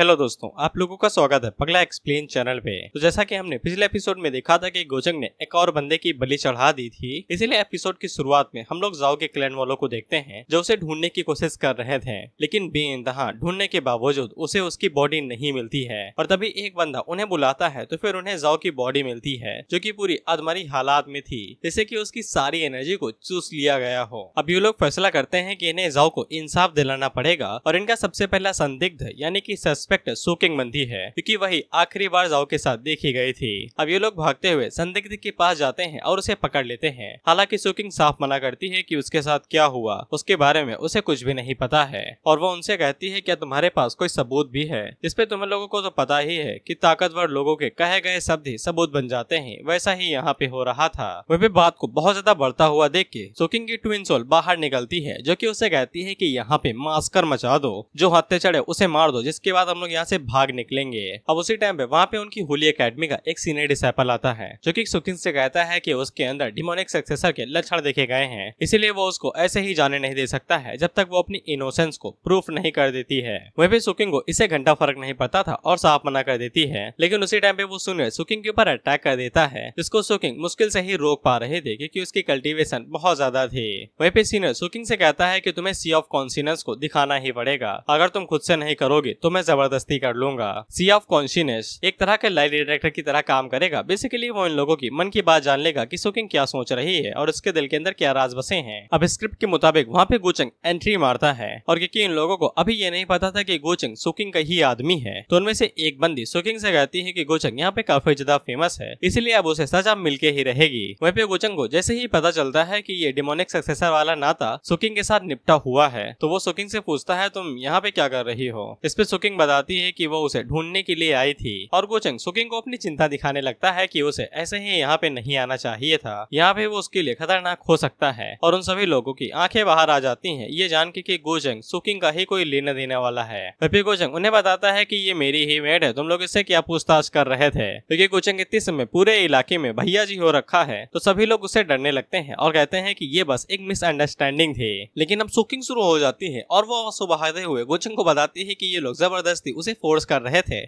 hello दोस्तों आप लोगों का स्वागत है पगला एक्सप्लेन चैनल पे तो जैसा कि हमने पिछले एपिसोड में देखा था कि गोजंग ने एक और बंदे की बलि चढ़ा दी थी इसीलिए एपिसोड की शुरुआत में हम लोग जाओ के क्लैन वालों को देखते हैं जो उसे ढूंढने की कोशिश कर रहे थे लेकिन बेइंतहा ढूंढने के बावजूद उसे उसकी बॉडी नहीं मिलती है और तभी एक बंदा उन्हें बुलाता है तो फिर उन्हें जाओ की बॉडी मिलती है जो की पूरी अधमरी हालात में थी जैसे की उसकी सारी एनर्जी को चूस लिया गया हो अब ये लोग फैसला करते हैं की इन्हें जाओ को इंसाफ दिलाना पड़ेगा और इनका सबसे पहला संदिग्ध यानी की सस्पेक्ट सुकिंग मंदी है क्योंकि वही आखिरी बार जाओ के साथ देखी गई थी अब ये लोग भागते हुए संदिग्ध के पास जाते हैं और उसे पकड़ लेते हैं हालांकि सुकिंग साफ मना करती है कि उसके साथ क्या हुआ उसके बारे में उसे कुछ भी नहीं पता है और वो उनसे कहती है क्या तुम्हारे पास कोई सबूत भी है जिसपे तुम लोगों को तो पता ही है की ताकतवर लोगों के कहे गए शब्द ही सबूत बन जाते हैं वैसा ही यहाँ पे हो रहा था वह भी बात को बहुत ज्यादा बढ़ता हुआ देख के सुकिंग की ट्विन सोल बाहर निकलती है जो की उसे कहती है की यहाँ पे मास्कर मचा दो जो हत्या चढ़े उसे मार दो जिसके बाद हम लोग यहाँ से भाग निकलेंगे अब उसी टाइम पे वहाँ पे उनकी होली अकेडमी का एक सीनियर डिसाइपल आता है जो की सुकिन से कहता है की उसके अंदर डिमोनिक सक्सेसर के लक्षण देखे गए हैं इसीलिए वो उसको ऐसे ही जाने नहीं दे सकता है जब तक वो अपनी इनोसेंस को प्रूफ नहीं कर देती है वह पे सुकिन को इसे घंटा फर्क नहीं पड़ता था और साफ मना कर देती है लेकिन उसी टाइम पे वो सुनियर सुकिंग के ऊपर अटैक कर देता है जिसको सुकिंग मुश्किल से ही रोक पा रहे थे क्योंकि उसकी कल्टीवेशन बहुत ज्यादा थी वही पे सीनियर सुकिंग से कहता है की तुम्हें सी ऑफ कॉन्सिनेंस को दिखाना ही पड़ेगा अगर तुम खुद से नहीं करोगे तो मैं जबरदस्त जबरदस्ती कर लूंगा सी ऑफ कॉन्शियस एक तरह के लाइव डिटेक्टर की तरह काम करेगा बेसिकली वो इन लोगों की मन की बात जान लेगा की सुकिंग क्या सोच रही है और उसके दिल के अंदर क्या राज बसे हैं अब स्क्रिप्ट के मुताबिक वहाँ पे गोचंग एंट्री मारता है और क्योंकि इन लोगों को अभी ये नहीं पता था कि गोचंग सुकिंग का ही आदमी है तो उनमें से एक बंदी सुकिंग से कहती है कि गोचंग यहाँ पे काफी ज्यादा फेमस है इसलिए अब उसे सजा मिलके ही रहेगी वहीं पे गोचंग को जैसे ही पता चलता है कि ये डिमोनिक सक्सेसर वाला नाता सुकिंग के साथ निपटा हुआ है तो वो सुकिंग से पूछता है तुम यहाँ पे क्या कर रही हो इस पे सुकिंग बता बताती है कि वो उसे ढूंढने के लिए आई थी और गोचंग सुकिंग को अपनी चिंता दिखाने लगता है कि उसे ऐसे ही यहाँ पे नहीं आना चाहिए था यहाँ पे वो उसके लिए खतरनाक हो सकता है और उन सभी लोगों की आंखें बाहर आ जाती है ये जान के की गोचंग सुकिंग का ही कोई लेना देने वाला है वेपी गोचंग उन्हें बताता है की ये मेरी ही मेड है तुम लोग इससे क्या पूछताछ कर रहे थे क्योंकि गोचंग इतने समय पूरे इलाके में भैया जी हो रखा है तो सभी लोग उसे डरने लगते हैं और कहते हैं कि ये बस एक मिसअंडरस्टैंडिंग थी लेकिन अब सुकिंग शुरू हो जाती है और वो सुबह हुए गोचंग को बताती है की ये लोग जबरदस्त टीचर्स थी उसे फोर्स कर रहे थे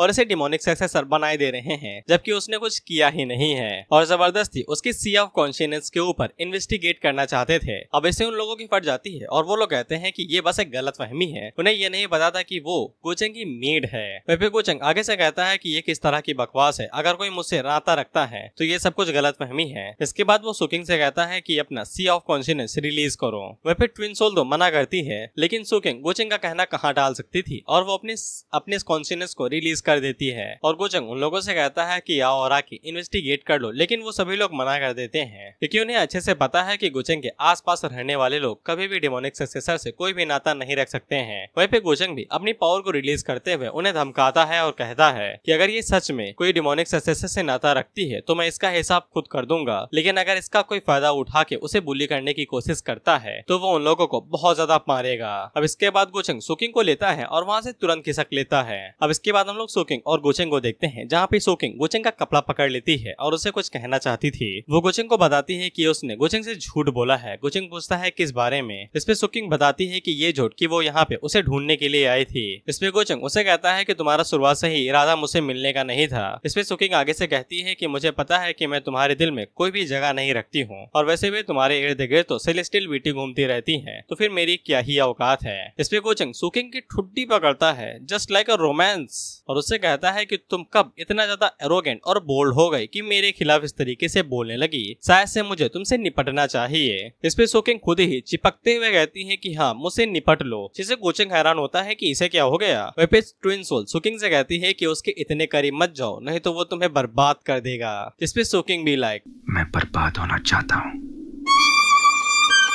और इसे डिमोनिक सक्सेसर बनाए दे रहे हैं जबकि उसने कुछ किया ही नहीं है और जबरदस्ती उसकी सी ऑफ कॉन्शियनेस के ऊपर इन्वेस्टिगेट करना चाहते थे अब ऐसे उन लोगों की फट जाती है और वो लोग कहते हैं कि ये बस एक गलत फहमी है उन्हें ये नहीं पता था कि वो कोचंग की मेड है वेपे कोचंग आगे से कहता है कि ये किस तरह की बकवास है अगर कोई मुझसे राता रखता है तो ये सब कुछ गलत फहमी है इसके बाद वो सुकिंग से कहता है की अपना सी ऑफ कॉन्शियनेस रिलीज करो फिर ट्विन सोल दो मना करती है लेकिन सुकिंग गोचिंग का कहना कहाँ डाल सकती थी और वो अपनी अपने कॉन्सियनेस को रिलीज कर देती है और गोचंग उन लोगों से कहता है कि आओ और आके इन्वेस्टिगेट कर लो लेकिन वो सभी लोग मना कर देते हैं क्योंकि उन्हें अच्छे से पता है कि गोचंग के आसपास रहने वाले लोग कभी भी डिमोनिक सक्सेसर से कोई भी नाता नहीं रख सकते हैं वही पे गोचंग भी अपनी पावर को रिलीज करते हुए उन्हें धमकाता है और कहता है की अगर ये सच में कोई डिमोनिक सक्सेसर से नाता रखती है तो मैं इसका हिसाब खुद कर दूंगा लेकिन अगर इसका कोई फायदा उठा के उसे बुली करने की कोशिश करता है तो वो उन लोगों को बहुत ज्यादा मारेगा अब इसके बाद गोचंग सुकिंग को लेता है और वहाँ से तुरंत खिसक लेता है अब इसके बाद हम लोग सोकिंग और गोचिंग को देखते हैं जहाँ पे सोकिंग गोचिंग का कपड़ा पकड़ लेती है और उसे कुछ कहना चाहती थी वो गोचिंग को बताती है की उसने गोचिंग से झूठ बोला है गोचिंग पूछता है किस बारे में इसपे सोकिंग बताती है की ये झूठ की वो यहाँ पे उसे ढूंढने के लिए आई थी इसपे गोचिंग उसे कहता है की तुम्हारा शुरुआत से ही इरादा मुझसे मिलने का नहीं था इसपे सुकिंग आगे से कहती है की मुझे पता है की मैं तुम्हारे दिल में कोई भी जगह नहीं रखती हूँ और वैसे भी तुम्हारे इर्द गिर्द तो सेलेस्टियल बीटी घूमती रहती है तो फिर मेरी क्या ही औकात है इसपे कोचिंग सुकिंग की ठुड्डी पकड़ता है जस्ट लाइक अ रोमांस और उसे कहता है कि तुम कब इतना ज्यादा एरोगेंट और बोल्ड हो गई कि मेरे खिलाफ इस तरीके से बोलने लगी शायद से मुझे तुमसे निपटना चाहिए इस पे सोकिंग खुद ही चिपकते हुए कहती है कि हाँ मुझसे निपट लो जिसे कोचिंग हैरान होता है कि इसे क्या हो गया ट्विन सोल सुकिंग से कहती है की उसके इतने करीब मत जाओ नहीं तो वो तुम्हें बर्बाद कर देगा पे सोकिंग भी लाइक मैं बर्बाद होना चाहता हूँ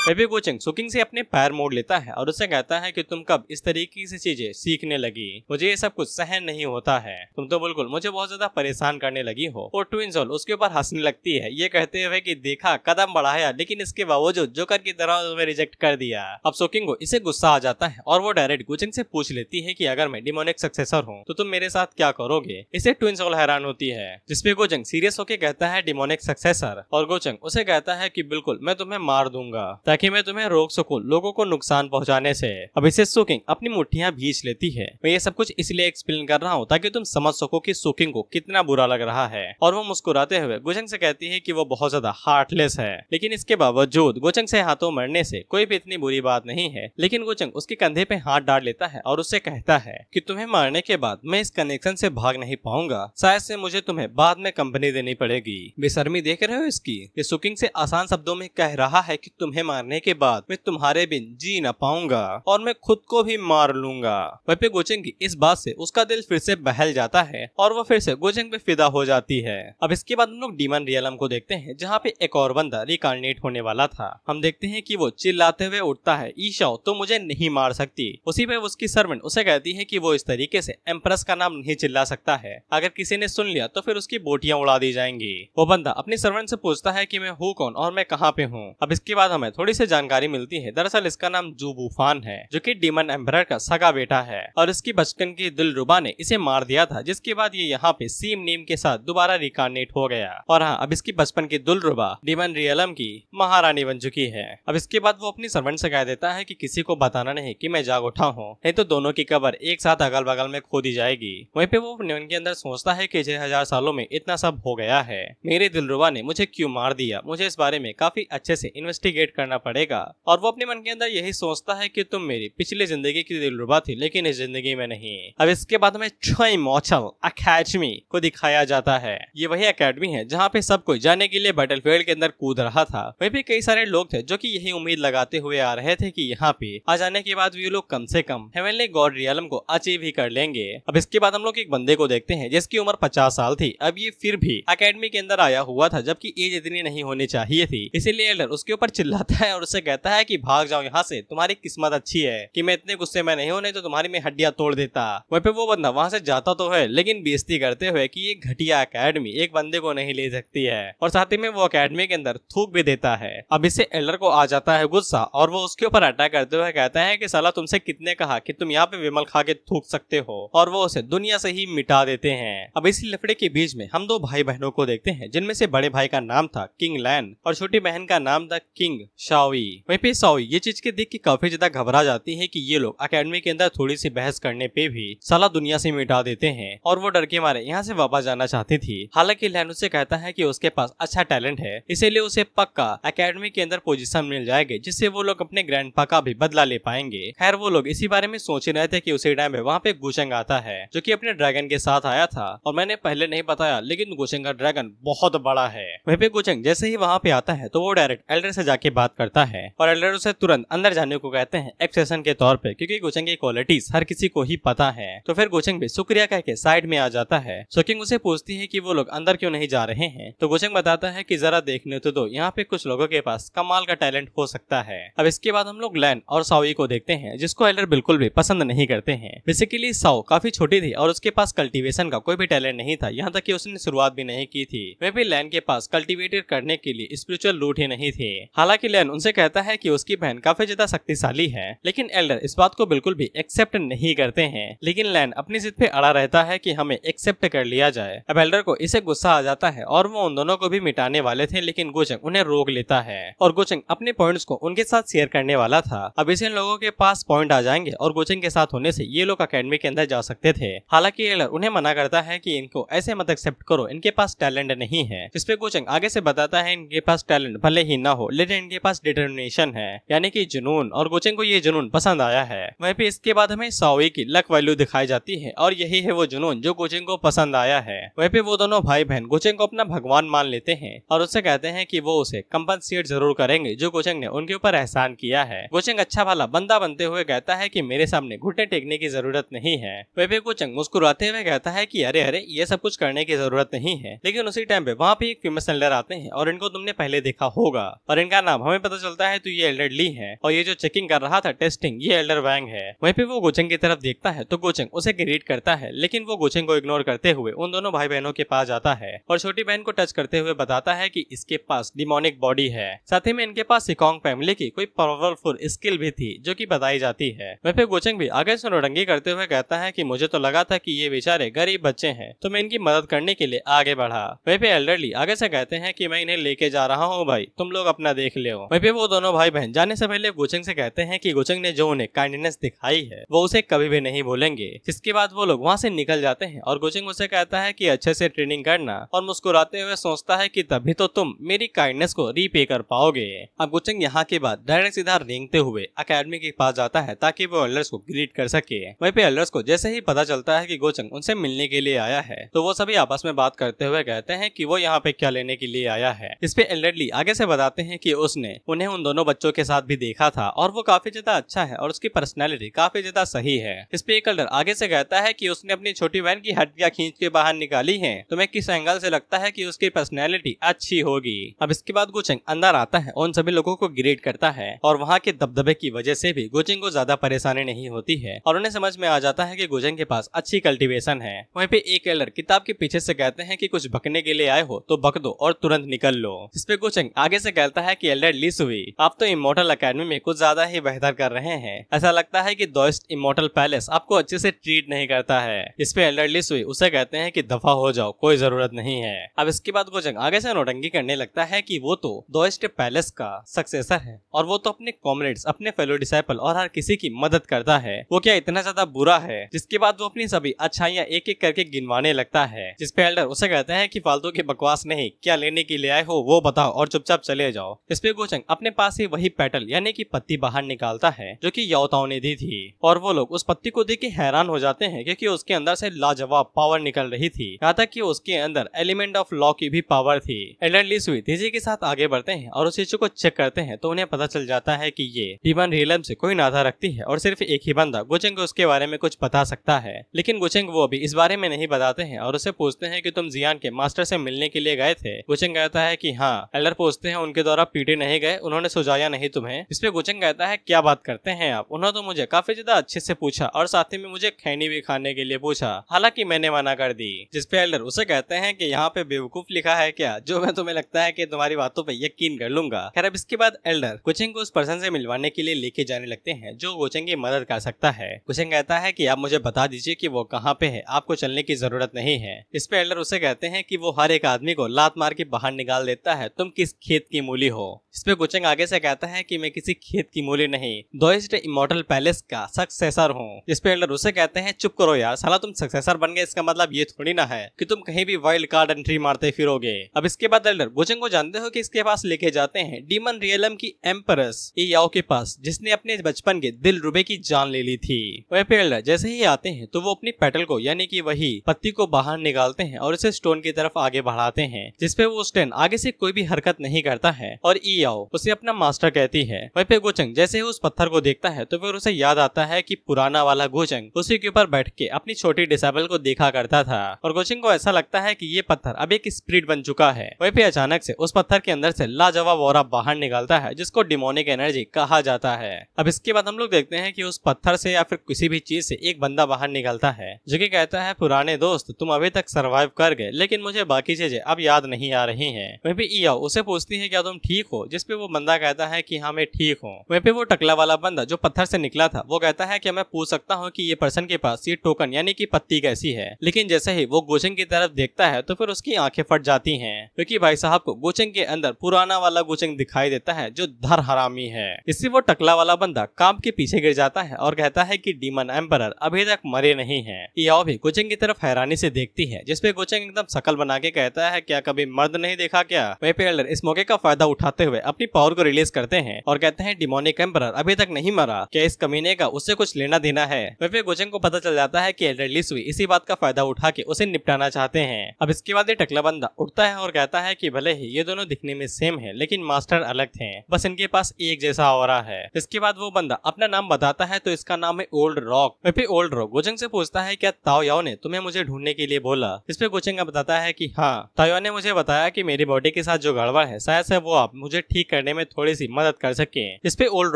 बेबी कोचिंग सुकिंग से अपने पैर मोड़ लेता है और उसे कहता है कि तुम कब इस तरीके से चीजें सीखने लगी मुझे ये सब कुछ सहन नहीं होता है तुम तो बिल्कुल मुझे बहुत ज्यादा परेशान करने लगी हो और ट्विंसोल उसके ऊपर हंसने लगती है ये कहते हुए कि देखा कदम बढ़ाया लेकिन इसके बावजूद जोकर की तरह तुम्हें रिजेक्ट कर दिया अब सुकिंग को इसे गुस्सा आ जाता है और वो डायरेक्ट कोचिंग से पूछ लेती है की अगर मैं डिमोनिक सक्सेसर हूँ तो तुम मेरे साथ क्या करोगे इसे ट्विंसोल हैरान होती है जिसपे गोचंग सीरियस होके कहता है डिमोनिक सक्सेसर और गोचंग उसे कहता है की बिल्कुल मैं तुम्हें मार दूंगा ताकि मैं तुम्हें रोक सकूं लोगों को नुकसान पहुंचाने से अब इसे सुकिंग अपनी मुठ्ठियां भींच लेती है मैं ये सब कुछ इसलिए एक्सप्लेन कर रहा हूँ ताकि तुम समझ सको की सुकिंग को कितना बुरा लग रहा है और वो मुस्कुराते हुए गुजंग से कहती है की वो बहुत ज्यादा हार्टलेस है लेकिन इसके बावजूद गोचंग से हाथों मरने से कोई भी इतनी बुरी बात नहीं है लेकिन गोचंग उसके कंधे पे हाथ डाल लेता है और उससे कहता है कि तुम्हें मारने के बाद मैं इस कनेक्शन से भाग नहीं पाऊंगा शायद से मुझे तुम्हें बाद में कंपनी देनी पड़ेगी बेसर्मी देख रहे हो इसकी ये सुकिंग से आसान शब्दों में कह रहा है की तुम्हें मारने के बाद मैं तुम्हारे बिन जी ना पाऊंगा और मैं खुद को भी मार लूंगा वेपे गोचेंग की इस बात से उसका दिल फिर से बहल जाता है और वो फिर से गोचेंग पे फिदा हो जाती है अब इसके बाद हम लोग डीमन रियलम को देखते हैं जहाँ पे एक और बंदा रिकार्नेट होने वाला था हम देखते हैं कि वो चिल्लाते हुए उठता है ईशाओ तो मुझे नहीं मार सकती उसी पे उसकी सर्वेंट उसे कहती है कि वो इस तरीके से एम्प्रेस का नाम नहीं चिल्ला सकता है अगर किसी ने सुन लिया तो फिर उसकी बोटियां उड़ा दी जाएंगी वो बंदा अपने सर्वेंट से पूछता है की मैं हूँ कौन और मैं कहाँ पे हूँ अब इसके बाद हमें थोड़ी थोड़ी सी जानकारी मिलती है दरअसल इसका नाम जूबूफान है जो कि डीमन एम्बर का सगा बेटा है और इसकी बचपन की दिलरुबा ने इसे मार दिया था जिसके बाद ये यहाँ पे सीम नीम के साथ दोबारा रिकार्नेट हो गया और हाँ अब इसकी बचपन की रुबा डीमन रियलम की महारानी बन चुकी है अब इसके बाद वो अपनी सर्वेंट से कह देता है की कि किसी को बताना नहीं की मैं जाग उठा हूँ नहीं तो दोनों की कबर एक साथ अगल बगल में खो दी जाएगी वही पे वो उनके के अंदर सोचता है की छह हजार सालों में इतना सब हो गया है मेरे दिलरुबा ने मुझे क्यूँ मार दिया मुझे इस बारे में काफी अच्छे से इन्वेस्टिगेट करना पड़ेगा और वो अपने मन के अंदर यही सोचता है की तुम मेरी पिछली जिंदगी की दिलरुबा थी लेकिन इस जिंदगी में नहीं अब इसके बाद हमें छोई मोचल अकेडमी को दिखाया जाता है ये वही अकेडमी है जहाँ पे सब कोई जाने के लिए बैटल फील्ड के अंदर कूद रहा था वहीं भी कई सारे लोग थे जो की यही उम्मीद लगाते हुए आ रहे थे की यहाँ पे आ जाने के बाद ये लोग कम से कम हेवनली गॉड रियलम को अचीव ही कर लेंगे अब इसके बाद हम लोग एक बंदे को देखते हैं जिसकी उम्र पचास साल थी अब ये फिर भी अकेडमी के अंदर आया हुआ था जबकि एज इतनी नहीं होनी चाहिए थी इसीलिए एल्डर उसके ऊपर चिल्लाता है है और उसे कहता है कि भाग जाओ यहाँ से तुम्हारी किस्मत अच्छी है कि मैं इतने गुस्से में नहीं होने तो तुम्हारी मैं हड्डियाँ तोड़ देता वहीं पे वो बंदा वहाँ से जाता तो है लेकिन बेइज्जती करते हुए की ये घटिया अकेडमी एक बंदे को नहीं ले सकती है और साथ ही में वो अकेडमी के अंदर थूक भी देता है अब इसे एल्डर को आ जाता है गुस्सा और वो उसके ऊपर अटैक करते हुए कहता है की सलाह तुमसे कितने कहा की तुम यहाँ पे विमल खा के थूक सकते हो और वो उसे दुनिया से ही मिटा देते हैं अब इसी लफड़े के बीच में हम दो भाई बहनों को देखते हैं जिनमें से बड़े भाई का नाम था किंग लैन और छोटी बहन का नाम था किंग शाह वहीं पे सोई ये चीज के देख के काफी ज्यादा घबरा जाती है कि ये लोग अकेडमी के अंदर थोड़ी सी बहस करने पे भी सलाह दुनिया से मिटा देते हैं और वो डर के मारे यहाँ से वापस जाना चाहती थी हालांकि लहन उसे कहता है कि उसके पास अच्छा टैलेंट है इसीलिए उसे पक्का अकेडमी के अंदर पोजिशन मिल जाएगी जिससे वो लोग अपने ग्रैंड का भी बदला ले पाएंगे खैर वो लोग इसी बारे में सोच रहे थे की उसी टाइम में वहाँ पे गुचंग आता है जो की अपने ड्रैगन के साथ आया था और मैंने पहले नहीं बताया लेकिन गुचंग का ड्रैगन बहुत बड़ा है वहीं पे गुचंग जैसे ही वहाँ पे आता है तो वो डायरेक्ट एल्डर से जाके बात करता करता है और एल्डर उसे तुरंत अंदर जाने को कहते हैं एक्सेशन के तौर पर क्योंकि गोचंग की क्वालिटी हर किसी को ही पता है तो फिर गोचंग भी शुक्रिया कह के साइड में आ जाता है सुकिंग उसे पूछती है की वो लोग अंदर क्यों नहीं जा रहे हैं तो गोचंग बताता है की जरा देखने तो दो यहाँ पे कुछ लोगों के पास कमाल का टैलेंट हो सकता है अब इसके बाद हम लोग लैन और साउई को देखते हैं जिसको एल्डर बिल्कुल भी पसंद नहीं करते हैं बेसिकली साउ काफी छोटी थी और उसके पास कल्टीवेशन का कोई भी टैलेंट नहीं था यहाँ तक कि उसने शुरुआत भी नहीं की थी वे भी लैन के पास कल्टीवेटेड करने के लिए स्पिरिचुअल रूट ही नहीं थे हालांकि लैन उनसे कहता है कि उसकी बहन काफी ज्यादा शक्तिशाली है लेकिन एल्डर इस बात को बिल्कुल भी एक्सेप्ट नहीं करते हैं लेकिन लैन अपनी जिद पे अड़ा रहता है कि हमें एक्सेप्ट कर लिया जाए अब एल्डर को इसे गुस्सा आ जाता है और वो उन दोनों को भी मिटाने वाले थे लेकिन गोचंग उन्हें रोक लेता है और गोचंग अपने पॉइंट्स को उनके साथ शेयर करने वाला था अब इसे लोगों के पास पॉइंट आ जाएंगे और गोचंग के साथ होने से ये लोग अकेडमी के अंदर जा सकते थे हालांकि एल्डर उन्हें मना करता है कि इनको ऐसे मत एक्सेप्ट करो इनके पास टैलेंट नहीं है जिसपे गोचंग आगे से बताता है इनके पास टैलेंट भले ही ना हो लेकिन इनके पास डिटर्मिनेशन है यानी कि जुनून और गोचेंग को ये जुनून पसंद आया है वहीं पे इसके बाद हमें साओई की लक वैल्यू दिखाई जाती है और यही है वो जुनून जो गोचेंग को पसंद आया है वहीं पे वो दोनों भाई बहन गोचेंग को अपना भगवान मान लेते हैं और उससे कहते हैं कि वो उसे कम्पनसेट जरूर करेंगे जो गोचेंग ने उनके ऊपर एहसान किया है गोचेंग अच्छा वाला बंदा बनते हुए कहता है की मेरे सामने घुटने टेकने की जरूरत नहीं है वह पे गोचेंग मुस्कुराते हुए कहता है की अरे अरे ये सब कुछ करने की जरूरत नहीं है लेकिन उसी टाइम पे वहाँ पे एक फेमस सेलर आते हैं और इनको तुमने पहले देखा होगा और इनका नाम हमें पता चलता है तो ये एल्डर ली है और ये जो चेकिंग कर रहा था टेस्टिंग ये एल्डर वैंग है वहीं पे वो गोचंग की तरफ देखता है तो गोचंग उसे ग्रीट करता है लेकिन वो गोचंग को इग्नोर करते हुए उन दोनों भाई बहनों के पास जाता है और छोटी बहन को टच करते हुए बताता है की इसके पास डिमोनिक बॉडी है साथ ही में इनके पास सिकोंग फैमिली की कोई पावरफुल स्किल भी थी जो की बताई जाती है वह फिर गोचंग भी आगे नोटंगी करते हुए कहता है की मुझे तो लगा था की ये बेचारे गरीब बच्चे है तो मैं इनकी मदद करने के लिए आगे बढ़ा वही पे एल्डरली आगे से कहते हैं की मैं इन्हें लेके जा रहा हूँ भाई तुम लोग अपना देख ले पे वो दोनों भाई बहन जाने से पहले गोचंग से कहते हैं कि गोचंग ने जो उन्हें काइंडनेस दिखाई है वो उसे कभी भी नहीं भूलेंगे जिसके बाद वो लोग वहाँ से निकल जाते हैं और गोचंग उसे कहता है की अच्छे से ट्रेनिंग करना और मुस्कुराते हुए सोचता है की तभी तो तुम मेरी काइंडनेस को रीपे कर पाओगे अब गोचंग यहाँ के बाद डायरेक्ट सीधा रेंगते हुए अकेडमी के पास जाता है ताकि वो एल्डर्स को ग्रीट कर सके वही पे एल्डर्स को जैसे ही पता चलता है की गोचंग उनसे मिलने के लिए आया है तो वो सभी आपस में बात करते हुए कहते हैं की वो यहाँ पे क्या लेने के लिए आया है इस पे एल्डरली आगे से बताते हैं की उसने उन्हें उन दोनों बच्चों के साथ भी देखा था और वो काफी ज्यादा अच्छा है और उसकी पर्सनैलिटी काफी ज्यादा सही है स्पीकर आगे से कहता है कि उसने अपनी छोटी बहन की हड्डियां खींच के बाहर निकाली है तुम्हें तो किस एंगल से लगता है कि उसकी पर्सनैलिटी अच्छी होगी अब इसके बाद गुचिंग अंदर आता है उन सभी लोगों को ग्रेट करता है और वहाँ के दबदबे की वजह से भी गुचिंग को ज्यादा परेशानी नहीं होती है और उन्हें समझ में आ जाता है की गुजंग के पास अच्छी कल्टिवेशन है वहीं पे एक एल्डर किताब के पीछे से कहते हैं की कुछ बकने के लिए आए हो तो बक दो और तुरंत निकल लो इसपे गुचेंग आगे से कहता है की एल्डर लिस हुई आप तो इमोटल अकेडमी में कुछ ज्यादा ही बेहतर कर रहे हैं ऐसा लगता है की दोस्त इमोटल पैलेस आपको अच्छे से ट्रीट नहीं करता है इस पे एल्डरली सुई उसे कहते हैं की दफा हो जाओ कोई जरूरत नहीं है अब इसके बाद जंग आगे से नोटंगी करने लगता है की वो तो दोस्त पैलेस का सक्सेसर है और वो तो अपने कॉमरेड्स अपने फेलो डिसाइपल और हर किसी की मदद करता है वो क्या इतना ज्यादा बुरा है जिसके बाद वो अपनी सभी अच्छाइयाँ एक एक करके गिनवाने लगता है जिसपे एल्डर उसे कहते हैं कि फालतू की बकवास नहीं क्या लेने के लिए आए हो वो बताओ और चुपचाप चले जाओ इसपे गोचंग अपने पास ही वही पेटल यानी कि पत्ती बाहर निकालता है जो कि यौताओं ने दी थी और वो लोग उस पत्ती को देख के हैरान हो जाते हैं क्योंकि उसके अंदर से लाजवाब पावर निकल रही थी यहाँ तक की उसके अंदर एलिमेंट ऑफ लॉ की भी पावर थी एडरली सुई तेजी के साथ आगे बढ़ते हैं और उस चीज को चेक करते हैं तो उन्हें पता चल जाता है की ये डिमन रियलम से कोई नाता रखती है और सिर्फ एक ही बंदा गुचेंग उसके बारे में कुछ बता सकता है लेकिन गुचेंग वो अभी इस बारे में नहीं बताते हैं और उसे पूछते हैं कि तुम जियान के मास्टर से मिलने के लिए गए थे गुचेंग कहता है कि हाँ एल्डर पूछते हैं उनके द्वारा पीटे नहीं गए उन्होंने सुझाया नहीं तुम्हें इस पे गोचंग कहता है क्या बात करते हैं आप उन्होंने तो मुझे काफी ज्यादा अच्छे से पूछा और साथ ही में मुझे खैनी भी खाने के लिए पूछा हालांकि मैंने मना कर दी जिसपे एल्डर उसे कहते हैं की यहाँ पे बेवकूफ लिखा है क्या जो मैं तुम्हें लगता है की तुम्हारी बातों पर यकीन कर लूंगा खैर अब इसके बाद एल्डर कोचिंग को उस पर्सन से मिलवाने के लिए लेके जाने लगते हैं जो कोचिंग की मदद कर सकता है कुचिंग कहता है की आप मुझे बता दीजिए की वो कहाँ पे है आपको चलने की जरूरत नहीं है इस पे एल्डर उसे कहते हैं की वो हर एक आदमी को लात मार के बाहर निकाल देता है तुम किस खेत की मूली हो इस पे गोचेंग आगे से कहता है कि मैं किसी खेत की मूली नहीं दोइस्ट इमोटल पैलेस का सक्सेसर हूँ जिसपे एल्डर उसे कहते हैं चुप करो यार साला तुम सक्सेसर बन गए इसका मतलब ये थोड़ी ना है कि तुम कहीं भी वाइल्ड कार्ड एंट्री मारते फिरोगे अब इसके बाद एल्डर गोचेंग को जानते हो की इसके पास लेके जाते हैं डीमन रियलम की एम्परस याओ के पास जिसने अपने बचपन के दिल रुबे की जान ले ली थी वह एल्डर जैसे ही आते हैं तो वो अपनी पेटल को यानी की वही पत्ती को बाहर निकालते हैं और इसे स्टोन की तरफ आगे बढ़ाते हैं जिसपे वो स्टेन आगे से कोई भी हरकत नहीं करता है और ई आओ उसे अपना मास्टर कहती है वही पे गोचंग जैसे ही उस पत्थर को देखता है तो फिर उसे याद आता है की पुराना वाला गोचंग उसी के ऊपर बैठ के अपनी छोटी डिसेबल को देखा करता था और गोचंग को ऐसा लगता है की ये पत्थर अब एक स्प्रिट बन चुका है वही फिर अचानक से उस पत्थर के अंदर से लाजवाब और बाहर निकालता है जिसको डिमोनिक एनर्जी कहा जाता है अब इसके बाद हम लोग देखते हैं की उस पत्थर से या फिर किसी भी चीज से एक बंदा बाहर निकलता है जो की कहता है पुराने दोस्त तुम अभी तक सर्वाइव कर गए लेकिन मुझे बाकी चीजें अब याद नहीं आ रही है वही भी उसे पूछती है क्या तुम ठीक हो जिसपे वो बंदा कहता है कि हाँ मैं ठीक हूँ वहीं पे वो टकला वाला बंदा जो पत्थर से निकला था वो कहता है कि मैं पूछ सकता हूँ कि ये पर्सन के पास ये टोकन यानी कि पत्ती कैसी है लेकिन जैसे ही वो गोचिंग की तरफ देखता है तो फिर उसकी आंखें फट जाती है क्योंकि भाई साहब को गोचिंग के अंदर पुराना वाला गोचिंग दिखाई देता है जो धर हरामी है इससे वो टकला वाला बंदा काम के पीछे गिर जाता है और कहता है की डीमन एम्पर अभी तक मरे नहीं है याओ भी गोचिंग की तरफ हैरानी से देखती है जिसपे गोचिंग एकदम सकल बना के कहता है क्या कभी मर्द नहीं देखा क्या वे पे इस मौके का फायदा उठाते हुए अपनी डेमोनिक पावर को रिलीज करते हैं और कहते हैं डिमोनिक एम्पर अभी तक नहीं मरा क्या इस कमीने का उससे कुछ लेना देना है फिर गोचंग को पता चल जाता है की एल्डरली इसी बात का फायदा उठा के उसे निपटाना चाहते हैं अब इसके बाद ये टकला बंदा उठता है और कहता है की भले ही ये दोनों दिखने में सेम है लेकिन मास्टर अलग थे बस इनके पास एक जैसा हो रहा है इसके बाद वो बंदा अपना नाम बताता है तो इसका नाम है ओल्ड रॉक फिर ओल्ड रॉक गोचंग से पूछता है क्या ताओयाओ ने तुम्हें मुझे ढूंढने के लिए बोला इस पे गोचंग बताता है की हाँ ताओयाओ ने मुझे बताया की मेरी बॉडी के साथ जो गड़बड़ है शायद से वो आप मुझे ठीक कर करने में थोड़ी सी मदद कर सके इस पे ओल्ड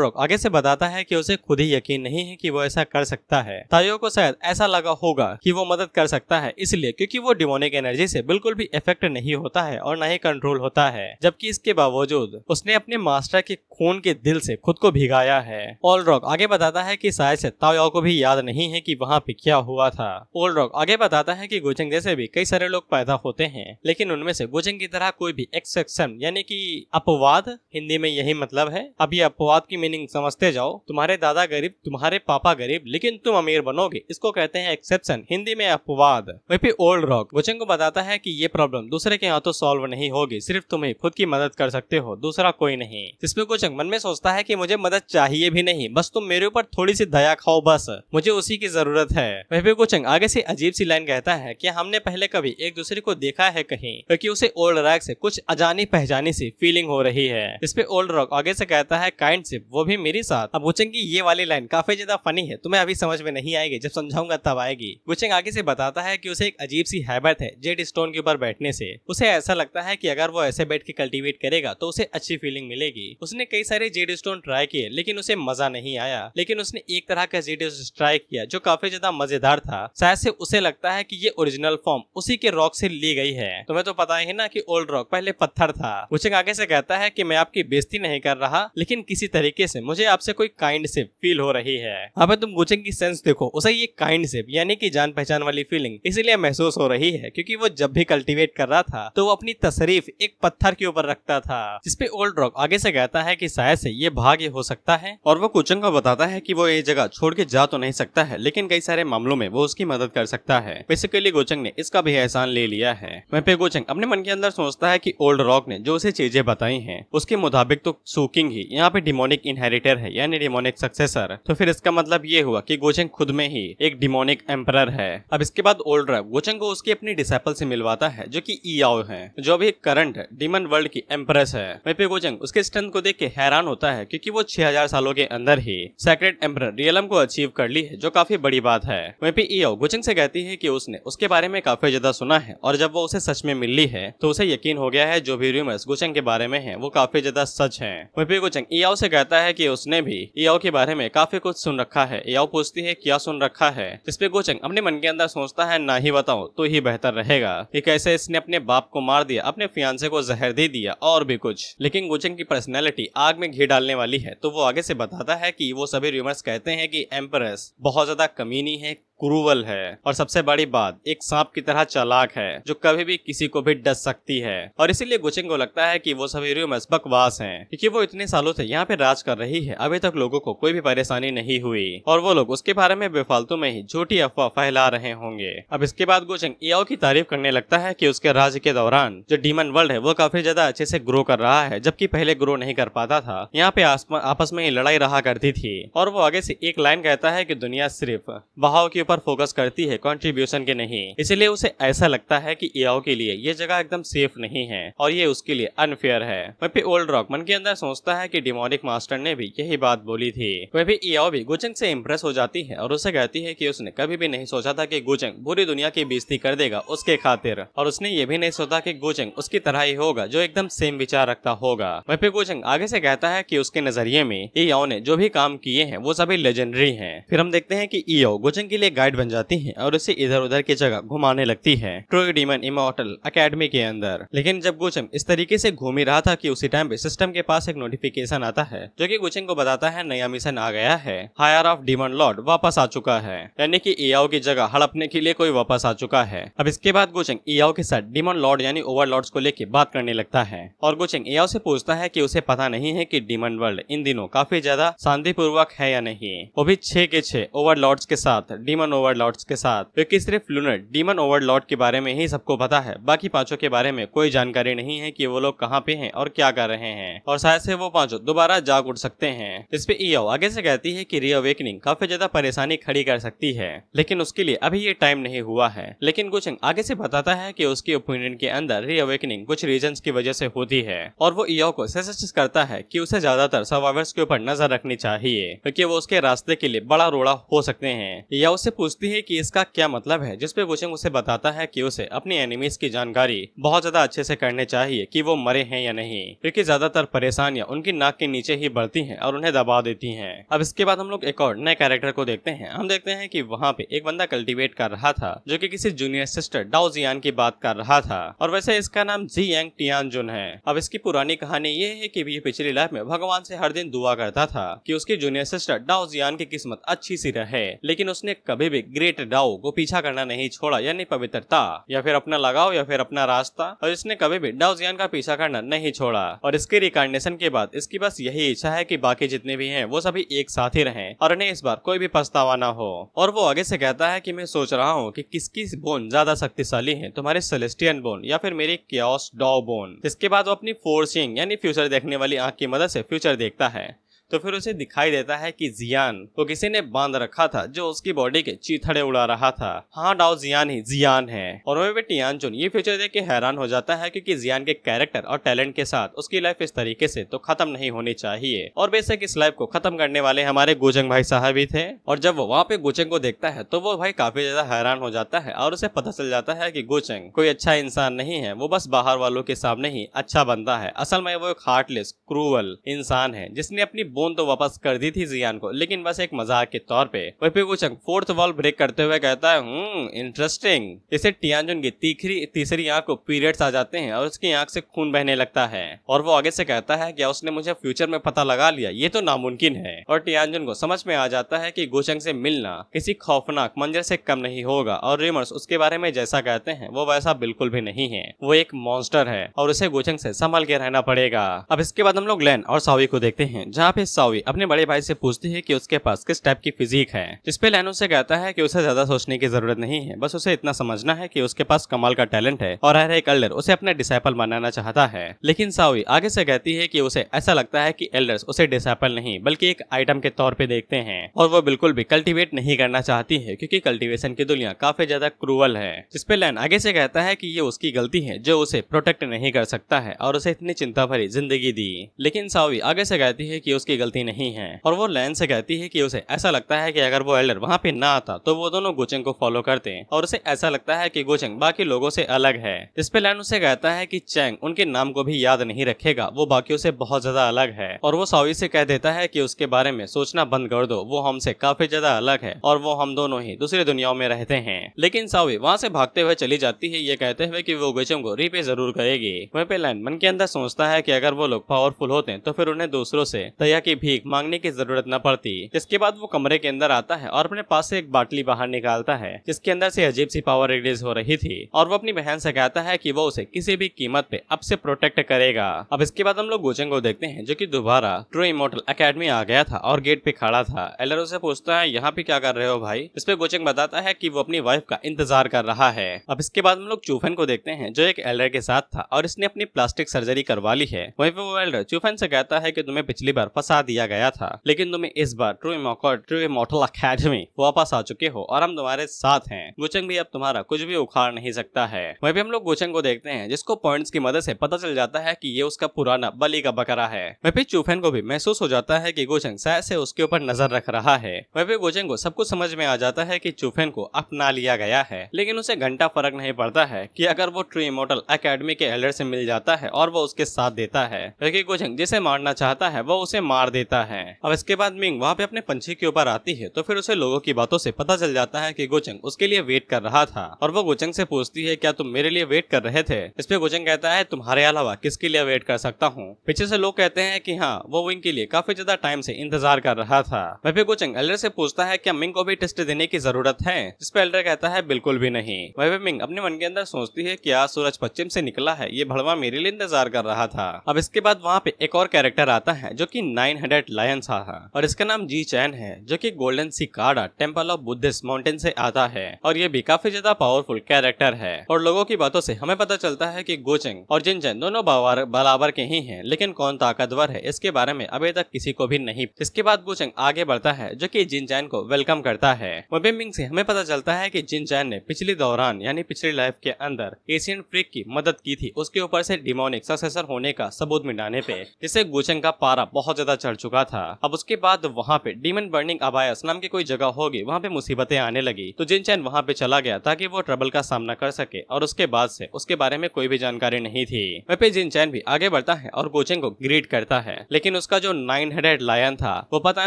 रॉक आगे से बताता है कि उसे खुद ही यकीन नहीं है कि वो ऐसा कर सकता है तायो को शायद ऐसा लगा होगा कि वो मदद कर सकता है इसलिए क्योंकि वो डिमोनिक एनर्जी से बिल्कुल भी इफेक्ट नहीं होता है और न ही कंट्रोल होता है जबकि इसके बावजूद उसने अपने मास्टर के खून के दिल से खुद को भिगाया है ओल्ड रॉक आगे बताता है की शायद से ताओ को भी याद नहीं है की वहाँ पे क्या हुआ था ओल्ड रॉक आगे बताता है की गोचंग जैसे भी कई सारे लोग पैदा होते हैं लेकिन उनमें से गोचंग की तरह कोई भी एक्सेप्शन यानी कि अपवाद हिंदी में यही मतलब है अभी अपवाद की मीनिंग समझते जाओ तुम्हारे दादा गरीब तुम्हारे पापा गरीब लेकिन तुम अमीर बनोगे इसको कहते हैं एक्सेप्शन हिंदी में अपवाद वही ओल्ड रॉक वचन को बताता है कि ये प्रॉब्लम दूसरे के हाथों सॉल्व नहीं होगी सिर्फ तुम्हें खुद की मदद कर सकते हो दूसरा कोई नहीं जिसमें कुछ मन में सोचता है की मुझे मदद चाहिए भी नहीं बस तुम मेरे ऊपर थोड़ी सी दया खाओ बस मुझे उसी की जरूरत है वह कुछ आगे से अजीब सी लाइन कहता है कि हमने पहले कभी एक दूसरे को देखा है कहीं क्योंकि उसे ओल्ड रैक से कुछ अजानी पहचानी सी फीलिंग हो रही है इस पे ओल्ड रॉक आगे से कहता है काइंड सिप वो भी मेरे साथ अब गुचेंग की ये वाली लाइन काफी ज्यादा फनी है तुम्हें अभी समझ में नहीं आएगी जब समझाऊंगा तब आएगी गुचेंग आगे से बताता है की उसे एक अजीब सी हैबिट है जेड स्टोन के ऊपर बैठने से उसे ऐसा लगता है की अगर वो ऐसे बैठ के कल्टिवेट करेगा तो उसे अच्छी फीलिंग मिलेगी उसने कई सारे जेड स्टोन ट्राई किए लेकिन उसे मजा नहीं आया लेकिन उसने एक तरह का जेड ट्राई किया जो काफी ज्यादा मजेदार था शायद से उसे लगता है की ये ओरिजिनल फॉर्म उसी के रॉक से ली गई है तुम्हें तो पता ही ना की ओल्ड रॉक पहले पत्थर था गुचेंग आगे से कहता है की मैं आपके आपकी बेइज्जती नहीं कर रहा लेकिन किसी तरीके से मुझे आपसे कोई काइंड से फील हो रही है अब तुम गुचिंग की सेंस देखो उसे ये काइंड से यानी कि जान पहचान वाली फीलिंग इसलिए महसूस हो रही है क्योंकि वो जब भी कल्टीवेट कर रहा था तो वो अपनी तशरीफ एक पत्थर के ऊपर रखता था जिसपे ओल्ड रॉक आगे से कहता है की शायद से ये भाग हो सकता है और वो कुचंग को बताता है की वो ये जगह छोड़ के जा तो नहीं सकता है लेकिन कई सारे मामलों में वो उसकी मदद कर सकता है बेसिकली गोचंग ने इसका भी एहसान ले लिया है वह पे गोचंग अपने मन के अंदर सोचता है की ओल्ड रॉक ने जो उसे चीजें बताई है उसके के मुताबिक तो सुकिंग ही यहाँ पे डिमोनिक इनहेरिटर है यानी डिमोनिक सक्सेसर तो फिर इसका मतलब ये हुआ कि गोचेंग खुद में ही एक डिमोनिक एम्पर है अब इसके बाद ओल्ड ओल्ड्रा गोचेंग को उसकी अपनी डिसाइपल से मिलवाता है जो की ईयाओ है जो अभी करंट डिमन वर्ल्ड की एम्प्रेस है वही पे गोचेंग उसके स्ट्रेंथ को देख के हैरान होता है क्यूँकी वो छह सालों के अंदर ही सेक्रेट एम्पर रियलम को अचीव कर ली है जो काफी बड़ी बात है वही पे ईयाओ गोचेंग से कहती है की उसने उसके बारे में काफी ज्यादा सुना है और जब वो उसे सच में मिली है तो उसे यकीन हो गया है जो भी रूमर्स गोचेंग के बारे में है वो काफी ज्यादा सच है वही कुचंग इयाओ से कहता है कि उसने भी इयाओ के बारे में काफी कुछ सुन रखा है इयाओ पूछती है क्या सुन रखा है इसपे गोचंग अपने मन के अंदर सोचता है ना ही बताओ तो ही बेहतर रहेगा की कैसे इसने अपने बाप को मार दिया अपने फियांसे को जहर दे दिया और भी कुछ लेकिन गोचंग की पर्सनैलिटी आग में घी डालने वाली है तो वो आगे से बताता है की वो सभी रूमर्स कहते हैं की एम्परस बहुत ज्यादा कमीनी है क्रूवल है और सबसे बड़ी बात एक सांप की तरह चालाक है जो कभी भी किसी को भी डस सकती है और इसीलिए गुचिंग को लगता है कि वो सभी में बकवास है क्योंकि वो इतने सालों से यहाँ पे राज कर रही है अभी तक लोगों को कोई भी परेशानी नहीं हुई और वो लोग उसके बारे में बेफालतू में ही झूठी अफवाह फैला रहे होंगे अब इसके बाद गोचंग इयाओ की तारीफ करने लगता है की उसके राज्य के दौरान जो डीमन वर्ल्ड है वो काफी ज्यादा अच्छे से ग्रो कर रहा है जबकि पहले ग्रो नहीं कर पाता था यहाँ पे आपस में ही लड़ाई रहा करती थी और वो आगे से एक लाइन कहता है की दुनिया सिर्फ बहाव की पर फोकस करती है कॉन्ट्रीब्यूशन के नहीं इसलिए उसे ऐसा लगता है कि एओ के लिए ये जगह एकदम सेफ नहीं है और ये उसके लिए अनफेयर है वह भी ओल्ड रॉक मन के अंदर सोचता है की डिमोनिक मास्टर ने भी यही बात बोली थी वह भी एओ भी गुजंग से इम्प्रेस हो जाती है और उसे कहती है की उसने कभी भी नहीं सोचा था की गुजंग पूरी दुनिया की बेजती कर देगा उसके खातिर और उसने ये भी नहीं सोचा की गुजंग उसकी तरह ही होगा जो एकदम सेम विचार रखता होगा वह पे गुजंग आगे से कहता है की उसके नजरिए में एआओ ने जो भी काम किए हैं वो सभी लेजेंडरी है फिर हम देखते हैं की ईओ गुजंग के लिए गाइड बन जाती है और उसे इधर उधर की जगह घुमाने लगती है ट्रोई डीमन इमोटल अकेडमी के अंदर लेकिन जब गुचम इस तरीके से घूम ही रहा था कि उसी टाइम पे सिस्टम के पास एक नोटिफिकेशन आता है जो कि गुचिंग को बताता है नया मिशन आ गया है हायर ऑफ डीमन लॉर्ड वापस आ चुका है यानी की इयाओ की जगह हड़पने के लिए कोई वापस आ चुका है अब इसके बाद गुचिंग इयाओ के साथ डीमन लॉर्ड यानी लॉर्ड को लेकर बात करने लगता है और गुचिंग इयाओ से पूछता है कि उसे पता नहीं है कि डीमन वर्ल्ड इन दिनों काफी ज्यादा पूर्वक है या नहीं वो भी छह के छह ओवरलॉर्ड्स के साथ डीमन डीमन ओवरलॉर्ड्स के साथ क्योंकि सिर्फ लूनर डीमन ओवरलॉर्ड के बारे में ही सबको पता है बाकी पांचों के बारे में कोई जानकारी नहीं है कि वो लोग कहाँ पे हैं और क्या कर रहे हैं और शायद से वो पांचों दोबारा जाग उठ सकते हैं इस पे ईओ e आगे से कहती है की रिओवेकनिंग काफी ज्यादा परेशानी खड़ी कर सकती है लेकिन उसके लिए अभी ये टाइम नहीं हुआ है लेकिन कुछ आगे से बताता है की उसके ओपिनियन के अंदर रियोवेकनिंग कुछ रीजन की वजह से होती है और वो ईओ e को सजेस्ट करता है की उसे ज्यादातर सर्वाइवर्स के ऊपर नजर रखनी चाहिए क्योंकि वो उसके रास्ते के लिए बड़ा रोड़ा हो सकते हैं या उसे पूछती है कि इसका क्या मतलब है जिसपे वुचेंग उसे बताता है कि उसे अपने एनिमीज की जानकारी बहुत ज्यादा अच्छे से करने चाहिए कि वो मरे हैं या नहीं क्योंकि ज्यादातर परेशानियां उनकी नाक के नीचे ही बढ़ती हैं और उन्हें दबा देती हैं अब इसके बाद हम लोग एक और नए कैरेक्टर को देखते हैं हम देखते हैं की वहाँ पे एक बंदा कल्टिवेट कर रहा था जो कि किसी जूनियर सिस्टर डाउ जियान की बात कर रहा था और वैसे इसका नाम जी एंग टियान जुन है अब इसकी पुरानी कहानी ये है की पिछली लाइफ में भगवान से हर दिन दुआ करता था कि उसकी जूनियर सिस्टर डाउ जियान की किस्मत अच्छी सी रहे लेकिन उसने कभी कभी भी ग्रेट डाउ को पीछा करना नहीं छोड़ा यानी पवित्रता या फिर अपना लगाव या फिर अपना रास्ता और इसने कभी भी डाउ जियान का पीछा करना नहीं छोड़ा और इसके रिकार्डिनेशन के बाद इसकी बस यही इच्छा है की बाकी जितने भी है वो सभी एक साथ ही रहे और उन्हें इस बार कोई भी पछतावा न हो और वो आगे से कहता है की मैं सोच रहा हूँ की किसकी बोन ज्यादा शक्तिशाली है तुम्हारे सेलेस्टियन बोन या फिर मेरी क्या डॉ बोन इसके बाद वो अपनी फोर्सिंग यानी फ्यूचर देखने वाली आंख की मदद से फ्यूचर देखता है तो फिर उसे दिखाई देता है कि जियान को किसी ने बांध रखा था जो उसकी बॉडी के चीथड़े उड़ा रहा था हाँ डाओ जियान ही जियान है और वह टियान चुन ये फ्यूचर देख के हैरान हो जाता है क्योंकि जियान के कैरेक्टर और टैलेंट के साथ उसकी लाइफ इस तरीके से तो खत्म नहीं होनी चाहिए और बेशक इस लाइफ को खत्म करने वाले हमारे गोचंग भाई साहब भी थे और जब वो वहाँ पे गोचंग को देखता है तो वो भाई काफी ज्यादा हैरान हो जाता है और उसे पता चल जाता है की गोचंग कोई अच्छा इंसान नहीं है वो बस बाहर वालों के सामने ही अच्छा बनता है असल में वो एक हार्टलेस क्रूवल इंसान है जिसने अपनी बोन तो वापस कर दी थी जियान को लेकिन बस एक मजाक के तौर पे वही पिकुचंग फोर्थ वॉल ब्रेक करते हुए कहता है हम्म इंटरेस्टिंग इसे टियानजुन की तीखरी तीसरी आंख को पीरियड्स आ जाते हैं और उसकी आंख से खून बहने लगता है और वो आगे से कहता है क्या उसने मुझे फ्यूचर में पता लगा लिया ये तो नामुमकिन है और टियानजुन को समझ में आ जाता है की गोचंग से मिलना किसी खौफनाक मंजर से कम नहीं होगा और रिमर्स उसके बारे में जैसा कहते हैं वो वैसा बिल्कुल भी नहीं है वो एक मॉन्स्टर है और उसे गोचंग से संभल के रहना पड़ेगा अब इसके बाद हम लोग ग्लैन और सावी को देखते हैं जहाँ पे सावी अपने बड़े भाई से पूछती है कि उसके पास किस टाइप की फिजिक है जिसपे लैन उसे कहता है कि उसे ज्यादा सोचने की जरूरत नहीं है बस उसे इतना समझना है कि उसके पास कमाल का टैलेंट है और हर एक एल्डर उसे अपना डिसाइपल बनाना चाहता है लेकिन सावी आगे से कहती है की उसे ऐसा लगता है की एल्डर उसे डिसाइपल नहीं बल्कि एक आइटम के तौर पर देखते हैं और वो बिल्कुल भी कल्टिवेट नहीं करना चाहती है क्यूँकी कल्टिवेशन की दुनिया काफी ज्यादा क्रूअल है जिसपे लैन आगे से कहता है की ये उसकी गलती है जो उसे प्रोटेक्ट नहीं कर सकता है और उसे इतनी चिंता भरी जिंदगी दी लेकिन सावी आगे से कहती है कि उसकी की गलती नहीं है और वो लैन से कहती है कि उसे ऐसा लगता है कि अगर वो एल्डर वहाँ पे ना आता तो वो दोनों गोचिंग को फॉलो करते और उसे ऐसा लगता है कि गोचिंग बाकी लोगों से अलग है पे लैन उसे कहता है कि चैंग उनके नाम को भी याद नहीं रखेगा वो बाकी से बहुत ज्यादा अलग है और वो सावी से कह देता है कि उसके बारे में सोचना बंद कर दो वो हमसे काफी ज्यादा अलग है और वो हम दोनों ही दूसरी दुनियाओं में रहते हैं लेकिन सावी वहाँ से भागते हुए चली जाती है ये कहते हुए की वो गोचेंग को रिपे जरूर करेगी वहीं पे लैन मन के अंदर सोचता है की अगर वो लोग पावरफुल होते तो फिर उन्हें दूसरों से दया की भीख मांगने की जरूरत न पड़ती इसके बाद वो कमरे के अंदर आता है और अपने पास से एक बाटली बाहर निकालता है जिसके अंदर से अजीब सी पावर रिलीज हो रही थी और वो अपनी बहन से कहता है की वो उसे किसी भी कीमत पे अब से प्रोटेक्ट करेगा अब इसके बाद हम लोग गोचन को देखते हैं जो की दोबारा ट्रू इमोटल अकेडमी आ गया था और गेट पे खड़ा था एलर उसे पूछता है यहाँ पे क्या कर रहे हो भाई इस पे गोचंग बताता है की वो अपनी वाइफ का इंतजार कर रहा है अब इसके बाद हम लोग चूफन को देखते हैं जो एक एल्डर के साथ था और इसने अपनी प्लास्टिक सर्जरी करवा ली है वही पे वो एल्डर चूफन से कहता है की तुम्हें पिछली बार फंसा हटा दिया गया था लेकिन तुम्हें इस बार true immortal true mortal academy वापस आ चुके हो और हम तुम्हारे साथ हैं गोचंग भी अब तुम्हारा कुछ भी उखाड़ नहीं सकता है वह भी हम लोग गोचंग को देखते हैं जिसको पॉइंट्स की मदद से पता चल जाता है कि ये उसका पुराना बली का बकरा है वह भी चूफेन को भी महसूस हो जाता है कि गोचंग शायद से उसके ऊपर नजर रख रहा है वह भी गुचंग को सब कुछ समझ में आ जाता है की चूफेन को अपना लिया गया है लेकिन उसे घंटा फर्क नहीं पड़ता है की अगर वो ट्रू मोटल अकेडमी के एल्डर से मिल जाता है और वो उसके साथ देता है क्योंकि गोचंग जिसे मारना चाहता है वो उसे मार मार देता है अब इसके बाद मिंग वहाँ पे अपने पंछी के ऊपर आती है तो फिर उसे लोगों की बातों से पता चल जाता है कि गोचंग उसके लिए वेट कर रहा था और वो गोचंग से पूछती है क्या तुम मेरे लिए वेट कर रहे थे इस पे गोचंग कहता है तुम्हारे अलावा किसके लिए वेट कर सकता हूँ पीछे से लोग कहते हैं की हाँ वो विंग के लिए काफी ज्यादा टाइम से इंतजार कर रहा था वह भी गोचंग एल्डर से पूछता है क्या मिंग को भी टेस्ट देने की जरूरत है जिसपे एल्डर कहता है बिल्कुल भी नहीं वह भी मिंग अपने मन के अंदर सोचती है क्या सूरज पश्चिम से निकला है ये भड़वा मेरे लिए इंतजार कर रहा था अब इसके बाद वहाँ पे एक और कैरेक्टर आता है जो की हंड्रेड लायन हाहा और इसका नाम जी चैन है जो कि golden cicada temple of Buddhist mountain से आता है और ये भी काफी ज्यादा पावरफुल कैरेक्टर है और लोगों की बातों से हमें पता चलता है कि गोचिंग और जिन जैन दोनों बराबर के ही है लेकिन कौन ताकतवर है इसके बारे में अभी तक किसी को भी नहीं इसके बाद गोचिंग आगे बढ़ता है जो की जिन जैन को वेलकम करता है वेबिंग से हमें पता चलता है की जिन जैन ने पिछले दौरान यानी पिछली लाइफ के अंदर एशियन फ्रिक की मदद की थी उसके ऊपर से डिमोनिक सक्सेसर होने का सबूत मिटाने पे जिससे गोचिंग का पारा बहुत ज्यादा चल चुका था अब उसके बाद वहाँ पे डीमन बर्निंग अबायस नाम की कोई जगह होगी वहाँ पे मुसीबतें आने लगी तो जिन चैन वहाँ पे चला गया ताकि वो ट्रबल का सामना कर सके और उसके बाद से उसके बारे में कोई भी जानकारी नहीं थी पे जिन चैन भी आगे बढ़ता है और गोचेंग को ग्रीट करता है लेकिन उसका जो नाइन हेडेड लायन था वो पता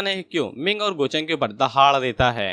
नहीं क्यूँ मिंग और गोचेंग के ऊपर दहाड़ देता है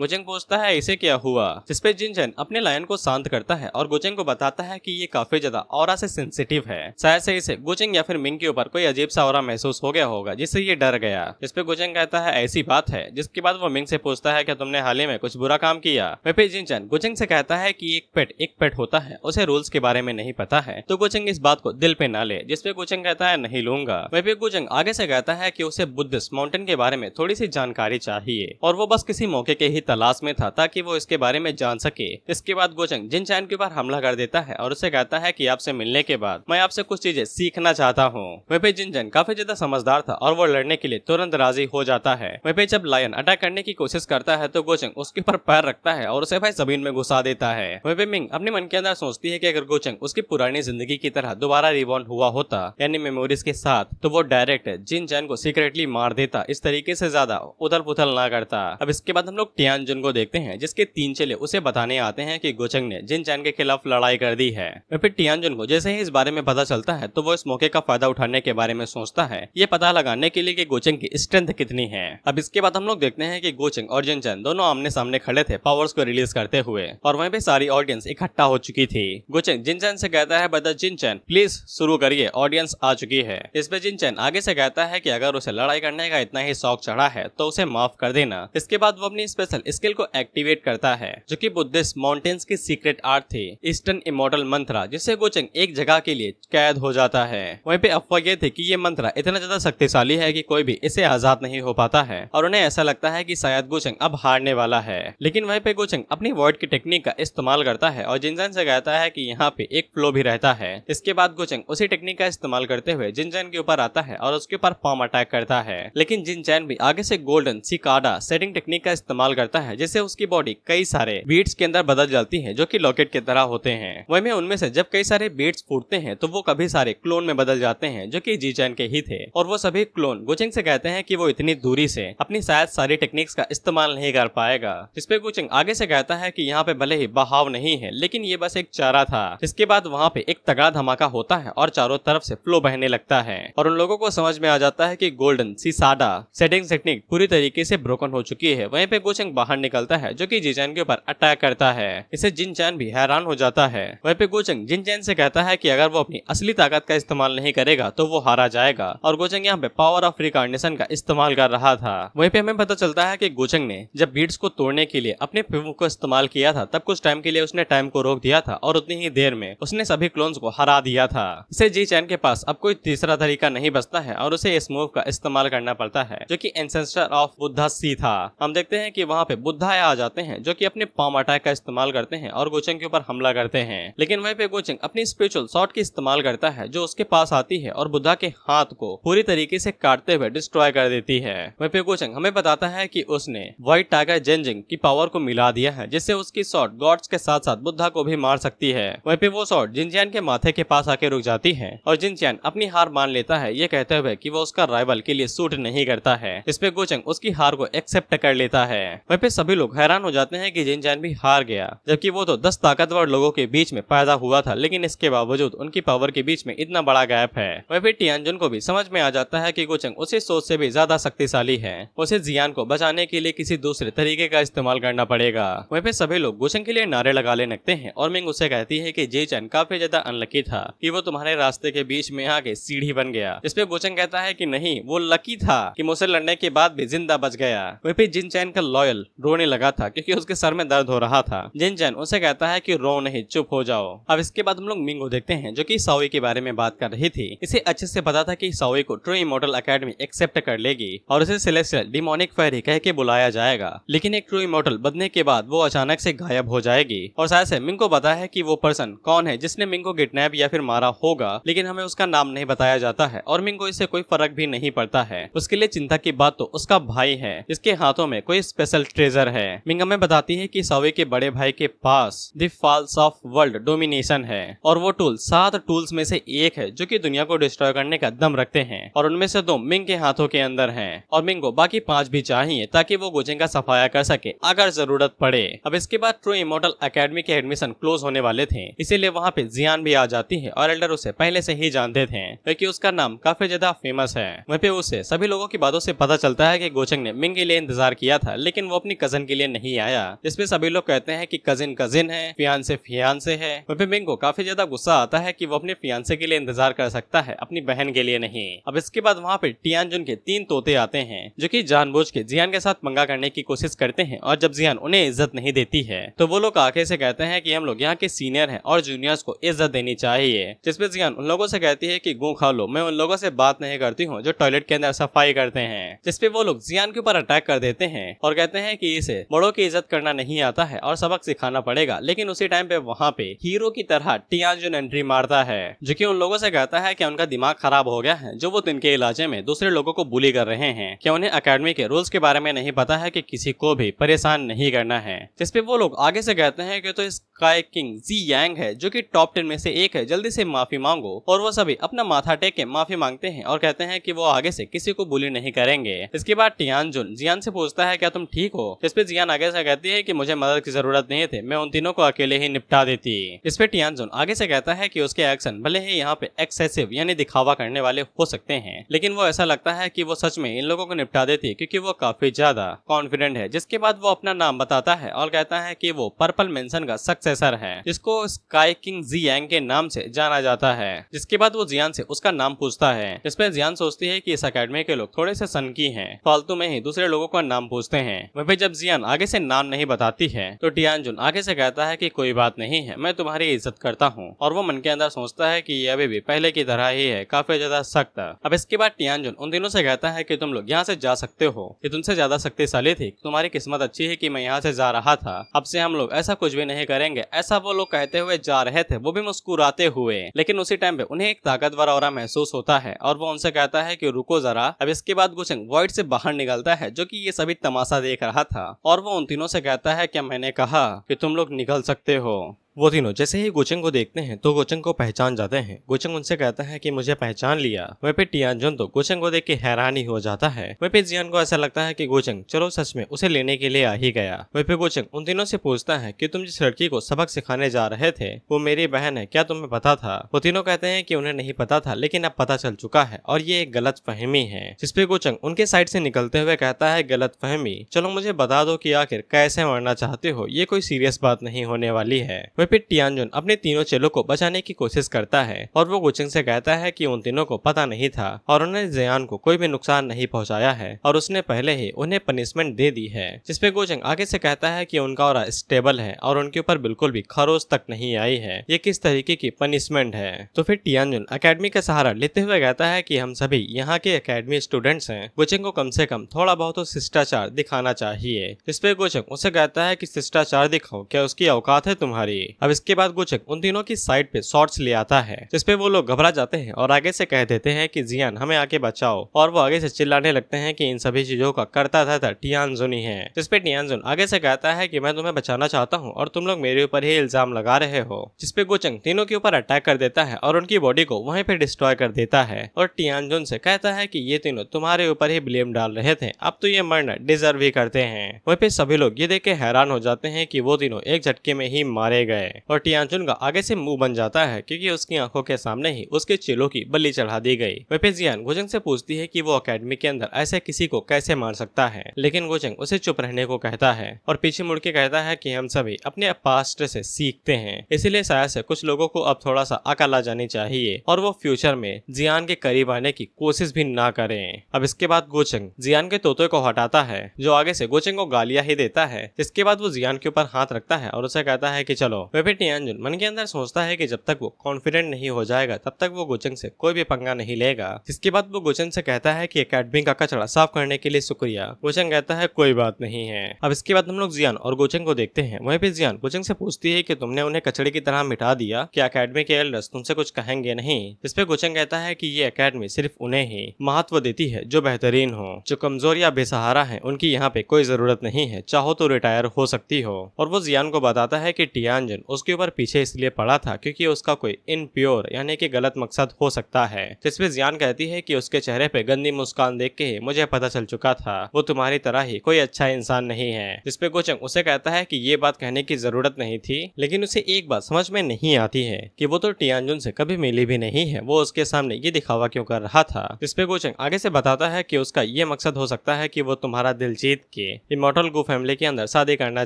गोचेंग पूछता है इसे क्या हुआ जिसपे जिनजन अपने लायन को शांत करता है और गोचेंग को बताता है कि ये काफी ज्यादा और से सेंसिटिव है शायद से इसे गोचेंग या फिर मिंग के ऊपर कोई अजीब सा और महसूस हो गया होगा जिससे ये डर गया जिसपे गोचेंग कहता है ऐसी बात है जिसके बाद वो मिंग से पूछता है क्या तुमने हाल ही में कुछ बुरा काम किया वेपे जिनचन गोचेंग से कहता है की एक पेट एक पेट होता है उसे रूल्स के बारे में नहीं पता है तो गोचेंग इस बात को दिल पे ना ले जिसपे गोचेंग कहता है नहीं लूंगा वेपे गोचेंग आगे से कहता है की उसे बुद्धिस्ट माउंटेन के बारे में थोड़ी सी जानकारी चाहिए और वो बस किसी मौके के ही तलाश में था ताकि वो इसके बारे में जान सके इसके बाद गोचंग जिन चैन के ऊपर हमला कर देता है और उसे कहता है की आपसे मिलने के बाद मैं आपसे कुछ चीजें सीखना चाहता हूँ वेपे जिनचैन काफी ज्यादा समझदार था और वो लड़ने के लिए तुरंत राजी हो जाता है वेपे जब लायन अटैक करने की कोशिश करता है तो गोचंग उसके ऊपर पैर रखता है और उसे भाई जमीन में घुसा देता है वेपे मिंग अपने मन के अंदर सोचती है की अगर गोचंग उसकी पुरानी जिंदगी की तरह दोबारा रिबॉन्ड हुआ होता यानी मेमोरीज के साथ तो वो डायरेक्ट जिन जैन को सीक्रेटली मार देता इस तरीके ऐसी ज्यादा उथल पुथल ना करता अब इसके बाद हम लोग टिया चैन को देखते हैं जिसके तीन चेले उसे बताने आते हैं कि गोचंग ने जिन चैन के खिलाफ लड़ाई कर दी है और तो फिर टियानजुन को जैसे ही इस बारे में पता चलता है तो वो इस मौके का फायदा उठाने के बारे में सोचता है ये पता लगाने के लिए कि गोचंग की स्ट्रेंथ कितनी है अब इसके बाद हम लोग देखते हैं कि गोचंग और जिन चैन दोनों आमने सामने खड़े थे पावर्स को रिलीज करते हुए और वहीं पे सारी ऑडियंस इकट्ठा हो चुकी थी गोचंग जिन चैन से कहता है बता चैन प्लीज शुरू करिए ऑडियंस आ चुकी है इस पे चैन आगे से कहता है कि अगर उसे लड़ाई करने का इतना ही शौक चढ़ा है तो उसे माफ कर देना इसके बाद वो अपनी स्पेशल स्किल को एक्टिवेट करता है जो कि बुद्धिस्ट माउंटेन्स की सीक्रेट आर्ट थी ईस्टर्न इमोटल मंत्रा जिससे गोचंग एक जगह के लिए कैद हो जाता है वहीं पे अफवाह ये थी कि ये मंत्रा इतना ज्यादा शक्तिशाली है कि कोई भी इसे आजाद नहीं हो पाता है और उन्हें ऐसा लगता है कि शायद गोचंग अब हारने वाला है लेकिन वहीं पे गोचंग अपनी वर्ड की टेक्निक का इस्तेमाल करता है और जिनजन से कहता है कि यहाँ पे एक फ्लो भी रहता है इसके बाद गोचंग उसी टेक्निक का इस्तेमाल करते हुए जिनजन के ऊपर आता है और उसके ऊपर फॉर्म अटैक करता है लेकिन जिनजैन भी आगे से गोल्डन सिकाडा सेटिंग टेक्निक का इस्तेमाल करता जाता है जिससे उसकी बॉडी कई सारे बीट्स के अंदर बदल जाती है जो की लॉकेट के तरह होते हैं वही में उनमें से जब कई सारे बीट्स फूटते हैं तो वो कभी सारे क्लोन में बदल जाते हैं जो की जी चैन के ही थे और वो सभी क्लोन गुचिंग से कहते हैं की वो इतनी दूरी से अपनी शायद सारी टेक्निक्स का इस्तेमाल नहीं कर पाएगा जिसपे गुचिंग आगे से कहता है की यहाँ पे भले ही बहाव नहीं है लेकिन ये बस एक चारा था इसके बाद वहाँ पे एक तगड़ा धमाका होता है और चारों तरफ से फ्लो बहने लगता है और उन लोगों को समझ में आ जाता है कि गोल्डन सीसाडा सेटिंग टेक्निक पूरी तरीके से ब्रोकन हो चुकी है वहीं पे गोचंग बाहर निकलता है जो कि चैन के ऊपर अटैक करता है इसे जिन चैन भी हैरान हो जाता है वहीं पे गोचंग जिन चैन से कहता है कि अगर वो अपनी असली ताकत का इस्तेमाल नहीं करेगा तो वो हारा जाएगा और गोचंग यहाँ पे पावर ऑफ रिकार्डिनेशन का इस्तेमाल कर रहा था वही पे हमें पता चलता है की गोचंग ने जब बीट्स को तोड़ने के लिए अपने को इस्तेमाल किया था तब कुछ टाइम के लिए उसने टाइम को रोक दिया था और उतनी ही देर में उसने सभी क्लोन्स को हरा दिया था इसे जी चैन के पास अब कोई तीसरा तरीका नहीं बचता है और उसे इस मूव का इस्तेमाल करना पड़ता है जो की एंसेस्टर ऑफ बुद्धा सी था हम देखते हैं की वहाँ पे बुद्धाया आ जाते हैं जो कि अपने पाम अटैक का इस्तेमाल करते हैं और गोचंग के ऊपर हमला करते हैं लेकिन वहीं पे गोचंग अपनी स्पिरिचुअल शॉर्ट की इस्तेमाल करता है जो उसके पास आती है और बुद्धा के हाथ को पूरी तरीके से काटते हुए डिस्ट्रॉय कर देती है वहीं पे गोचंग हमें बताता है की उसने व्हाइट टाइगर जेंजिंग की पावर को मिला दिया है जिससे उसकी शॉर्ट गॉड्स के साथ साथ बुद्धा को भी मार सकती है वहीं पे वो शॉर्ट जिनजियान के माथे के पास आके रुक जाती है और जिनचैन अपनी हार मान लेता है ये कहते हुए की वो उसका राइवल के लिए सूट नहीं करता है इस पे गोचंग उसकी हार को एक्सेप्ट कर लेता है और फिर सभी लोग हैरान हो जाते हैं कि जैन भी हार गया जबकि वो तो दस ताकतवर लोगों के बीच में पैदा हुआ था लेकिन इसके बावजूद उनकी पावर के बीच में इतना बड़ा गैप है वह फिर टियानजुन को भी समझ में आ जाता है की गोचंग उसी सोच से भी ज्यादा शक्तिशाली है उसे जियान को बचाने के लिए किसी दूसरे तरीके का इस्तेमाल करना पड़ेगा वह फिर सभी लोग गोचंग के लिए नारे लगा लेने लगते हैं और मिंग उसे कहती है की जे चैन काफी ज्यादा अनलकी था की वो तुम्हारे रास्ते के बीच में आके सीढ़ी बन गया इसपे गोचंग कहता है की नहीं वो लकी था की मुझसे लड़ने के बाद भी जिंदा बच गया वह फिर जिन चैन का लॉयल रोने लगा था क्योंकि उसके सर में दर्द हो रहा था जिन जन उसे कहता है कि रो नहीं चुप हो जाओ अब इसके बाद हम लोग मिंगो देखते हैं जो कि साओई के बारे में बात कर रही थी इसे अच्छे से पता था कि साओई को ट्रू इमोटल अकेडमी एक्सेप्ट कर लेगी और उसे सिलेसियल डिमोनिक फेरी कह के बुलाया जाएगा लेकिन एक ट्रू इमोटल बदने के बाद वो अचानक से गायब हो जाएगी और शायद से मिंग को पता है की वो पर्सन कौन है जिसने मिंग को किडनेप या फिर मारा होगा लेकिन हमें उसका नाम नहीं बताया जाता है और मिंगो इसे इससे कोई फर्क भी नहीं पड़ता है उसके लिए चिंता की बात तो उसका भाई है जिसके हाथों में कोई स्पेशल ट्रेजर है मिंगमे बताती है कि सवे के बड़े भाई के पास the falls of world domination है और वो टूल सात टूल्स में से एक है जो की दुनिया को डिस्ट्रॉय करने का दम रखते हैं और उनमें से दो मिंग के हाथों के अंदर है और मिंग को बाकी पांच भी चाहिए ताकि वो गोजेंग का सफाया कर सके अगर जरूरत पड़े अब इसके बाद ट्रू इमोटल अकेडमी के एडमिशन क्लोज होने वाले थे इसीलिए वहाँ पे जियान भी आ जाती है और एल्डर उसे पहले से ही जानते थे क्योंकि उसका नाम काफी ज्यादा फेमस है वहीं पे उसे सभी लोगों की बातों से पता चलता है कि गोचंग ने मिंग के लिए इंतजार किया था लेकिन वो अपनी कजन के लिए नहीं आया जिसपे सभी लोग कहते हैं की कजिन कजिन है फियान से फियान से है फिर मिंग को काफी ज्यादा गुस्सा आता है की वो अपने फियांसे के लिए इंतजार कर सकता है अपनी बहन के लिए नहीं अब इसके बाद वहाँ पे जुन के तीन तोते आते हैं जो की जानबूझ के जियान के साथ पंगा करने की कोशिश करते हैं और जब जियान उन्हें इज्जत नहीं देती है तो वो लोग आके से कहते हैं कि हम लोग यहाँ के सीनियर हैं और जूनियर्स को इज्जत देनी चाहिए जिसपे जियान उन लोगों से कहती है कि गो खा लो मैं उन लोगों से बात नहीं करती हूँ जो टॉयलेट के अंदर सफाई करते हैं जिसपे वो लोग जियान के ऊपर अटैक कर देते हैं और कहते हैं हैं कि इसे बड़ों की इज्जत करना नहीं आता है और सबक सिखाना पड़ेगा लेकिन उसी टाइम पे वहाँ पे हीरो की तरह टियाजुन एंट्री मारता है जो की उन लोगों से कहता है की उनका दिमाग खराब हो गया है जो वो दिन के इलाजे में दूसरे लोगों को बुली कर रहे हैं क्या उन्हें अकेडमी के रूल्स के बारे में नहीं पता है की किसी को भी परेशान नहीं करना है जिसपे वो लोग आगे से कहते हैं की तो इस काय किंग जी यांग है जो की टॉप टेन में से एक है जल्दी से माफी मांगो और वो सभी अपना माथा टेक के माफी मांगते हैं और कहते हैं कि वो आगे से किसी को बुली नहीं करेंगे इसके बाद टियान जुन जियान से पूछता है क्या तुम ठीक हो इस पे जियान आगे से कहती है कि मुझे मदद की जरूरत नहीं थी मैं उन तीनों को अकेले ही निपटा देती इस पे जोन आगे से कहता है कि उसके एक्शन भले ही यहाँ पे एक्सेसिव यानी दिखावा करने वाले हो सकते हैं लेकिन वो ऐसा लगता है कि वो सच में इन लोगों को निपटा देती क्योंकि वो काफी ज्यादा कॉन्फिडेंट है जिसके बाद वो अपना नाम बताता है और कहता है की वो पर्पल मेंशन का सक्सेसर है जिसको स्काई किंग एंग के नाम से जाना जाता है जिसके बाद वो जियान से उसका नाम पूछता है इसपे जियान सोचती है कि इस अकेडमी के लोग थोड़े से सनकी हैं फालतू में ही दूसरे लोगों का नाम पूछते हैं वह वही जब जियान आगे से नाम नहीं बताती है तो टियानजुन आगे से कहता है कि कोई बात नहीं है मैं तुम्हारी इज्जत करता हूँ और वो मन के अंदर सोचता है कि ये अभी भी पहले की तरह ही है काफी ज्यादा सख्त अब इसके बाद टियानजुन उन दिनों से कहता है कि तुम लोग यहाँ से जा सकते हो ये तुमसे ज्यादा शक्तिशाली थी तुम्हारी किस्मत अच्छी है की मैं यहाँ से जा रहा था अब से हम लोग ऐसा कुछ भी नहीं करेंगे ऐसा वो लोग कहते हुए जा रहे थे वो भी मुस्कुराते हुए लेकिन उसी टाइम पे उन्हें एक ताकतवर और महसूस होता है और वो उनसे कहता है की रुको जरा अब इसके बाद कुछ व्हाइट से बाहर निकलता है जो की ये सभी तमाशा देख रहा था और वो उन तीनों से कहता है क्या मैंने कहा कि तुम लोग निकल सकते हो वो तीनों जैसे ही गोचंग को देखते हैं तो गोचंग को पहचान जाते हैं गोचंग उनसे कहता है कि मुझे पहचान लिया वह पे टियानजुन तो गोचंग को देख के हैरानी हो जाता है वह पे जियान को ऐसा लगता है कि गोचंग चलो सच में उसे लेने के लिए आ ही गया वह पे गोचंग उन तीनों से पूछता है की तुम जिस लड़की को सबक सिखाने जा रहे थे वो मेरी बहन है क्या तुम्हें पता था वो तीनों कहते हैं की उन्हें नहीं पता था लेकिन अब पता चल चुका है और ये एक गलत फहमी है जिसपे गोचंग उनके साइड से निकलते हुए कहता है गलत फहमी चलो मुझे बता दो की आखिर कैसे मरना चाहते हो ये कोई सीरियस बात नहीं होने वाली है फिर टियानजुन अपने तीनों चेलों को बचाने की कोशिश करता है और वो कोचिंग से कहता है कि उन तीनों को पता नहीं था और उन्होंने जयान को कोई भी नुकसान नहीं पहुंचाया है और उसने पहले ही उन्हें पनिशमेंट दे दी है जिसपे गोचंग आगे से कहता है कि उनका और स्टेबल है और उनके ऊपर बिल्कुल भी खरोज तक नहीं आई है ये किस तरीके की पनिशमेंट है तो फिर टियानजुन अकेडमी का सहारा लेते हुए कहता है की हम सभी यहाँ के अकेडमी स्टूडेंट्स हैं गोचंग को कम से कम थोड़ा बहुत शिष्टाचार दिखाना चाहिए जिसपे पे गोचंग उसे कहता है की शिष्टाचार दिखाओ क्या उसकी औकात है तुम्हारी अब इसके बाद गुचक उन तीनों की साइड पे शॉर्ट्स ले आता है जिसपे वो लोग घबरा जाते हैं और आगे से कह देते हैं कि जियान हमें आके बचाओ और वो आगे से चिल्लाने लगते हैं कि इन सभी चीजों का करता था, था टियान ही है जिसपे टियानजुन आगे से कहता है कि मैं तुम्हें बचाना चाहता हूँ और तुम लोग मेरे ऊपर ही इल्जाम लगा रहे हो जिसपे गोचंग तीनों के ऊपर अटैक कर देता है और उनकी बॉडी को वहीं पे डिस्ट्रॉय कर देता है और टियानजुन से कहता है की ये तीनों तुम्हारे ऊपर ही ब्लेम डाल रहे थे अब तो ये मरना डिजर्व ही करते हैं वही पे सभी लोग ये देख के हैरान हो जाते हैं की वो तीनों एक झटके में ही मारे गए है और टियांचुन का आगे से मुंह बन जाता है क्योंकि उसकी आंखों के सामने ही उसके चेलों की बलि चढ़ा दी गई वेपेजियान गुजंग से पूछती है कि वो अकेडमी के अंदर ऐसे किसी को कैसे मार सकता है लेकिन गुजंग उसे चुप रहने को कहता है और पीछे मुड़ के कहता है की हम सभी अपने पास्ट से सीखते हैं इसीलिए शायद से कुछ लोगों को अब थोड़ा सा अकल आ जानी चाहिए और वो फ्यूचर में जियान के करीब आने की कोशिश भी ना करें अब इसके बाद गोचंग जियान के तोते को हटाता है जो आगे से गोचंग को गालियां ही देता है इसके बाद वो जियान के ऊपर हाथ रखता है और उसे कहता है की चलो वह फिर टियांजुन मन के अंदर सोचता है कि जब तक वो कॉन्फिडेंट नहीं हो जाएगा तब तक वो गोचंग से कोई भी पंगा नहीं लेगा इसके बाद वो गोचंग से कहता है कि अकेडमी का कचड़ा साफ करने के लिए शुक्रिया गोचंग कहता है कोई बात नहीं है अब इसके बाद हम लोग जियान और गोचंग को देखते हैं वही फिर जियान गोचंग से पूछती है की तुमने उन्हें कचड़े की तरह मिटा दिया की अकेडमी के एल्डर्स तुमसे कुछ कहेंगे नहीं इस पर गोचंग कहता है की ये अकेडमी सिर्फ उन्हें ही महत्व देती है जो बेहतरीन हो जो कमजोर या बेसहारा है उनकी यहाँ पे कोई जरूरत नहीं है चाहो तो रिटायर हो सकती हो और वो जियान को बताता है की टियांजन मंदिर उसके ऊपर पीछे इसलिए पड़ा था क्योंकि उसका कोई इनप्योर यानी कि गलत मकसद हो सकता है जिसमें जियान कहती है कि उसके चेहरे पे गंदी मुस्कान देख के ही मुझे पता चल चुका था वो तुम्हारी तरह ही कोई अच्छा इंसान नहीं है जिसपे गोचंग उसे कहता है की ये बात कहने की जरूरत नहीं थी लेकिन उसे एक बात समझ में नहीं आती है की वो तो टियांजुन से कभी मिली भी नहीं है वो उसके सामने ये दिखावा क्यों कर रहा था जिसपे गोचंग आगे से बताता है की उसका ये मकसद हो सकता है की वो तुम्हारा दिल जीत के इमोटल गु फैमिली के अंदर शादी करना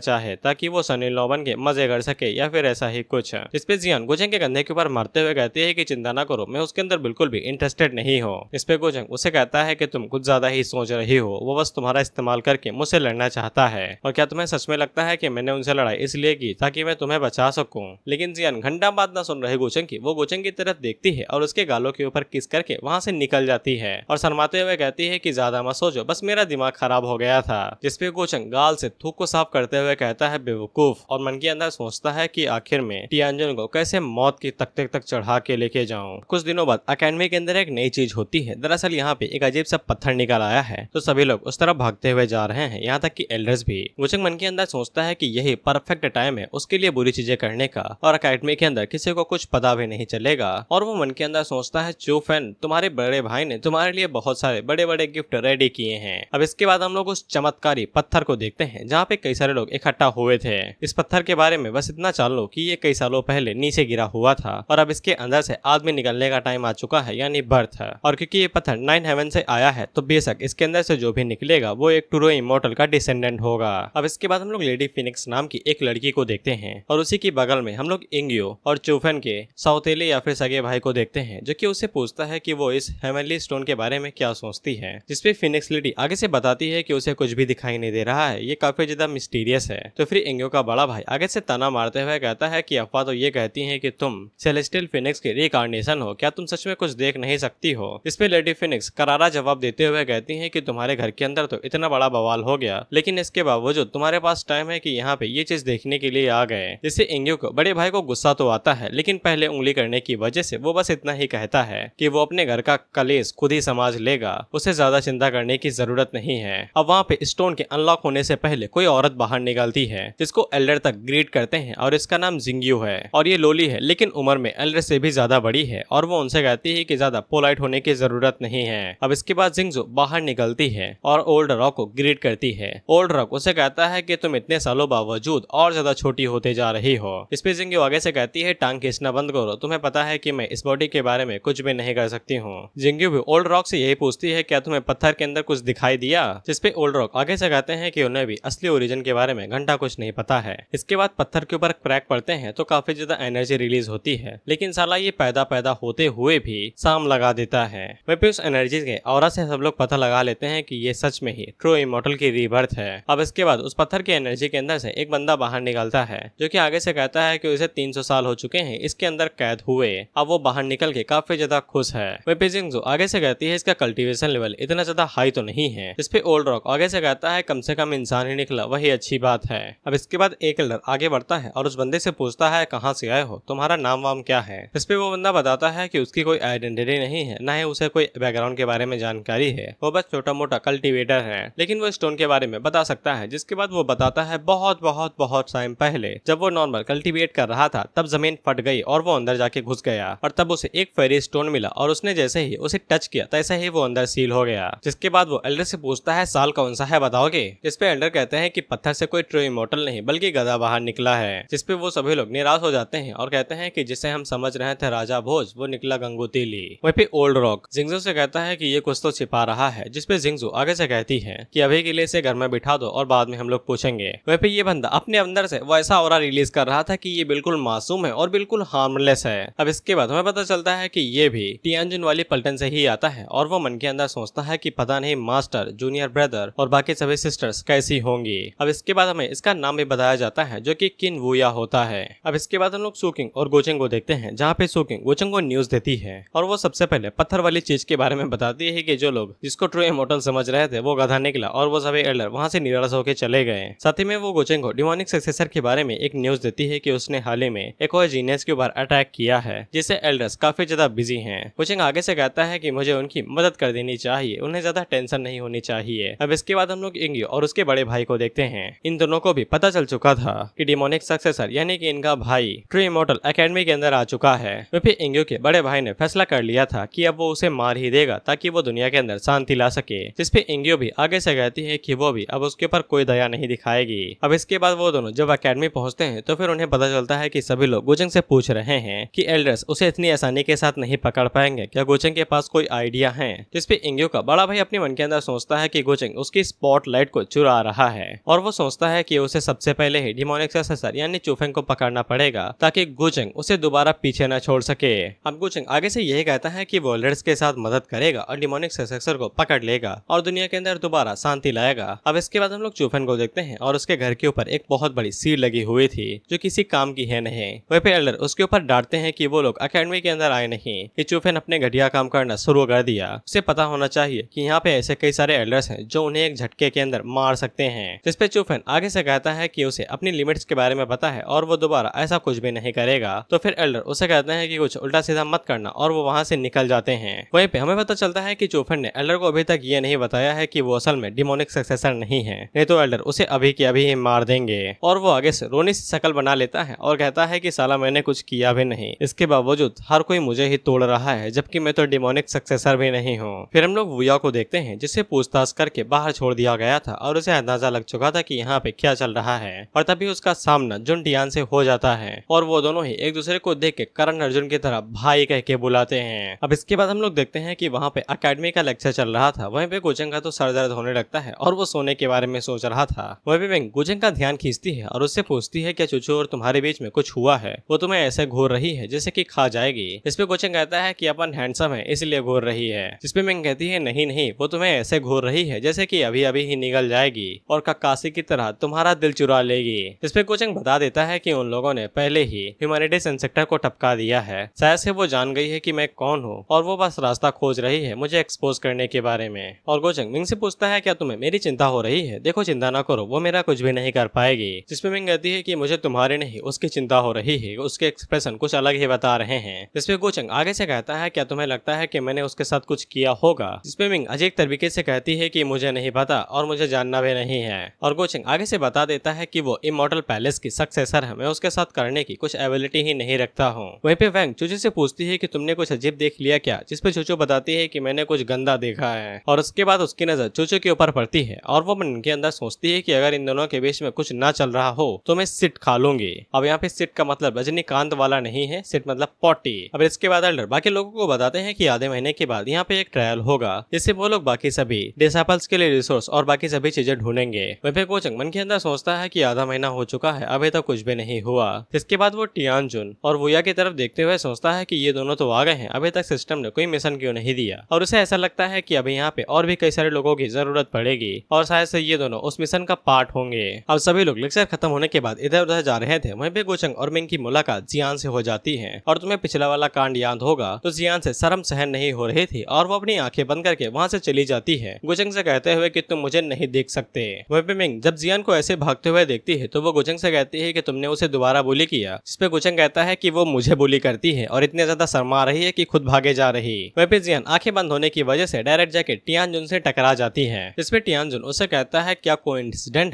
चाहे ताकि वो सनी लोबन के मजे कर सके या फिर ऐसा ही कुछ है जिसपे जियान गुजंग के कंधे के ऊपर मरते हुए कहती है की चिंता ना करो मैं उसके अंदर बिल्कुल भी इंटरेस्टेड नहीं हूँ इसपे गुजंग उसे कहता है की तुम कुछ ज्यादा ही सोच रही हो वो बस तुम्हारा इस्तेमाल करके मुझसे लड़ना चाहता है और क्या तुम्हें सच में लगता है की मैंने उनसे लड़ाई इसलिए की ताकि मैं तुम्हें बचा सकूँ लेकिन जियान घंटा बाद ना सुन रहे गोचंग की वो गोचंग की तरफ देखती है और उसके गालों के ऊपर किस करके वहाँ से निकल जाती है और शरमाते हुए कहती है की ज्यादा मत सोचो बस मेरा दिमाग खराब हो गया था जिसपे गोचंग गाल से थूक को साफ करते हुए कहता है बेवकूफ और मन के अंदर सोचता है कि आखिर में टियांजन को कैसे मौत की तख्ते तक चढ़ा के लेके जाऊं कुछ दिनों बाद अकेडमी के अंदर एक नई चीज होती है दरअसल यहाँ पे एक अजीब सा पत्थर निकल आया है तो सभी लोग उस तरफ भागते हुए जा रहे हैं यहाँ तक की एल्डर्स भी गुचक मन के अंदर सोचता है की यही परफेक्ट टाइम है उसके लिए बुरी चीजें करने का और अकेडमी के अंदर किसी को कुछ पता भी नहीं चलेगा और वो मन के अंदर सोचता है चू फैन तुम्हारे बड़े भाई ने तुम्हारे लिए बहुत सारे बड़े बड़े गिफ्ट रेडी किए हैं अब इसके बाद हम लोग उस चमत्कारी पत्थर को देखते हैं जहाँ पे कई सारे लोग इकट्ठा हुए थे इस पत्थर के बारे में बस इतना सालों की ये कई सालों पहले नीचे गिरा हुआ था और अब इसके अंदर से आदमी निकलने का टाइम आ चुका है यानी बर्थ है और क्योंकि ये पत्थर नाइन हेवन से आया है तो बेशक इसके अंदर से जो भी निकलेगा वो एक टूरो इमोटल का डिसेंडेंट होगा अब इसके बाद हम लोग लेडी फिनिक्स नाम की एक लड़की को देखते हैं और उसी के बगल में हम लोग इंगियो और चूफन के सौतेले या फिर सगे भाई को देखते हैं जो कि उसे पूछता है कि वो इस हेमनली स्टोन के बारे में क्या सोचती है जिसपे फिनिक्स लेडी आगे से बताती है कि उसे कुछ भी दिखाई नहीं दे रहा है ये काफी ज्यादा मिस्टीरियस है तो फिर इंगियो का बड़ा भाई आगे से तना मारते हुए वह कहता है कि अफवाह तो ये कहती है कि तुम सेलेस्टियल फिनिक्स के रिकार्नेशन हो क्या तुम सच में कुछ देख नहीं सकती हो इस पे लेडी फिनिक्स करारा जवाब देते हुए कहती है की तुम्हारे घर के अंदर तो इतना बड़ा बवाल हो गया लेकिन इसके बावजूद तुम्हारे पास टाइम है की यहाँ पे ये चीज देखने के लिए आ गए जिससे इंगू को बड़े भाई को गुस्सा तो आता है लेकिन पहले उंगली करने की वजह से वो बस इतना ही कहता है कि वो अपने घर का कलेस खुद ही समाज लेगा उसे ज्यादा चिंता करने की जरूरत नहीं है अब वहाँ पे स्टोन के अनलॉक होने से पहले कोई औरत बाहर निकलती है जिसको एल्डर तक ग्रीट करते हैं और इसका नाम जिंगयू है और ये लोली है लेकिन उम्र में एलरे से भी ज्यादा बड़ी है और वो उनसे कहती है की ज्यादा पोलाइट होने की जरूरत नहीं है अब इसके बाद जिंगजू बाहर निकलती है और ओल्ड रॉक को ग्रीट करती है ओल्ड रॉक उसे कहता है की तुम इतने सालों बावजूद और ज्यादा छोटी होते जा रही हो इस पे जिंगयू आगे से कहती है टांग खींचना बंद करो तुम्हें पता है की मैं इस बॉडी के बारे में कुछ भी नहीं कर सकती हूँ जिंगयू भी ओल्ड रॉक से यही पूछती है क्या तुम्हें पत्थर के अंदर कुछ दिखाई दिया जिसपे ओल्ड रॉक आगे से कहते हैं कि उन्हें भी असली ओरिजिन के बारे में घंटा कुछ नहीं पता है इसके बाद पत्थर के ऊपर क्रैक पड़ते हैं तो काफी ज्यादा एनर्जी रिलीज होती है लेकिन साला ये पैदा पैदा होते हुए भी शाम लगा देता है वैपे उस एनर्जी के और से सब लोग पता लगा लेते हैं कि ये सच में ही ट्रू इमोटल की रिबर्थ है अब इसके बाद उस पत्थर की एनर्जी के अंदर से एक बंदा बाहर निकलता है जो की आगे से कहता है की उसे तीन साल हो चुके हैं इसके अंदर कैद हुए अब वो बाहर निकल के काफी ज्यादा खुश है वेपे जो आगे से कहती है इसका कल्टिवेशन लेवल इतना ज्यादा हाई तो नहीं है इसपे ओल्ड रॉक आगे से कहता है कम से कम इंसान ही निकला वही अच्छी बात है अब इसके बाद एक एल्डर आगे बढ़ता है और उस बंदे से पूछता है कहाँ से आए हो तुम्हारा नाम वाम क्या है इस पे वो बंदा बताता है कि उसकी कोई आइडेंटिटी नहीं है ना ही उसे कोई बैकग्राउंड के बारे में जानकारी है वो बस छोटा मोटा कल्टीवेटर है लेकिन वो स्टोन के बारे में बता सकता है जिसके बाद वो बताता है बहुत बहुत बहुत टाइम पहले जब वो नॉर्मल कल्टीवेट कर रहा था तब जमीन फट गई और वो अंदर जाके घुस गया और तब उसे एक फेरी स्टोन मिला और उसने जैसे ही उसे टच किया तैसे ही वो अंदर सील हो गया जिसके बाद वो एल्डर से पूछता है साल कौन सा है बताओगे पे एल्डर कहते हैं की पत्थर से कोई ट्रो इमोटल नहीं बल्कि गधा बाहर निकला है इस पे वो सभी लोग निराश हो जाते हैं और कहते हैं कि जिसे हम समझ रहे थे राजा भोज वो निकला गंगोती ली वही पे ओल्ड रॉक जिंगजो से कहता है कि ये कुछ तो छिपा रहा है जिसपे जिंगजो आगे से कहती है कि अभी के लिए इसे घर में बिठा दो और बाद में हम लोग पूछेंगे वही पे ये बंदा अपने अंदर से ऐसा और रिलीज कर रहा था की ये बिल्कुल मासूम है और बिल्कुल हार्मलेस है अब इसके बाद हमें पता चलता है की ये भी टियांजुन वाली पलटन से ही आता है और वो मन के अंदर सोचता है की पता नहीं मास्टर जूनियर ब्रदर और बाकी सभी सिस्टर्स कैसी होंगी अब इसके बाद हमें इसका नाम भी बताया जाता है जो की किन वुया होता है अब इसके बाद हम लोग सोकिंग और गोचिंग को देखते हैं जहाँ पे सोकिंग गोचेंग को न्यूज देती है और वो सबसे पहले पत्थर वाली चीज के बारे में बताती है की जो लोग जिसको ट्रू इमोटल समझ रहे थे वो गधा निकला और वो सभी एल्डर वहाँ से निराश होकर चले गए साथ ही में वो गोचेंग को डिमोनिक सक्सेसर के बारे में एक न्यूज देती है की उसने हाल ही में एक और जीनियस के ऊपर अटैक किया है जिसे एल्डर्स काफी ज्यादा बिजी है गोचिंग आगे से कहता है की मुझे उनकी मदद कर देनी चाहिए उन्हें ज्यादा टेंशन नहीं होनी चाहिए अब इसके बाद हम लोग इंगी और उसके बड़े भाई को देखते हैं इन दोनों को भी पता चल चुका था कि डिमोनिक सक्सेस प्रोफेसर यानी कि इनका भाई ट्री इमोटल अकेडमी के अंदर आ चुका है तो फिर इंग्यू के बड़े भाई ने फैसला कर लिया था कि अब वो उसे मार ही देगा ताकि वो दुनिया के अंदर शांति ला सके जिसपे इंग्यू भी आगे से कहती है कि वो भी अब उसके ऊपर कोई दया नहीं दिखाएगी अब इसके बाद वो दोनों जब अकेडमी पहुंचते हैं तो फिर उन्हें पता चलता है की सभी लोग गुजंग से पूछ रहे हैं की एल्डर्स उसे इतनी आसानी के साथ नहीं पकड़ पाएंगे क्या गुजंग के पास कोई आइडिया है जिसपे इंग्यू का बड़ा भाई अपने मन के अंदर सोचता है की गुजंग उसकी स्पॉट को चुरा रहा है और वो सोचता है की उसे सबसे पहले ही डिमोनिक्स यानी चुफेंग को पकड़ना पड़ेगा ताकि गुजंग उसे दोबारा पीछे न छोड़ सके अब गुजंग आगे से यही कहता है कि वो लेड्स के साथ मदद करेगा और डिमोनिक सेक्सर को पकड़ लेगा और दुनिया के अंदर दोबारा शांति लाएगा अब इसके बाद हम लोग चुफेन को देखते हैं और उसके घर के ऊपर एक बहुत बड़ी सीट लगी हुई थी जो किसी काम की है नहीं पे एल्डर उसके ऊपर डांटते हैं की वो लोग अकेडमी के अंदर आए नहीं की चुफेन अपने घटिया काम करना शुरू कर दिया उसे पता होना चाहिए की यहाँ पे ऐसे कई सारे एल्डर्स है जो उन्हें एक झटके के अंदर मार सकते हैं जिसपे चुफेन आगे से कहता है की उसे अपनी लिमिट्स के बारे में पता है है और वो दोबारा ऐसा कुछ भी नहीं करेगा तो फिर एल्डर उसे कहते हैं कि कुछ उल्टा सीधा मत करना और वो वहाँ से निकल जाते हैं वहीं पे हमें पता चलता है कि चोफर ने एल्डर को अभी तक ये नहीं बताया है कि वो असल में डिमोनिक सक्सेसर नहीं है नहीं तो एल्डर उसे अभी के अभी ही मार देंगे और वो आगे से रोनी से शकल बना लेता है और कहता है की साला मैंने कुछ किया भी नहीं इसके बावजूद हर कोई मुझे ही तोड़ रहा है जबकि मैं तो डिमोनिक सक्सेसर भी नहीं हूँ फिर हम लोग वुया को देखते हैं जिसे पूछताछ करके बाहर छोड़ दिया गया था और उसे अंदाजा लग चुका था की यहाँ पे क्या चल रहा है और तभी उसका सामना जुन ध्यान से हो जाता है और वो दोनों ही एक दूसरे को देख के करण अर्जुन की तरह भाई कह के बुलाते हैं अब इसके बाद हम लोग देखते हैं कि वहाँ पे अकेडमी का लेक्चर चल रहा था वहीं पे गुजंग का तो सर दर्द होने लगता है और वो सोने के बारे में सोच रहा था वही भी गुजंग का ध्यान खींचती है और उससे पूछती है क्या चुचू और तुम्हारे बीच में कुछ हुआ है वो तुम्हें ऐसे घूर रही है जैसे की खा जाएगी इस पे गुजंग कहता है की अपन हैंडसम है इसलिए घूर रही है जिसपे मैं कहती है नहीं नहीं वो तुम्हें ऐसे घूर रही है जैसे की अभी अभी ही निकल जाएगी और कक्कासी की तरह तुम्हारा दिल चुरा लेगी इसपे कोचिंग बता देता लगता है कि उन लोगों ने पहले ही ह्यूमैनिटी इंसेक्टर को टपका दिया है शायद से वो जान गई है कि मैं कौन हूँ और वो बस रास्ता खोज रही है मुझे एक्सपोज करने के बारे में और गोचंग मिंग से पूछता है क्या तुम्हें मेरी चिंता हो रही है देखो चिंता ना करो वो मेरा कुछ भी नहीं कर पाएगी जिसपे मिंग कहती है की मुझे तुम्हारी नहीं उसकी चिंता हो रही है उसके एक्सप्रेशन कुछ अलग ही बता रहे हैं जिसपे गोचंग आगे से कहता है क्या तुम्हें लगता है की मैंने उसके साथ कुछ किया होगा जिसपे मिंग अजीब तरीके से कहती है की मुझे नहीं पता और मुझे जानना भी नहीं है और गोचंग आगे से बता देता है की वो इमोटल पैलेस की सक्सेस असर है मैं उसके साथ करने की कुछ एबिलिटी ही नहीं रखता हूँ वहीं पे वैंग चूचू से पूछती है कि तुमने कुछ अजीब देख लिया क्या जिसपे चूचू बताती है कि मैंने कुछ गंदा देखा है और उसके बाद उसकी नजर चूचू के ऊपर पड़ती है और वो मन के अंदर सोचती है की अगर इन दोनों के बीच में कुछ ना चल रहा हो तो मैं सिट खा लूंगी अब यहाँ पे सिट का मतलब रजनीकांत वाला नहीं है सिट मतलब पॉटी अब इसके बाद एल्डर बाकी लोगों को बताते हैं की आधे महीने के बाद यहाँ पे एक ट्रायल होगा जिससे वो लोग बाकी सभी डिसापल्स के लिए रिसोर्स और बाकी सभी चीजें ढूंढेंगे वैपे कोचिंग मन के अंदर सोचता है की आधा महीना हो चुका है अभी तक तो कुछ कुछ भी नहीं हुआ इसके बाद वो टियान जुन और वोया की तरफ देखते हुए सोचता है कि ये दोनों तो आ गए हैं अभी तक सिस्टम ने कोई मिशन क्यों नहीं दिया और उसे ऐसा लगता है कि अभी यहाँ पे और भी कई सारे लोगों की जरूरत पड़ेगी और शायद से ये दोनों उस मिशन का पार्ट होंगे अब सभी लोग लेक्चर खत्म होने के बाद इधर उधर जा रहे थे वहीं पे गोचंग और मिंग की मुलाकात जियान से हो जाती है और तुम्हें पिछला वाला कांड याद होगा तो जियान से शर्म सहन नहीं हो रही थी और वो अपनी आंखें बंद करके वहाँ से चली जाती है गोचंग से कहते हुए की तुम मुझे नहीं देख सकते वहीं पे मिंग जब जियान को ऐसे भागते हुए देखती है तो वो गोचंग से कहती है की कि तुमने उसे दोबारा बोली किया जिसपे गुचंग कहता है कि वो मुझे बोली करती है और इतने ज्यादा शर्मा रही है कि खुद भागे जा रही वेपिजियन आंखें बंद होने की वजह से डायरेक्ट जाके टियानजुन से टकरा जाती है जिसपे टियानजुन उसे कहता है क्या कोई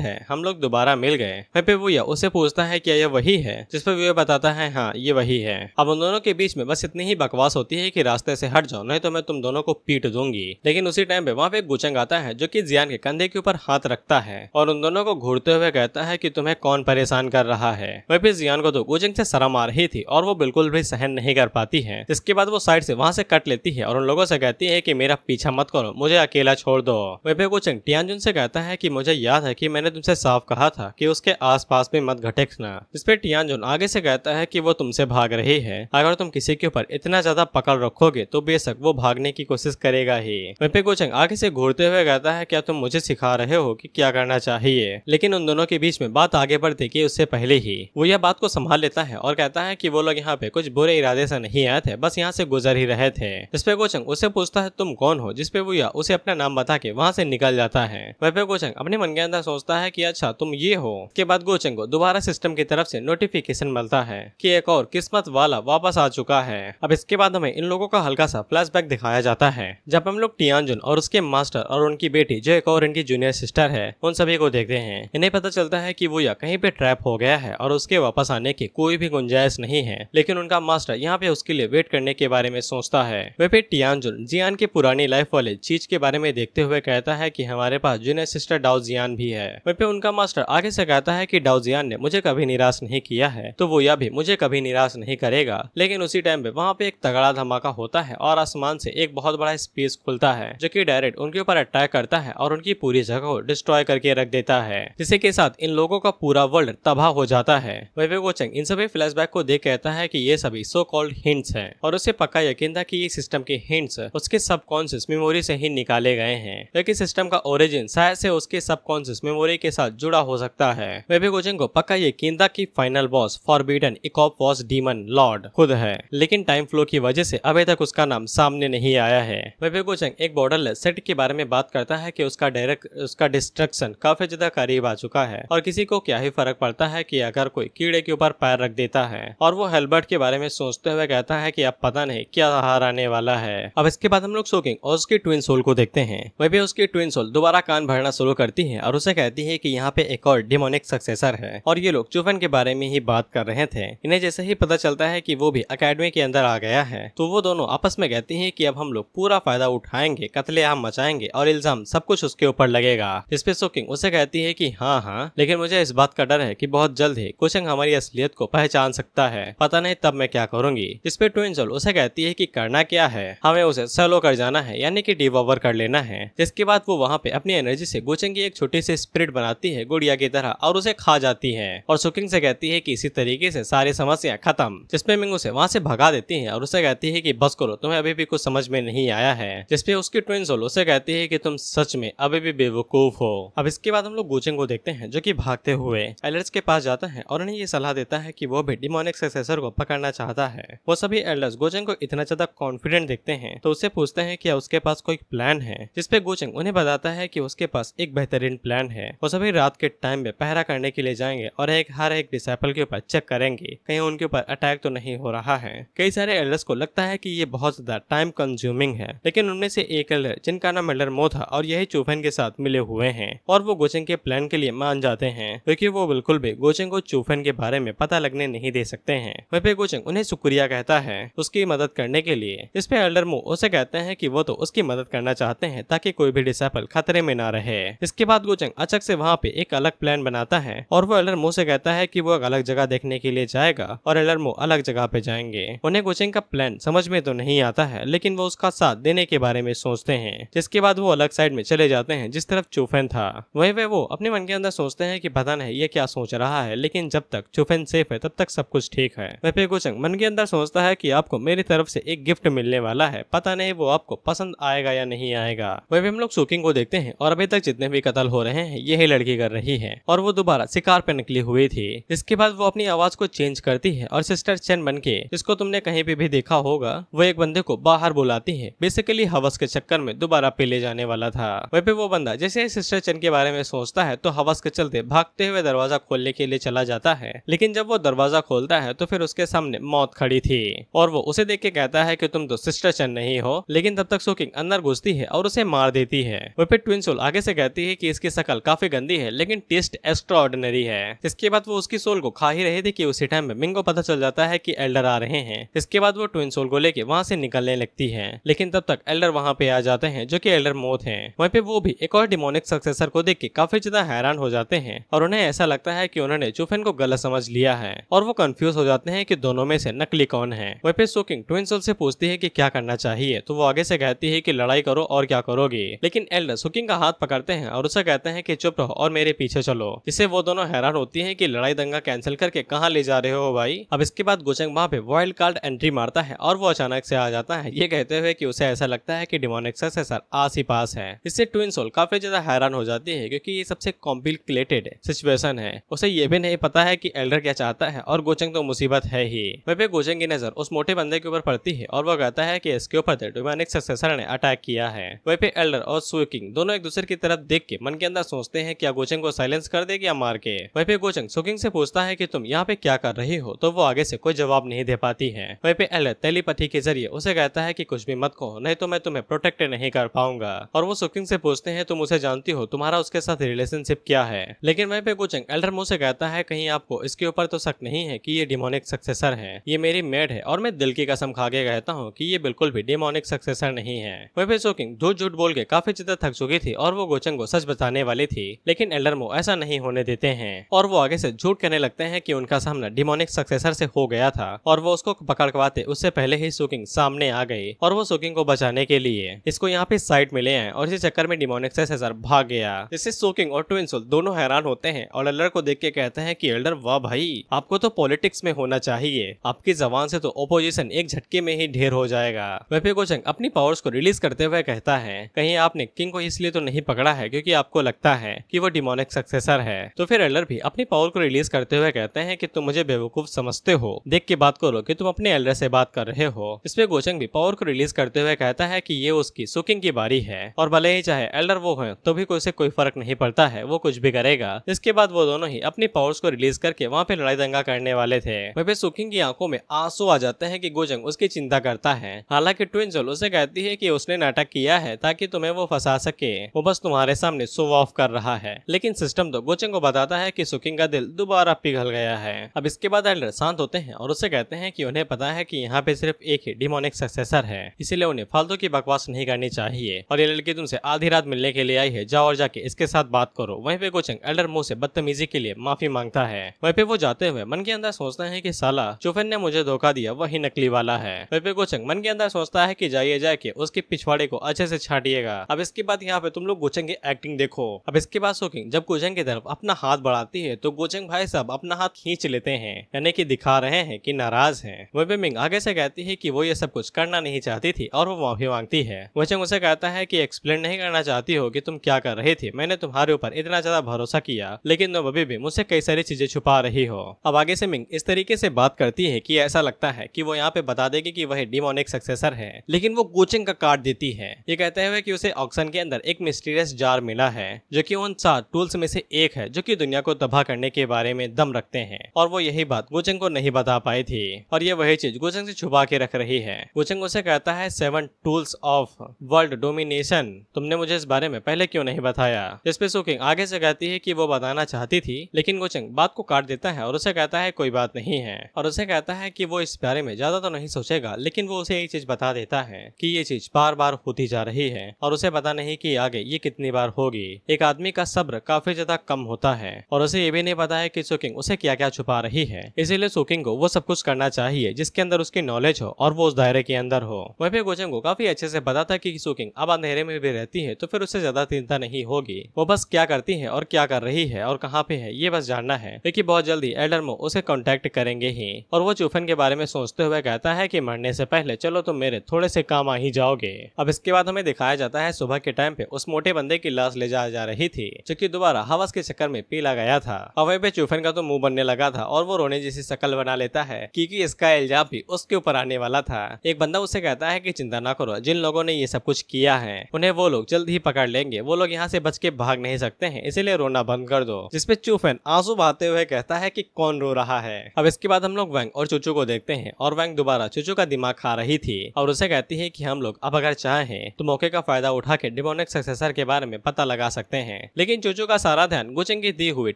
है हम लोग दोबारा मिल गए वेपिवुया उसे पूछता है क्या यह वही है जिसपे वे बताता है हाँ ये वही है अब उन दोनों के बीच में बस इतनी ही बकवास होती है की रास्ते ऐसी हट जाओ नहीं तो मैं तुम दोनों को पीट दूंगी लेकिन उसी टाइम पे वहाँ पे गुचंग आता है जो की जियान के कंधे के ऊपर हाथ रखता है और उन दोनों को घूरते हुए कहता है की तुम्हें कौन परेशान कर रहा रहा है वह फिर जियान को तो गोजंग से शर्म आ रही थी और वो बिल्कुल भी सहन नहीं कर पाती है जिसके बाद वो साइड से वहाँ से कट लेती है और उन लोगों से कहती है की मेरा पीछा मत करो मुझे अकेला छोड़ दो वह फिर गोचंग टियानजुन से कहता है की मुझे याद है की मैंने तुमसे साफ कहा था की उसके आस पास में मत घटेना जिसपे टियानजुन आगे से कहता है की वो तुमसे भाग रही है अगर तुम किसी के ऊपर इतना ज्यादा पकड़ रखोगे तो बेशक वो भागने की कोशिश करेगा ही फिर गोचंग आगे से घूरते हुए कहता है क्या तुम मुझे सिखा रहे हो कि क्या करना चाहिए लेकिन उन दोनों के बीच में बात आगे बढ़ती की उससे पहले पहले ही वो यह बात को संभाल लेता है और कहता है कि वो लोग यहाँ पे कुछ बुरे इरादे से नहीं आए थे बस यहाँ से गुजर ही रहे थे इसपे गोचंग उसे पूछता है तुम कौन हो जिसपे वो या उसे अपना नाम बता के वहाँ से निकल जाता है वह पे गोचंग अपने मन के अंदर सोचता है की अच्छा तुम ये हो के बाद गोचंग को दोबारा सिस्टम की तरफ से नोटिफिकेशन मिलता है की एक और किस्मत वाला वापस आ चुका है अब इसके बाद हमें इन लोगों का हल्का सा फ्लैशबैक दिखाया जाता है जब हम लोग टियांजुन और उसके मास्टर और उनकी बेटी जो एक और इनकी जूनियर सिस्टर है उन सभी को देखते हैं इन्हें पता चलता है की वो या कहीं पे ट्रैप हो गया गया है और उसके वापस आने की कोई भी गुंजाइश नहीं है लेकिन उनका मास्टर यहाँ पे उसके लिए वेट करने के बारे में सोचता है वे फिर टियान जियान की पुरानी लाइफ वाले चीज के बारे में देखते हुए कहता है की हमारे पास जूनियर सिस्टर डाउ जियान भी है वे फिर उनका मास्टर आगे से कहता है की डाउ जियान ने मुझे कभी निराश नहीं किया है तो वो यह भी मुझे कभी निराश नहीं करेगा लेकिन उसी टाइम पे वहाँ पे एक तगड़ा धमाका होता है और आसमान से एक बहुत बड़ा स्पेस खुलता है जो की डायरेक्ट उनके ऊपर अटैक करता है और उनकी पूरी जगह को डिस्ट्रॉय करके रख देता है जिसके साथ इन लोगों का पूरा वर्ल्ड तबाह हो जाता है वेवे कोचंग इन सभी फ्लैशबैक को देख कहता है कि ये सभी सो कॉल्ड हिंट्स हैं और उसे पक्का यकीन था कि ये सिस्टम के हिंट्स उसके सबकॉन्सियस मेमोरी से ही निकाले गए हैं लेकिन सिस्टम का ओरिजिन शायद से उसके सबकॉन्सियस मेमोरी के साथ जुड़ा हो सकता है वेवे कोचंग को पक्का यकीन था की फाइनल बॉस फॉरबीडन इकॉप बॉस डीमन लॉर्ड खुद है लेकिन टाइम फ्लो की वजह से अभी तक उसका नाम सामने नहीं आया है वेवे कोचंग एक बॉर्डरलेस सेट के बारे में बात करता है की उसका डायरेक्ट उसका डिस्ट्रक्शन काफी ज्यादा करीब आ चुका है और किसी को क्या ही फर्क पड़ता है की कि अगर कोई कीड़े के ऊपर पैर रख देता है और वो हेलबर्ट के बारे में सोचते हुए कहता है कि अब पता नहीं क्या सहार आने वाला है अब इसके बाद हम लोग सोकिंग और उसके ट्विन सोल को देखते हैं वह भी उसकी ट्विन सोल दोबारा कान भरना शुरू करती है और उसे कहती है की यहाँ पे एक और डिमोनिक सक्सेसर है और ये लोग चुफन के बारे में ही बात कर रहे थे इन्हें जैसे ही पता चलता है की वो भी अकेडमी के अंदर आ गया है तो वो दोनों आपस में कहती है की अब हम लोग पूरा फायदा उठाएंगे कतलेआम मचाएंगे और इल्जाम सब कुछ उसके ऊपर लगेगा इस पे सोकिंग उसे कहती है की हाँ हाँ लेकिन मुझे इस बात का डर है की बहुत जल्द जल्द ही कुशंग हमारी असलियत को पहचान सकता है पता नहीं तब मैं क्या करूंगी इस पे ट्विंजल उसे कहती है कि करना क्या है हमें उसे सलो कर जाना है यानी कि ओवर कर लेना है जिसके बाद वो वहाँ पे अपनी एनर्जी से गुचंग की एक छोटी सी स्प्रिट बनाती है गुड़िया की तरह और उसे खा जाती है और सुकिंग से कहती है कि इसी तरीके से सारी समस्या खत्म जिसपे मिंग उसे वहाँ से भगा देती है और उसे कहती है की बस करो तुम्हें अभी भी कुछ समझ में नहीं आया है जिसपे उसकी ट्विन उसे कहती है की तुम सच में अभी भी बेवकूफ हो अब इसके बाद हम लोग गुचंग को देखते हैं जो की भागते हुए एलर्स के पास जाता है और उन्हें ये सलाह देता है कि वो भी डिमोनिक सक्सेसर को पकड़ना चाहता है वो सभी एल्डर्स गोचेंग को इतना ज्यादा कॉन्फिडेंट देखते हैं तो उससे पूछते हैं कि उसके पास कोई प्लान है जिसपे गोचेंग उन्हें बताता है कि उसके पास एक बेहतरीन प्लान है वो सभी रात के टाइम में पहरा करने के लिए जाएंगे और एक हर एक डिसाइपल के ऊपर चेक करेंगे कहीं उनके ऊपर अटैक तो नहीं हो रहा है कई सारे एल्डर्स को लगता है की ये बहुत ज्यादा टाइम कंज्यूमिंग है लेकिन उनमें से एक एल्डर जिनका नाम एल्डर मो था और यही चूफेन के साथ मिले हुए हैं और वो गोचेंग के प्लान के लिए मान जाते हैं क्योंकि वो बिल्कुल भी गोचेंग गोचंग को चूफन के बारे में पता लगने नहीं दे सकते हैं वह पे गोचंग उन्हें शुक्रिया कहता है उसकी मदद करने के लिए इस पे एल्डर मो उसे कहते हैं कि वो तो उसकी मदद करना चाहते हैं ताकि कोई भी डिसेपल खतरे में ना रहे इसके बाद गोचंग अचक से वहाँ पे एक अलग प्लान बनाता है और वो एल्डर मो से कहता है की वो एक अलग जगह देखने के लिए जाएगा और एल्डर मो अलग जगह पे जाएंगे उन्हें गोचंग का प्लान समझ में तो नहीं आता है लेकिन वो उसका साथ देने के बारे में सोचते हैं जिसके बाद वो अलग साइड में चले जाते हैं जिस तरफ चूफेन था वही वे वो अपने मन के अंदर सोचते हैं कि पता नहीं ये क्या सोच रहा है है लेकिन जब तक चुफेन सेफ है तब तक सब कुछ ठीक है वेपे गुचंग मन के अंदर सोचता है कि आपको मेरी तरफ से एक गिफ्ट मिलने वाला है पता नहीं वो आपको पसंद आएगा या नहीं आएगा भी हम लोग सुकिंग को देखते हैं और अभी तक जितने भी कतल हो रहे हैं यही लड़की कर रही है और वो दोबारा शिकार पे निकली हुई थी इसके बाद वो अपनी आवाज को चेंज करती है और सिस्टर चैन बन के जिसको तुमने कहीं पे भी देखा होगा वो एक बंदे को बाहर बुलाती है बेसिकली हवस के चक्कर में दोबारा पे ले जाने वाला था पे वो बंदा जैसे सिस्टर चैन के बारे में सोचता है तो हवस के चलते भागते हुए दरवाजा खोलने के लिए लिए चला जाता है लेकिन जब वो दरवाजा खोलता है तो फिर उसके सामने मौत खड़ी थी और वो उसे देख के कहता है की तुम तो सिस्टर चन नहीं हो लेकिन तब तक सुकिंग अंदर घुसती है और उसे मार देती है वो फिर ट्विंसोल आगे से कहती है की इसकी शकल काफी गंदी है लेकिन टेस्ट एक्स्ट्रा है इसके बाद वो उसकी सोल को खा ही रहे थे की उसी टाइम में मिंगो पता चल जाता है की एल्डर आ रहे हैं इसके बाद वो ट्विन सोल को लेके वहाँ से निकलने लगती है लेकिन तब तक एल्डर वहाँ पे आ जाते हैं जो की एल्डर मौत है वहीं पे वो भी एक और डिमोनिक सक्सेसर को देख के काफी ज्यादा हैरान हो जाते हैं और उन्हें ऐसा लगता है की उन्होंने ने जोफेन को गलत समझ लिया है और वो कंफ्यूज हो जाते हैं कि दोनों में से नकली कौन है वह फिर सोकिंग ट्विन सोल से पूछती है कि क्या करना चाहिए तो वो आगे से कहती है कि लड़ाई करो और क्या करोगी लेकिन एल्डर सुकिंग का हाथ पकड़ते हैं और उसे कहते हैं कि चुप रहो और मेरे पीछे चलो इससे वो दोनों हैरान होती है की लड़ाई दंगा कैंसिल करके कहाँ ले जा रहे हो भाई अब इसके बाद गोचंग वहाँ पे वाइल्ड कार्ड एंट्री मारता है और वो अचानक से आ जाता है ये कहते हुए की उसे ऐसा लगता है की डिमोनिक सक्सेसर आस ही पास है इससे ट्विन सोल काफी ज्यादा हैरान हो जाती है क्योंकि ये सबसे कॉम्प्लिकेटेड सिचुएशन है उसे ये भी सभी नहीं पता है कि एल्डर क्या चाहता है और गोचंग तो मुसीबत है ही वह गोचंग की नजर उस मोटे बंदे के ऊपर पड़ती है और वो कहता है कि इसके ऊपर सक्सेसर ने अटैक किया है वह पे एल्डर और सुकिंग दोनों एक दूसरे की तरफ देख के मन के अंदर सोचते हैं क्या गोचंग को साइलेंस कर दे या मार के वह गोचंग सुकिंग से पूछता है की तुम यहाँ पे क्या कर रही हो तो वो आगे से कोई जवाब नहीं दे पाती है वह पे एल्डर टेलीपथी के जरिए उसे कहता है की कुछ भी मत कहो नहीं तो मैं तुम्हें प्रोटेक्ट नहीं कर पाऊंगा और वो सुकिंग से पूछते हैं तुम उसे जानती हो तुम्हारा उसके साथ रिलेशनशिप क्या है लेकिन वह पे गोचंग एल्डर मुझसे कहता लगता है कहीं आपको इसके ऊपर तो शक नहीं है कि ये डिमोनिक सक्सेसर है ये मेरी मेड है और मैं दिल की कसम खा के कहता हूँ कि ये बिल्कुल भी डिमोनिक सक्सेसर नहीं है वह फिर शोकिंग झूठ झूठ बोल के काफी ज्यादा थक चुकी थी और वो गोचंग को सच बताने वाली थी लेकिन एल्डरमो ऐसा नहीं होने देते हैं और वो आगे से झूठ कहने लगते हैं कि उनका सामना डिमोनिक सक्सेसर से हो गया था और वो उसको पकड़वाते उससे पहले ही सुकिंग सामने आ गई और वो सुकिंग को बचाने के लिए इसको यहाँ पे साइड मिले हैं और इसी चक्कर में डिमोनिक सक्सेसर भाग गया जिससे सुकिंग और ट्विंसुल दोनों हैरान होते हैं और एल्डर को देख के कहते कहते हैं कि एल्डर वाह भाई आपको तो पॉलिटिक्स में होना चाहिए आपकी जबान से तो ओपोजिशन एक झटके में ही ढेर हो जाएगा वेफे गोचंग अपनी पावर्स को रिलीज करते हुए कहता है कहीं आपने किंग को इसलिए तो नहीं पकड़ा है क्योंकि आपको लगता है कि वो डिमोनिक सक्सेसर है तो फिर एल्डर भी अपनी पावर को रिलीज करते हुए कहते हैं कि तुम मुझे बेवकूफ समझते हो देख के बात करो कि तुम अपने एल्डर से बात कर रहे हो इस पे गोचंग भी पावर को रिलीज करते हुए कहता है कि ये उसकी सुकिंग की बारी है और भले ही चाहे एल्डर वो है तो भी उसे कोई फर्क नहीं पड़ता है वो कुछ भी करेगा इसके बाद वो दोनों ही अपनी पावर पावर्स को रिलीज करके वहाँ पे लड़ाई दंगा करने वाले थे वहीं पे सुखिंग की आंखों में आंसू आ जाते हैं कि गोजंग उसकी चिंता करता है हालांकि ट्विंजल उसे कहती है कि उसने नाटक किया है ताकि तुम्हें वो फंसा सके वो बस तुम्हारे सामने सो ऑफ कर रहा है लेकिन सिस्टम तो गोचंग को बताता है की सुखिंग का दिल दोबारा पिघल गया है अब इसके बाद एल्डर शांत होते हैं और उसे कहते हैं की उन्हें पता है की यहाँ पे सिर्फ एक ही डिमोनिक सक्सेसर है इसीलिए उन्हें फालतू की बकवास नहीं करनी चाहिए और ये लड़की तुमसे आधी रात मिलने के लिए आई है जाओ और जाके इसके साथ बात करो वहीं पे गोचंग एल्डर मुंह से बदतमीजी के लिए माफी माफी मांगता है वहीं पे वो जाते हुए मन के अंदर सोचता है कि साला चुफिन ने मुझे धोखा दिया वही नकली वाला है वहीं पे गुचंग मन के अंदर सोचता है कि जाइए जाके उसके पिछवाड़े को अच्छे से छाटिएगा अब इसके बाद यहाँ पे तुम लोग गुचंग की एक्टिंग देखो अब इसके बाद सोकिंग जब गुचंग की तरफ अपना हाथ बढ़ाती है तो गुचंग भाई साहब अपना हाथ खींच लेते हैं यानी की दिखा रहे हैं की नाराज है वहीं पे मिंग आगे से कहती है की वो ये सब कुछ करना नहीं चाहती थी और वो माफी मांगती है गुचंग उसे कहता है की एक्सप्लेन नहीं करना चाहती हो की तुम क्या कर रहे थे मैंने तुम्हारे ऊपर इतना ज्यादा भरोसा किया लेकिन वो अभी भी मुझसे कई सारी चीजें छुपा रही हो अब आगे से मिंग इस तरीके से बात करती है कि ऐसा लगता है कि वो यहाँ पे बता देगी कि वह डिमोनिक सक्सेसर है लेकिन वो कोचिंग का कार्ड देती है ये कहते हुए कि उसे ऑक्सन के अंदर एक मिस्टीरियस जार मिला है जो कि उन सात टूल्स में से एक है जो कि दुनिया को तबाह करने के बारे में दम रखते हैं और वो यही बात गोचंग को नहीं बता पाई थी और ये वही चीज गोचंग से छुपा के रख रही है गोचंग उसे कहता है seven tools of world domination तुमने मुझे इस बारे में पहले क्यों नहीं बताया जिसपे सुकिंग आगे से कहती है की वो बताना चाहती थी लेकिन वो बात को काट देता है और उसे कहता है कोई बात नहीं है और उसे कहता है कि वो इस बारे में ज्यादा तो नहीं सोचेगा लेकिन वो उसे एक चीज बता देता है कि ये चीज बार बार होती जा रही है और उसे पता नहीं कि आगे ये कितनी बार होगी एक आदमी का सब्र काफी ज्यादा कम होता है और उसे ये भी नहीं पता है कि सुकिंग उसे क्या क्या छुपा रही है इसीलिए सुकिंग को वो सब कुछ करना चाहिए जिसके अंदर उसकी नॉलेज हो और वो उस दायरे के अंदर हो वह भी गोचंग को काफी अच्छे से पता था की सुकिंग अब अंधेरे में भी रहती है तो फिर उसे ज्यादा चिंता नहीं होगी वो बस क्या करती है और क्या कर रही है और कहाँ पे है ये बस जानना है क्योंकि बहुत जल्दी एडरमो उसे कॉन्टेक्ट करेंगे ही और वो चूफन के बारे में सोचते हुए कहता है की मरने से पहले चलो तुम मेरे थोड़े से काम आ ही जाओगे अब इसके बाद हमें दिखाया जाता है सुबह के टाइम पे उस मोटे बंदे की लाश ले जाया जा रही थी जो की दोबारा हवस के चक्कर में पीला गया था और पे चूफन का तो मुंह बनने लगा था और वो रोने जैसी शकल बना लेता है क्योंकि इसका इल्जाम भी उसके ऊपर आने वाला था एक बंदा उसे कहता है कि चिंता ना करो जिन लोगों ने ये सब कुछ किया है उन्हें वो लोग जल्द ही पकड़ लेंगे वो लोग यहाँ से बच के भाग नहीं सकते हैं इसीलिए रोना बंद कर दो जिसपे चूफेन आंसू आंसू बहाते हुए कहता है कि कौन रो रहा है अब इसके बाद हम लोग वैंग और चुचू को देखते हैं और वैंग दोबारा चूचू का दिमाग खा रही थी और उसे कहती है कि हम लोग अब अगर चाहें तो मौके का फायदा उठा के डिमोनिक सक्सेसर के बारे में पता लगा सकते हैं लेकिन चुचू का सारा ध्यान गुचिंग की दी हुई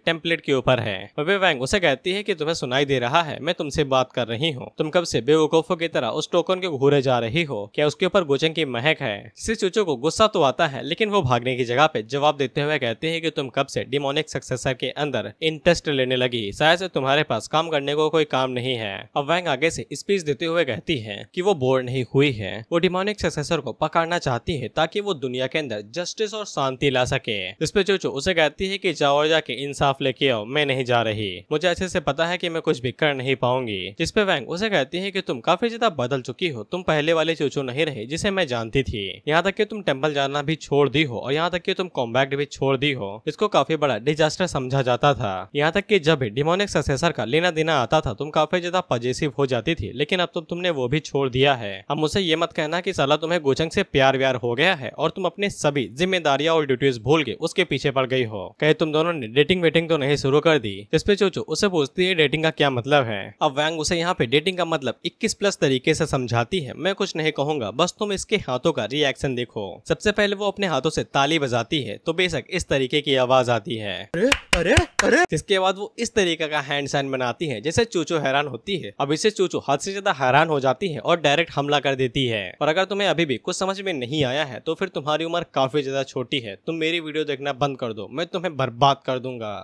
टेम्पलेट के ऊपर है वे वैंग उसे कहती है की तुम्हें सुनाई दे रहा है मैं तुमसे बात कर रही हूँ तुम कब से बेवकूफों की तरह उस टोकन के घूरे जा रही हो क्या उसके ऊपर गुचिंग की महक है जिससे चूचू को गुस्सा तो आता है लेकिन वो भागने की जगह पे जवाब देते हुए कहते हैं कि तुम कब से डिमोनिक सक्सेसर के अंदर इन इंटरेस्ट लेने लगी शायद तुम्हारे पास काम करने को कोई काम नहीं है अब वैंग आगे से स्पीच देते हुए कहती है कि वो बोर नहीं हुई है वो डिमोनिक सक्सेसर को पकड़ना चाहती है ताकि वो दुनिया के अंदर जस्टिस और शांति ला सके इस पे चोचो उसे कहती है की जाओ जाके इंसाफ लेके आओ मैं नहीं जा रही मुझे अच्छे से पता है की मैं कुछ भी कर नहीं पाऊंगी जिसपे वैंग उसे कहती है की तुम काफी ज्यादा बदल चुकी हो तुम पहले वाले चोचो नहीं रहे जिसे मैं जानती थी यहाँ तक की तुम टेम्पल जाना भी छोड़ दी हो और यहाँ तक की तुम कॉम्बैक्ट भी छोड़ दी हो इसको काफी बड़ा डिजास्टर समझा जाता था यहाँ तक कि जब भी डिमोनिक सक्सेसर का लेना देना आता था तुम काफी ज्यादा पॉजिटिव हो जाती थी लेकिन अब तुम तो तुमने वो भी छोड़ दिया है अब मुझसे ये मत कहना की सलाह तुम्हें गोचंग से प्यार व्यार हो गया है और तुम अपने सभी जिम्मेदारियां और ड्यूटीज भूल के उसके पीछे पड़ गई हो कहे तुम दोनों ने डेटिंग वेटिंग तो नहीं शुरू कर दी इसपे चोचो उसे पूछती है डेटिंग का क्या मतलब है अब वैंग उसे यहाँ पे डेटिंग का मतलब 21 प्लस तरीके से समझाती है मैं कुछ नहीं कहूंगा बस तुम इसके हाथों का रिएक्शन देखो सबसे पहले वो अपने हाथों से ताली बजाती है तो बेशक इस तरीके की आवाज आती है अरे अरे अरे इसके बाद वो इस तरीके का हैंड साइन बनाती है जैसे चूचू हैरान होती है अब इसे चूचू हद से ज्यादा हैरान हो जाती है और डायरेक्ट हमला कर देती है और अगर तुम्हें अभी भी कुछ समझ में नहीं आया है तो फिर तुम्हारी उम्र काफी ज्यादा छोटी है तुम मेरी वीडियो देखना बंद कर दो मैं तुम्हें बर्बाद कर दूंगा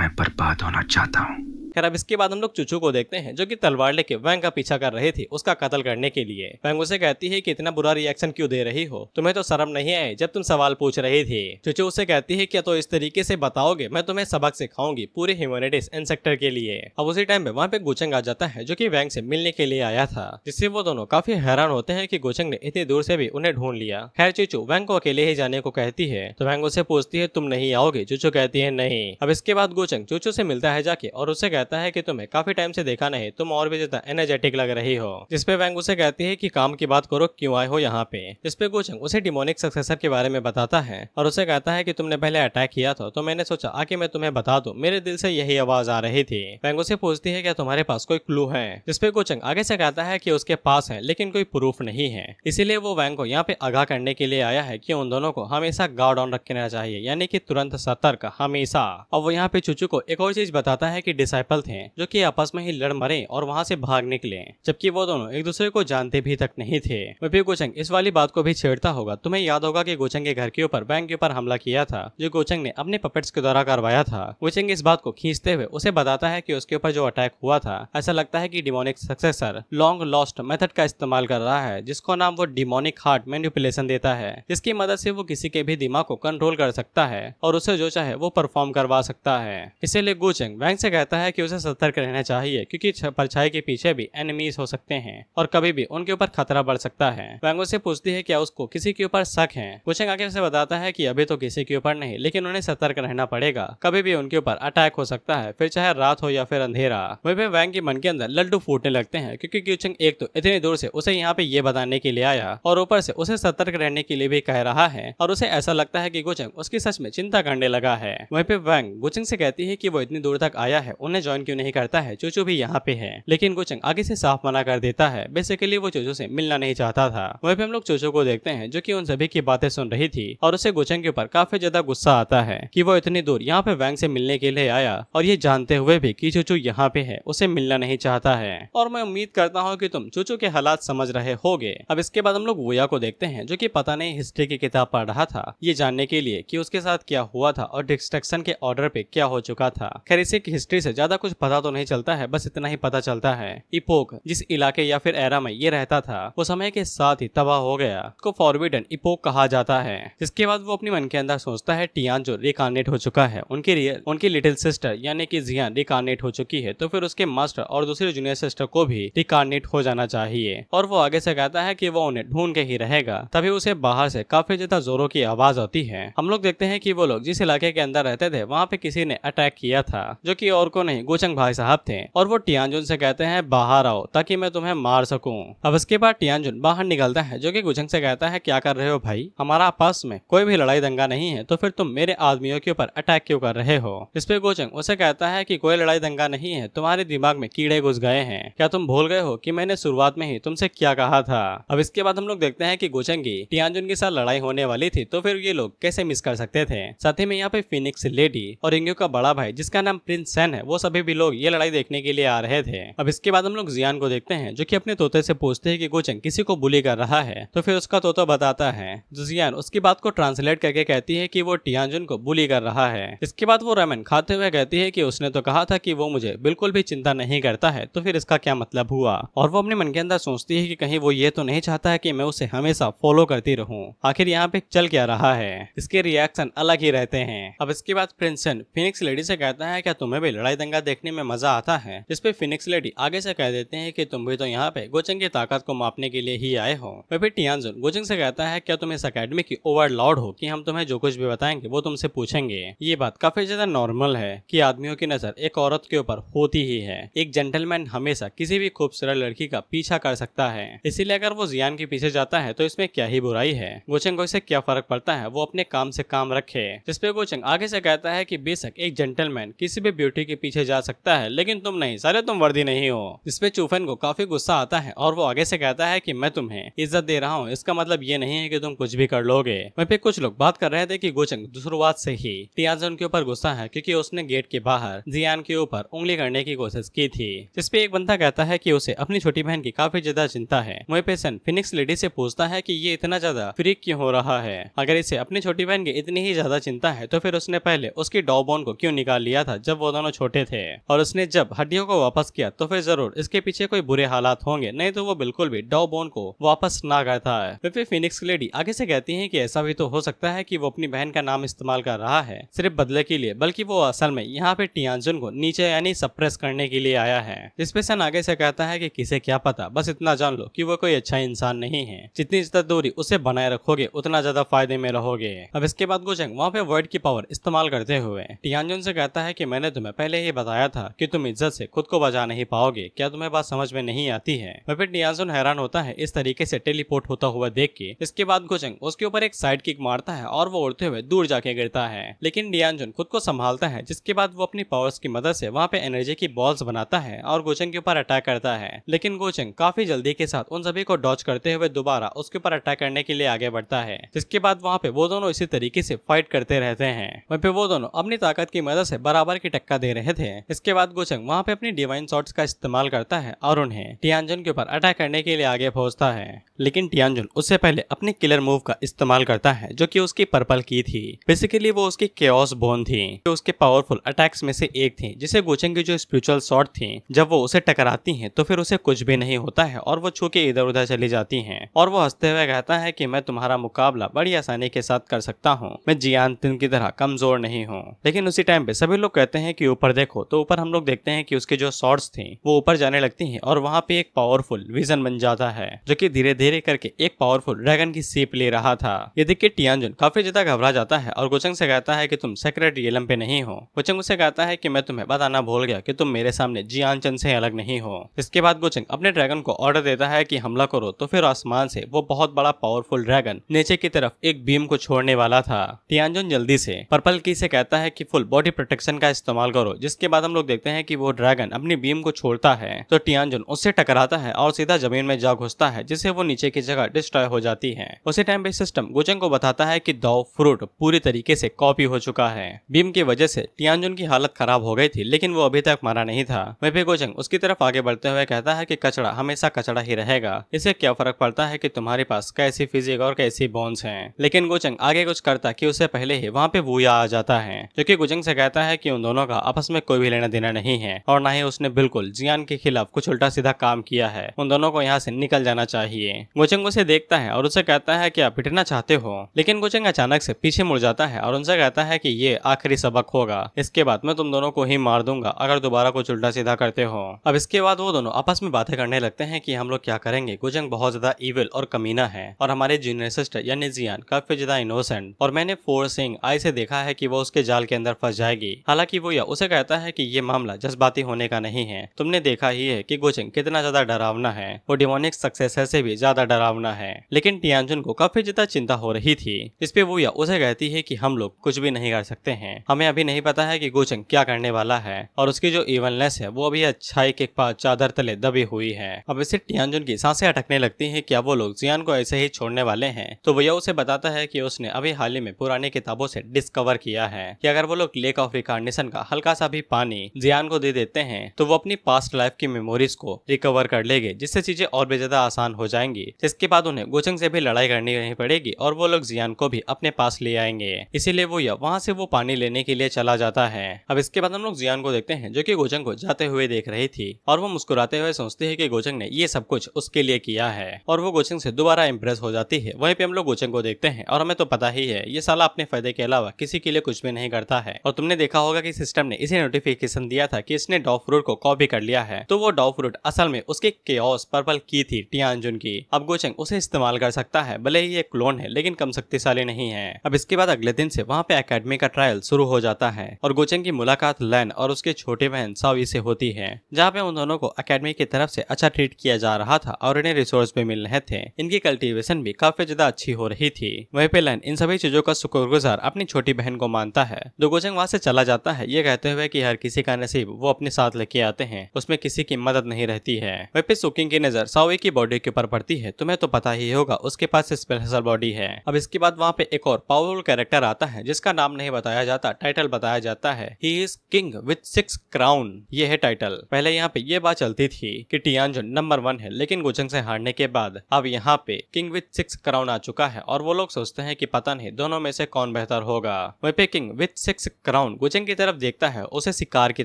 मैं बर्बाद होना चाहता हूँ खैर अब इसके बाद हम लोग चुचू को देखते हैं जो कि तलवार लेके वैंग का पीछा कर रहे थे उसका कत्ल करने के लिए वैंग उसे कहती है कि इतना बुरा रिएक्शन क्यों दे रही हो तुम्हें तो शर्म नहीं आए जब तुम सवाल पूछ रही थी चुचू उसे कहती है क्या तो इस तरीके से बताओगे मैं तुम्हें सबक सिखाऊंगी पूरे ह्यूमैनिटीज इन सेक्टर के लिए अब उसी टाइम में वहाँ पे गोचंग आ जाता है जो की वैंग से मिलने के लिए आया था जिससे वो दोनों काफी हैरान होते हैं की गोचंग ने इतनी दूर से भी उन्हें ढूंढ लिया खैर चुचू वैंग को अकेले ही जाने को कहती है तो वैंग उसे पूछती है तुम नहीं आओगे चुचू कहती है नहीं अब इसके बाद गोचंग चुचू से मिलता है जाके और उसे कहता है कि तुम्हें काफी टाइम से देखा नहीं तुम और भी ज्यादा एनर्जेटिक लग रही हो जिसपे वैंग उसे कहती है कि काम की बात करो क्यों आए हो यहाँ पे जिसपे गोचंग उसे डिमोनिक सक्सेसर के बारे में बताता है और उसे कहता है कि तुमने पहले अटैक किया था तो मैंने सोचा आके मैं तुम्हें बता दू मेरे दिल से यही आवाज आ रही थी वैंग उसे पूछती है क्या तुम्हारे पास कोई क्लू है जिसपे गोचंग आगे से कहता है की उसके पास है लेकिन कोई प्रूफ नहीं है इसीलिए वो वैंग को यहाँ पे आगाह करने के लिए आया है की उन दोनों को हमेशा गार्ड ऑन रखना चाहिए यानी की तुरंत सतर्क हमेशा और वो यहाँ पे चुचू को एक और चीज बताता है की डिसाइप कपल थे जो कि आपस में ही लड़ मरे और वहाँ से भाग निकले जबकि वो दोनों एक दूसरे को जानते भी तक नहीं थे विपिन गोचंग इस वाली बात को भी छेड़ता होगा तुम्हें याद होगा की गोचंग के घर के ऊपर बैंक के ऊपर हमला किया था जो गोचंग ने अपने पपेट्स के द्वारा करवाया था गोचंग इस बात को खींचते हुए उसे बताता है की उसके ऊपर जो अटैक हुआ था ऐसा लगता है की demonic successor long lost method का इस्तेमाल कर रहा है जिसको नाम वो डिमोनिक हार्ट मैनिपुलेशन देता है जिसकी मदद से वो किसी के भी दिमाग को कंट्रोल कर सकता है और उसे जो चाहे वो परफॉर्म करवा सकता है इसीलिए गोचंग बैंक से कहता है कि कि उसे सतर्क रहना चाहिए क्योंकि परछाई के पीछे भी एनिमीज हो सकते हैं और कभी भी उनके ऊपर खतरा बढ़ सकता है वैंगो से पूछती है क्या उसको किसी के ऊपर शक है गुचेंग आगे उसे बताता है की अभी तो किसी के ऊपर नहीं लेकिन उन्हें सतर्क रहना पड़ेगा कभी भी उनके ऊपर अटैक हो सकता है फिर चाहे रात हो या फिर अंधेरा वही पे वैंग के मन के अंदर लड्डू फूटने लगते हैं क्योंकि क्यूचिंग एक तो इतनी दूर से उसे यहाँ पे ये बताने के लिए आया और ऊपर से उसे सतर्क रहने के लिए भी कह रहा है और उसे ऐसा लगता है की गुचंग उसकी सच में चिंता करने लगा है वहीं पे वैंग गुचिंग से कहती है की वो इतनी दूर तक आया है उन्हें ज्वाइन क्यों नहीं करता है चोचो भी यहाँ पे है लेकिन गोचंग आगे से साफ मना कर देता है बेसिकली वो चोचो से मिलना नहीं चाहता था वहीं पे हम लोग चोचो को देखते हैं जो की उन सभी की बातें सुन रही थी और उसे गोचंग के ऊपर काफी ज्यादा गुस्सा आता है की वो इतनी दूर यहाँ पे वैंग से मिलने के लिए आया और ये जानते हुए भी की चोचो यहाँ पे है उसे मिलना नहीं चाहता है और मैं उम्मीद करता हूँ की तुम चोचो के हालात समझ रहे हो अब इसके बाद हम लोग वोया को देखते हैं जो की पता नहीं हिस्ट्री की किताब पढ़ रहा था ये जानने के लिए की उसके साथ क्या हुआ था और डिस्ट्रक्शन के ऑर्डर पे क्या हो चुका था खैर इसे हिस्ट्री से ज्यादा कुछ पता तो नहीं चलता है बस इतना ही पता चलता है इपोक जिस इलाके या फिर एरा में ये रहता था वो समय के साथ ही तबाह हो गया उसको फॉरविडन इपोक कहा जाता है इसके बाद वो अपने मन के अंदर सोचता है टियान जो रिकानेट हो चुका है उनके लिए उनकी लिटिल सिस्टर यानी की जियान रिकानेट हो चुकी है तो फिर उसके मास्टर और दूसरे जूनियर सिस्टर को भी रिकॉर्नेट हो जाना चाहिए और वो आगे से कहता है की वो उन्हें ढूंढ के ही रहेगा तभी उसे बाहर से काफी ज्यादा जोरों की आवाज आती है हम लोग देखते हैं कि वो लोग जिस इलाके के अंदर रहते थे वहाँ पे किसी ने अटैक किया था जो कि और को नहीं गोचंग भाई साहब थे और वो टियांजुन से कहते हैं बाहर आओ ताकि मैं तुम्हें मार सकूं अब इसके बाद टियांजुन बाहर निकलता है जो कि गोचंग से कहता है क्या कर रहे हो भाई हमारा आपस में कोई भी लड़ाई दंगा नहीं है तो फिर तुम मेरे आदमियों के ऊपर अटैक क्यों कर रहे हो इस पे गोचंग उसे कहता है की कोई लड़ाई दंगा नहीं है तुम्हारे दिमाग में कीड़े घुस गए हैं क्या तुम भूल गए हो की मैंने शुरुआत में ही तुमसे क्या कहा था अब इसके बाद हम लोग देखते हैं की गोचंग की टियांजुन के साथ लड़ाई होने वाली थी तो फिर ये लोग कैसे मिस कर सकते थे साथ ही में यहाँ पे फिनिक्स लेडी और इंगो का बड़ा भाई जिसका नाम प्रिंस सैन है वो सभी पे भी लोग ये लड़ाई देखने के लिए आ रहे थे अब इसके बाद हम लोग जियान को देखते हैं जो कि अपने तोते से पूछते हैं कि गोचन किसी को बुली कर रहा है तो फिर उसका तोता बताता है जियान उसकी बात को ट्रांसलेट करके कहती है की वो टियाजुन को बुली कर रहा है इसके बाद वो रमन खाते हुए कहती है की उसने तो कहा था की वो मुझे बिल्कुल भी चिंता नहीं करता है तो फिर इसका क्या मतलब हुआ और वो अपने मन के अंदर सोचती है की कहीं वो ये तो नहीं चाहता है की मैं उसे हमेशा फॉलो करती रहूँ आखिर यहाँ पे चल क्या रहा है इसके रिएक्शन अलग ही रहते हैं अब इसके बाद प्रिंसन फिनिक्स लेडी से कहता है क्या तुम्हें भी लड़ाई दंगा क्या देखने में मजा आता है इस पे फिनिक्स लेडी आगे से कह देते हैं कि तुम भी तो यहाँ पे गोचंग की ताकत को मापने के लिए ही आए हो वह फिर टियान गोचंग से कहता है क्या तुम इस अकेडमी की ओवर हो कि हम तुम्हें जो कुछ भी बताएंगे वो तुमसे पूछेंगे ये बात काफी ज्यादा नॉर्मल है की आदमियों की नजर एक औरत के ऊपर होती ही है एक जेंटलमैन हमेशा किसी भी खूबसूरत लड़की का पीछा कर सकता है इसीलिए अगर वो जियान के पीछे जाता है तो इसमें क्या ही बुराई है गोचंग को इसे क्या फर्क पड़ता है वो अपने काम से काम रखे जिसपे गोचंग आगे से कहता है की बेशक एक जेंटलमैन किसी भी ब्यूटी के पीछे जा सकता है लेकिन तुम नहीं सारे तुम वर्दी नहीं हो इसपे चूफेन को काफी गुस्सा आता है और वो आगे से कहता है की मैं तुम्हें इज्जत दे रहा हूँ इसका मतलब ये नहीं है की तुम कुछ भी कर लोगे वहीं पे कुछ लोग बात कर रहे थे की गोचंग शुरुआत से ही टियाजन के ऊपर गुस्सा है क्यूँकी उसने गेट के बाहर जियान के ऊपर उंगली करने की कोशिश की थी जिसपे एक बंदा कहता है की उसे अपनी छोटी बहन की काफी ज्यादा चिंता है वही पे सन फिनिक्स लेडी से पूछता है की ये इतना ज्यादा फ्री क्यों हो रहा है अगर इसे अपनी छोटी बहन की इतनी ही ज्यादा चिंता है तो फिर उसने पहले उसकी डॉबोन को क्यों निकाल लिया था जब वो दोनों छोटे थे थे और उसने जब हड्डियों को वापस किया तो फिर जरूर इसके पीछे कोई बुरे हालात होंगे नहीं तो वो बिल्कुल भी डॉ बोन को वापस ना करता है फिर फिनिक्स की लेडी आगे से कहती है कि ऐसा भी तो हो सकता है कि वो अपनी बहन का नाम इस्तेमाल कर रहा है सिर्फ बदले के लिए बल्कि वो असल में यहाँ पे टियांजुन को नीचे यानी सप्रेस करने के लिए आया है जिसपे सन आगे से कहता है कि किसे क्या पता बस इतना जान लो कि वो कोई अच्छा इंसान नहीं है जितनी ज्यादा दूरी उसे बनाए रखोगे उतना ज्यादा फायदे में रहोगे अब इसके बाद गोजंग वहाँ पे वर्ड की पावर इस्तेमाल करते हुए टियांजुन से कहता है की मैंने तुम्हें पहले ही बता बताया था कि तुम इज्जत से खुद को बचा नहीं पाओगे क्या तुम्हें बात समझ में नहीं आती है फिर नियाजुन हैरान होता है इस तरीके से टेलीपोर्ट होता हुआ देख के इसके बाद गोचंग उसके ऊपर एक साइड किक मारता है और वो उड़ते हुए दूर जाके गिरता है लेकिन नियाजुन खुद को संभालता है जिसके बाद वो अपनी पावर्स की मदद से वहाँ पे एनर्जी की बॉल्स बनाता है और गोचंग के ऊपर अटैक करता है लेकिन गोचंग काफी जल्दी के साथ उन सभी को डॉच करते हुए दोबारा उसके ऊपर अटैक करने के लिए आगे बढ़ता है जिसके बाद वहाँ पे वो दोनों इसी तरीके से फाइट करते रहते हैं वहीं पे वो दोनों अपनी ताकत की मदद से बराबर की टक्का दे रहे थे इसके बाद गोचंग वहाँ पे अपनी डिवाइन शॉर्ट्स का इस्तेमाल करता है और उन्हें टियांजुन के ऊपर अटैक करने के लिए आगे पहुंचता है लेकिन टियांजुन उससे पहले अपने किलर मूव का इस्तेमाल करता है जो की उसकी पर्पल की थी बेसिकली वो उसकी केस बोन थी जो उसके पावरफुल अटैक्स में से एक थी जिसे गोचंग की जो स्पिरिचुअल शॉर्ट थी जब वो उसे टकराती है तो फिर उसे कुछ भी नहीं होता है और वो छू के इधर उधर चली जाती है और वो हंसते हुए कहता है की मैं तुम्हारा मुकाबला बड़ी आसानी के साथ कर सकता हूँ मैं जियान की तरह कमजोर नहीं हूँ लेकिन उसी टाइम पे सभी लोग कहते हैं की ऊपर देखो तो ऊपर हम लोग देखते हैं कि उसके जो शॉर्ट्स थे वो ऊपर जाने लगती हैं और वहाँ पे एक पावरफुल विजन बन जाता है जो कि धीरे धीरे करके एक पावरफुल ड्रैगन की शेप ले रहा था ये देख के टियांजुन काफी ज्यादा घबरा जाता है और गोचंग से कहता है की तुम सेक्रेट रियलम पे नहीं हो गोचंग उसे कहता है की मैं तुम्हें बताना भूल गया की तुम मेरे सामने जियान चंद से अलग नहीं हो इसके बाद गोचंग अपने ड्रैगन को ऑर्डर देता है की हमला करो तो फिर आसमान से वो बहुत बड़ा पावरफुल ड्रैगन नीचे की तरफ एक बीम को छोड़ने वाला था टियांजुन जल्दी से पर्पल की से कहता है की फुल बॉडी प्रोटेक्शन का इस्तेमाल करो जिसके बाद बाद हम लोग देखते हैं कि वो ड्रैगन अपनी बीम को छोड़ता है तो टियांजुन उससे टकराता है और सीधा जमीन में जा घुसता है जिससे वो नीचे की जगह डिस्ट्रॉय हो जाती है उसी टाइम पे सिस्टम गुचंग को बताता है की दो फ्रूट पूरी तरीके से कॉपी हो चुका है बीम की वजह से टियानजुन की हालत खराब हो गई थी लेकिन वो अभी तक मरा नहीं था भी गोचंग उसकी तरफ आगे बढ़ते हुए कहता है की कचरा हमेशा कचरा ही रहेगा इससे क्या फर्क पड़ता है की तुम्हारे पास कैसी फिजिक और कैसी बोन्स है लेकिन गोचंग आगे कुछ करता की उससे पहले ही वहाँ पे वो आ जाता है जो की गुजंग से कहता है की उन दोनों का आपस में कोई भी भी लेना देना नहीं है और न ही उसने बिल्कुल जियान के खिलाफ कुछ उल्टा सीधा काम किया है उन दोनों को यहाँ से निकल जाना चाहिए गोचंग उसे देखता है और उसे कहता है की आप पिटना चाहते हो लेकिन गोचंग अचानक से पीछे मुड़ जाता है और उनसे कहता है की ये आखिरी सबक होगा इसके बाद मैं तुम दोनों को ही मार दूंगा अगर दोबारा कुछ उल्टा सीधा करते हो अब इसके बाद वो दोनों आपस में बातें करने लगते हैं कि हम लोग क्या करेंगे गोजंग बहुत ज्यादा इविल और कमीना है और हमारे जूनियर सिस्टर यानी जियान काफी ज्यादा इनोसेंट और मैंने फोर सिंह आई से देखा है कि वो उसके जाल के अंदर फंस जाएगी हालांकि वो यह उसे कहता है कि ये मामला जज्बाती होने का नहीं है तुमने देखा ही है कि गोचिंग कितना ज्यादा डरावना है वो डिमोनिक सक्सेसर से भी ज्यादा डरावना है लेकिन टियांजुन को काफी ज्यादा चिंता हो रही थी इस पे वो या उसे कहती है की हम लोग कुछ भी नहीं कर सकते हैं हमें अभी नहीं पता है की गोचिंग क्या करने वाला है और उसकी जो इवननेस है वो अभी अच्छाई के पास चादर तले दबी हुई है अब इसे टियांजुन की सांसें अटकने लगती है क्या वो लोग जियान को ऐसे ही छोड़ने वाले हैं तो भैया उसे बताता है की उसने अभी हाल ही में पुरानी किताबों से डिस्कवर किया है कि अगर वो लोग लेक ऑफ रिकार्नेशन का हल्का सा भी पानी पानी जियान को दे देते हैं तो वो अपनी पास्ट लाइफ की मेमोरीज को रिकवर कर लेगे जिससे चीजें और भी ज्यादा आसान हो जाएंगी जिसके बाद उन्हें गोचंग से भी लड़ाई करनी नहीं पड़ेगी और वो लोग जियान को भी अपने पास ले आएंगे इसीलिए वो या वहाँ से वो पानी लेने के लिए चला जाता है अब इसके बाद हम लोग जियान को देखते हैं जो की गोचंग को जाते हुए देख रही थी और वो मुस्कुराते हुए सोचती है की गोचंग ने ये सब कुछ उसके लिए किया है और वो गोचंग से दोबारा इम्प्रेस हो जाती है वहीं पे हम लोग गोचंग को देखते हैं और हमें तो पता ही है ये साला अपने फायदे के अलावा किसी के लिए कुछ भी नहीं करता है और तुमने देखा होगा की सिस्टम ने इसे नोटिफिक नोटिफिकेशन दिया था कि इसने डॉफ्रूट को कॉपी कर लिया है तो वो फ्रूट असल में उसके केओस पर्पल की थी टियांजुन की अब गोचेंग उसे इस्तेमाल कर सकता है भले ही ये क्लोन है लेकिन कम शक्तिशाली नहीं है अब इसके बाद अगले दिन से वहाँ पे अकेडमी का ट्रायल शुरू हो जाता है और गोचेंग की मुलाकात लैन और उसके छोटे बहन सावी से होती है जहाँ पे उन दोनों को अकेडमी की तरफ से अच्छा ट्रीट किया जा रहा था और इन्हें रिसोर्स भी मिल रहे थे इनकी कल्टिवेशन भी काफी ज्यादा अच्छी हो रही थी वही पे लैन इन सभी चीजों का शुक्रगुजार अपनी छोटी बहन को मानता है जो तो गोचेंग वहाँ से चला जाता है ये कहते हुए की हर किसी का नसीब वो अपने साथ लेके आते हैं उसमें किसी की मदद नहीं रहती है पे सुकिंग की नजर सावे की बॉडी के ऊपर पड़ती है तुम्हें तो पता ही होगा उसके पास स्पेशल बॉडी है अब इसके बाद वहाँ पे एक और पावरफुल कैरेक्टर आता है जिसका नाम नहीं बताया जाता टाइटल बताया जाता है he is king with six crown ये है टाइटल पहले यहाँ पे ये बात चलती थी कि टियांजुन नंबर वन है लेकिन गुजंग से हारने के बाद अब यहाँ पे किंग विथ सिक्स क्राउन आ चुका है और वो लोग सोचते हैं कि पता नहीं दोनों में से कौन बेहतर होगा पे किंग विथ सिक्स क्राउन गुजंग की तरफ देखता है उसे शिकार की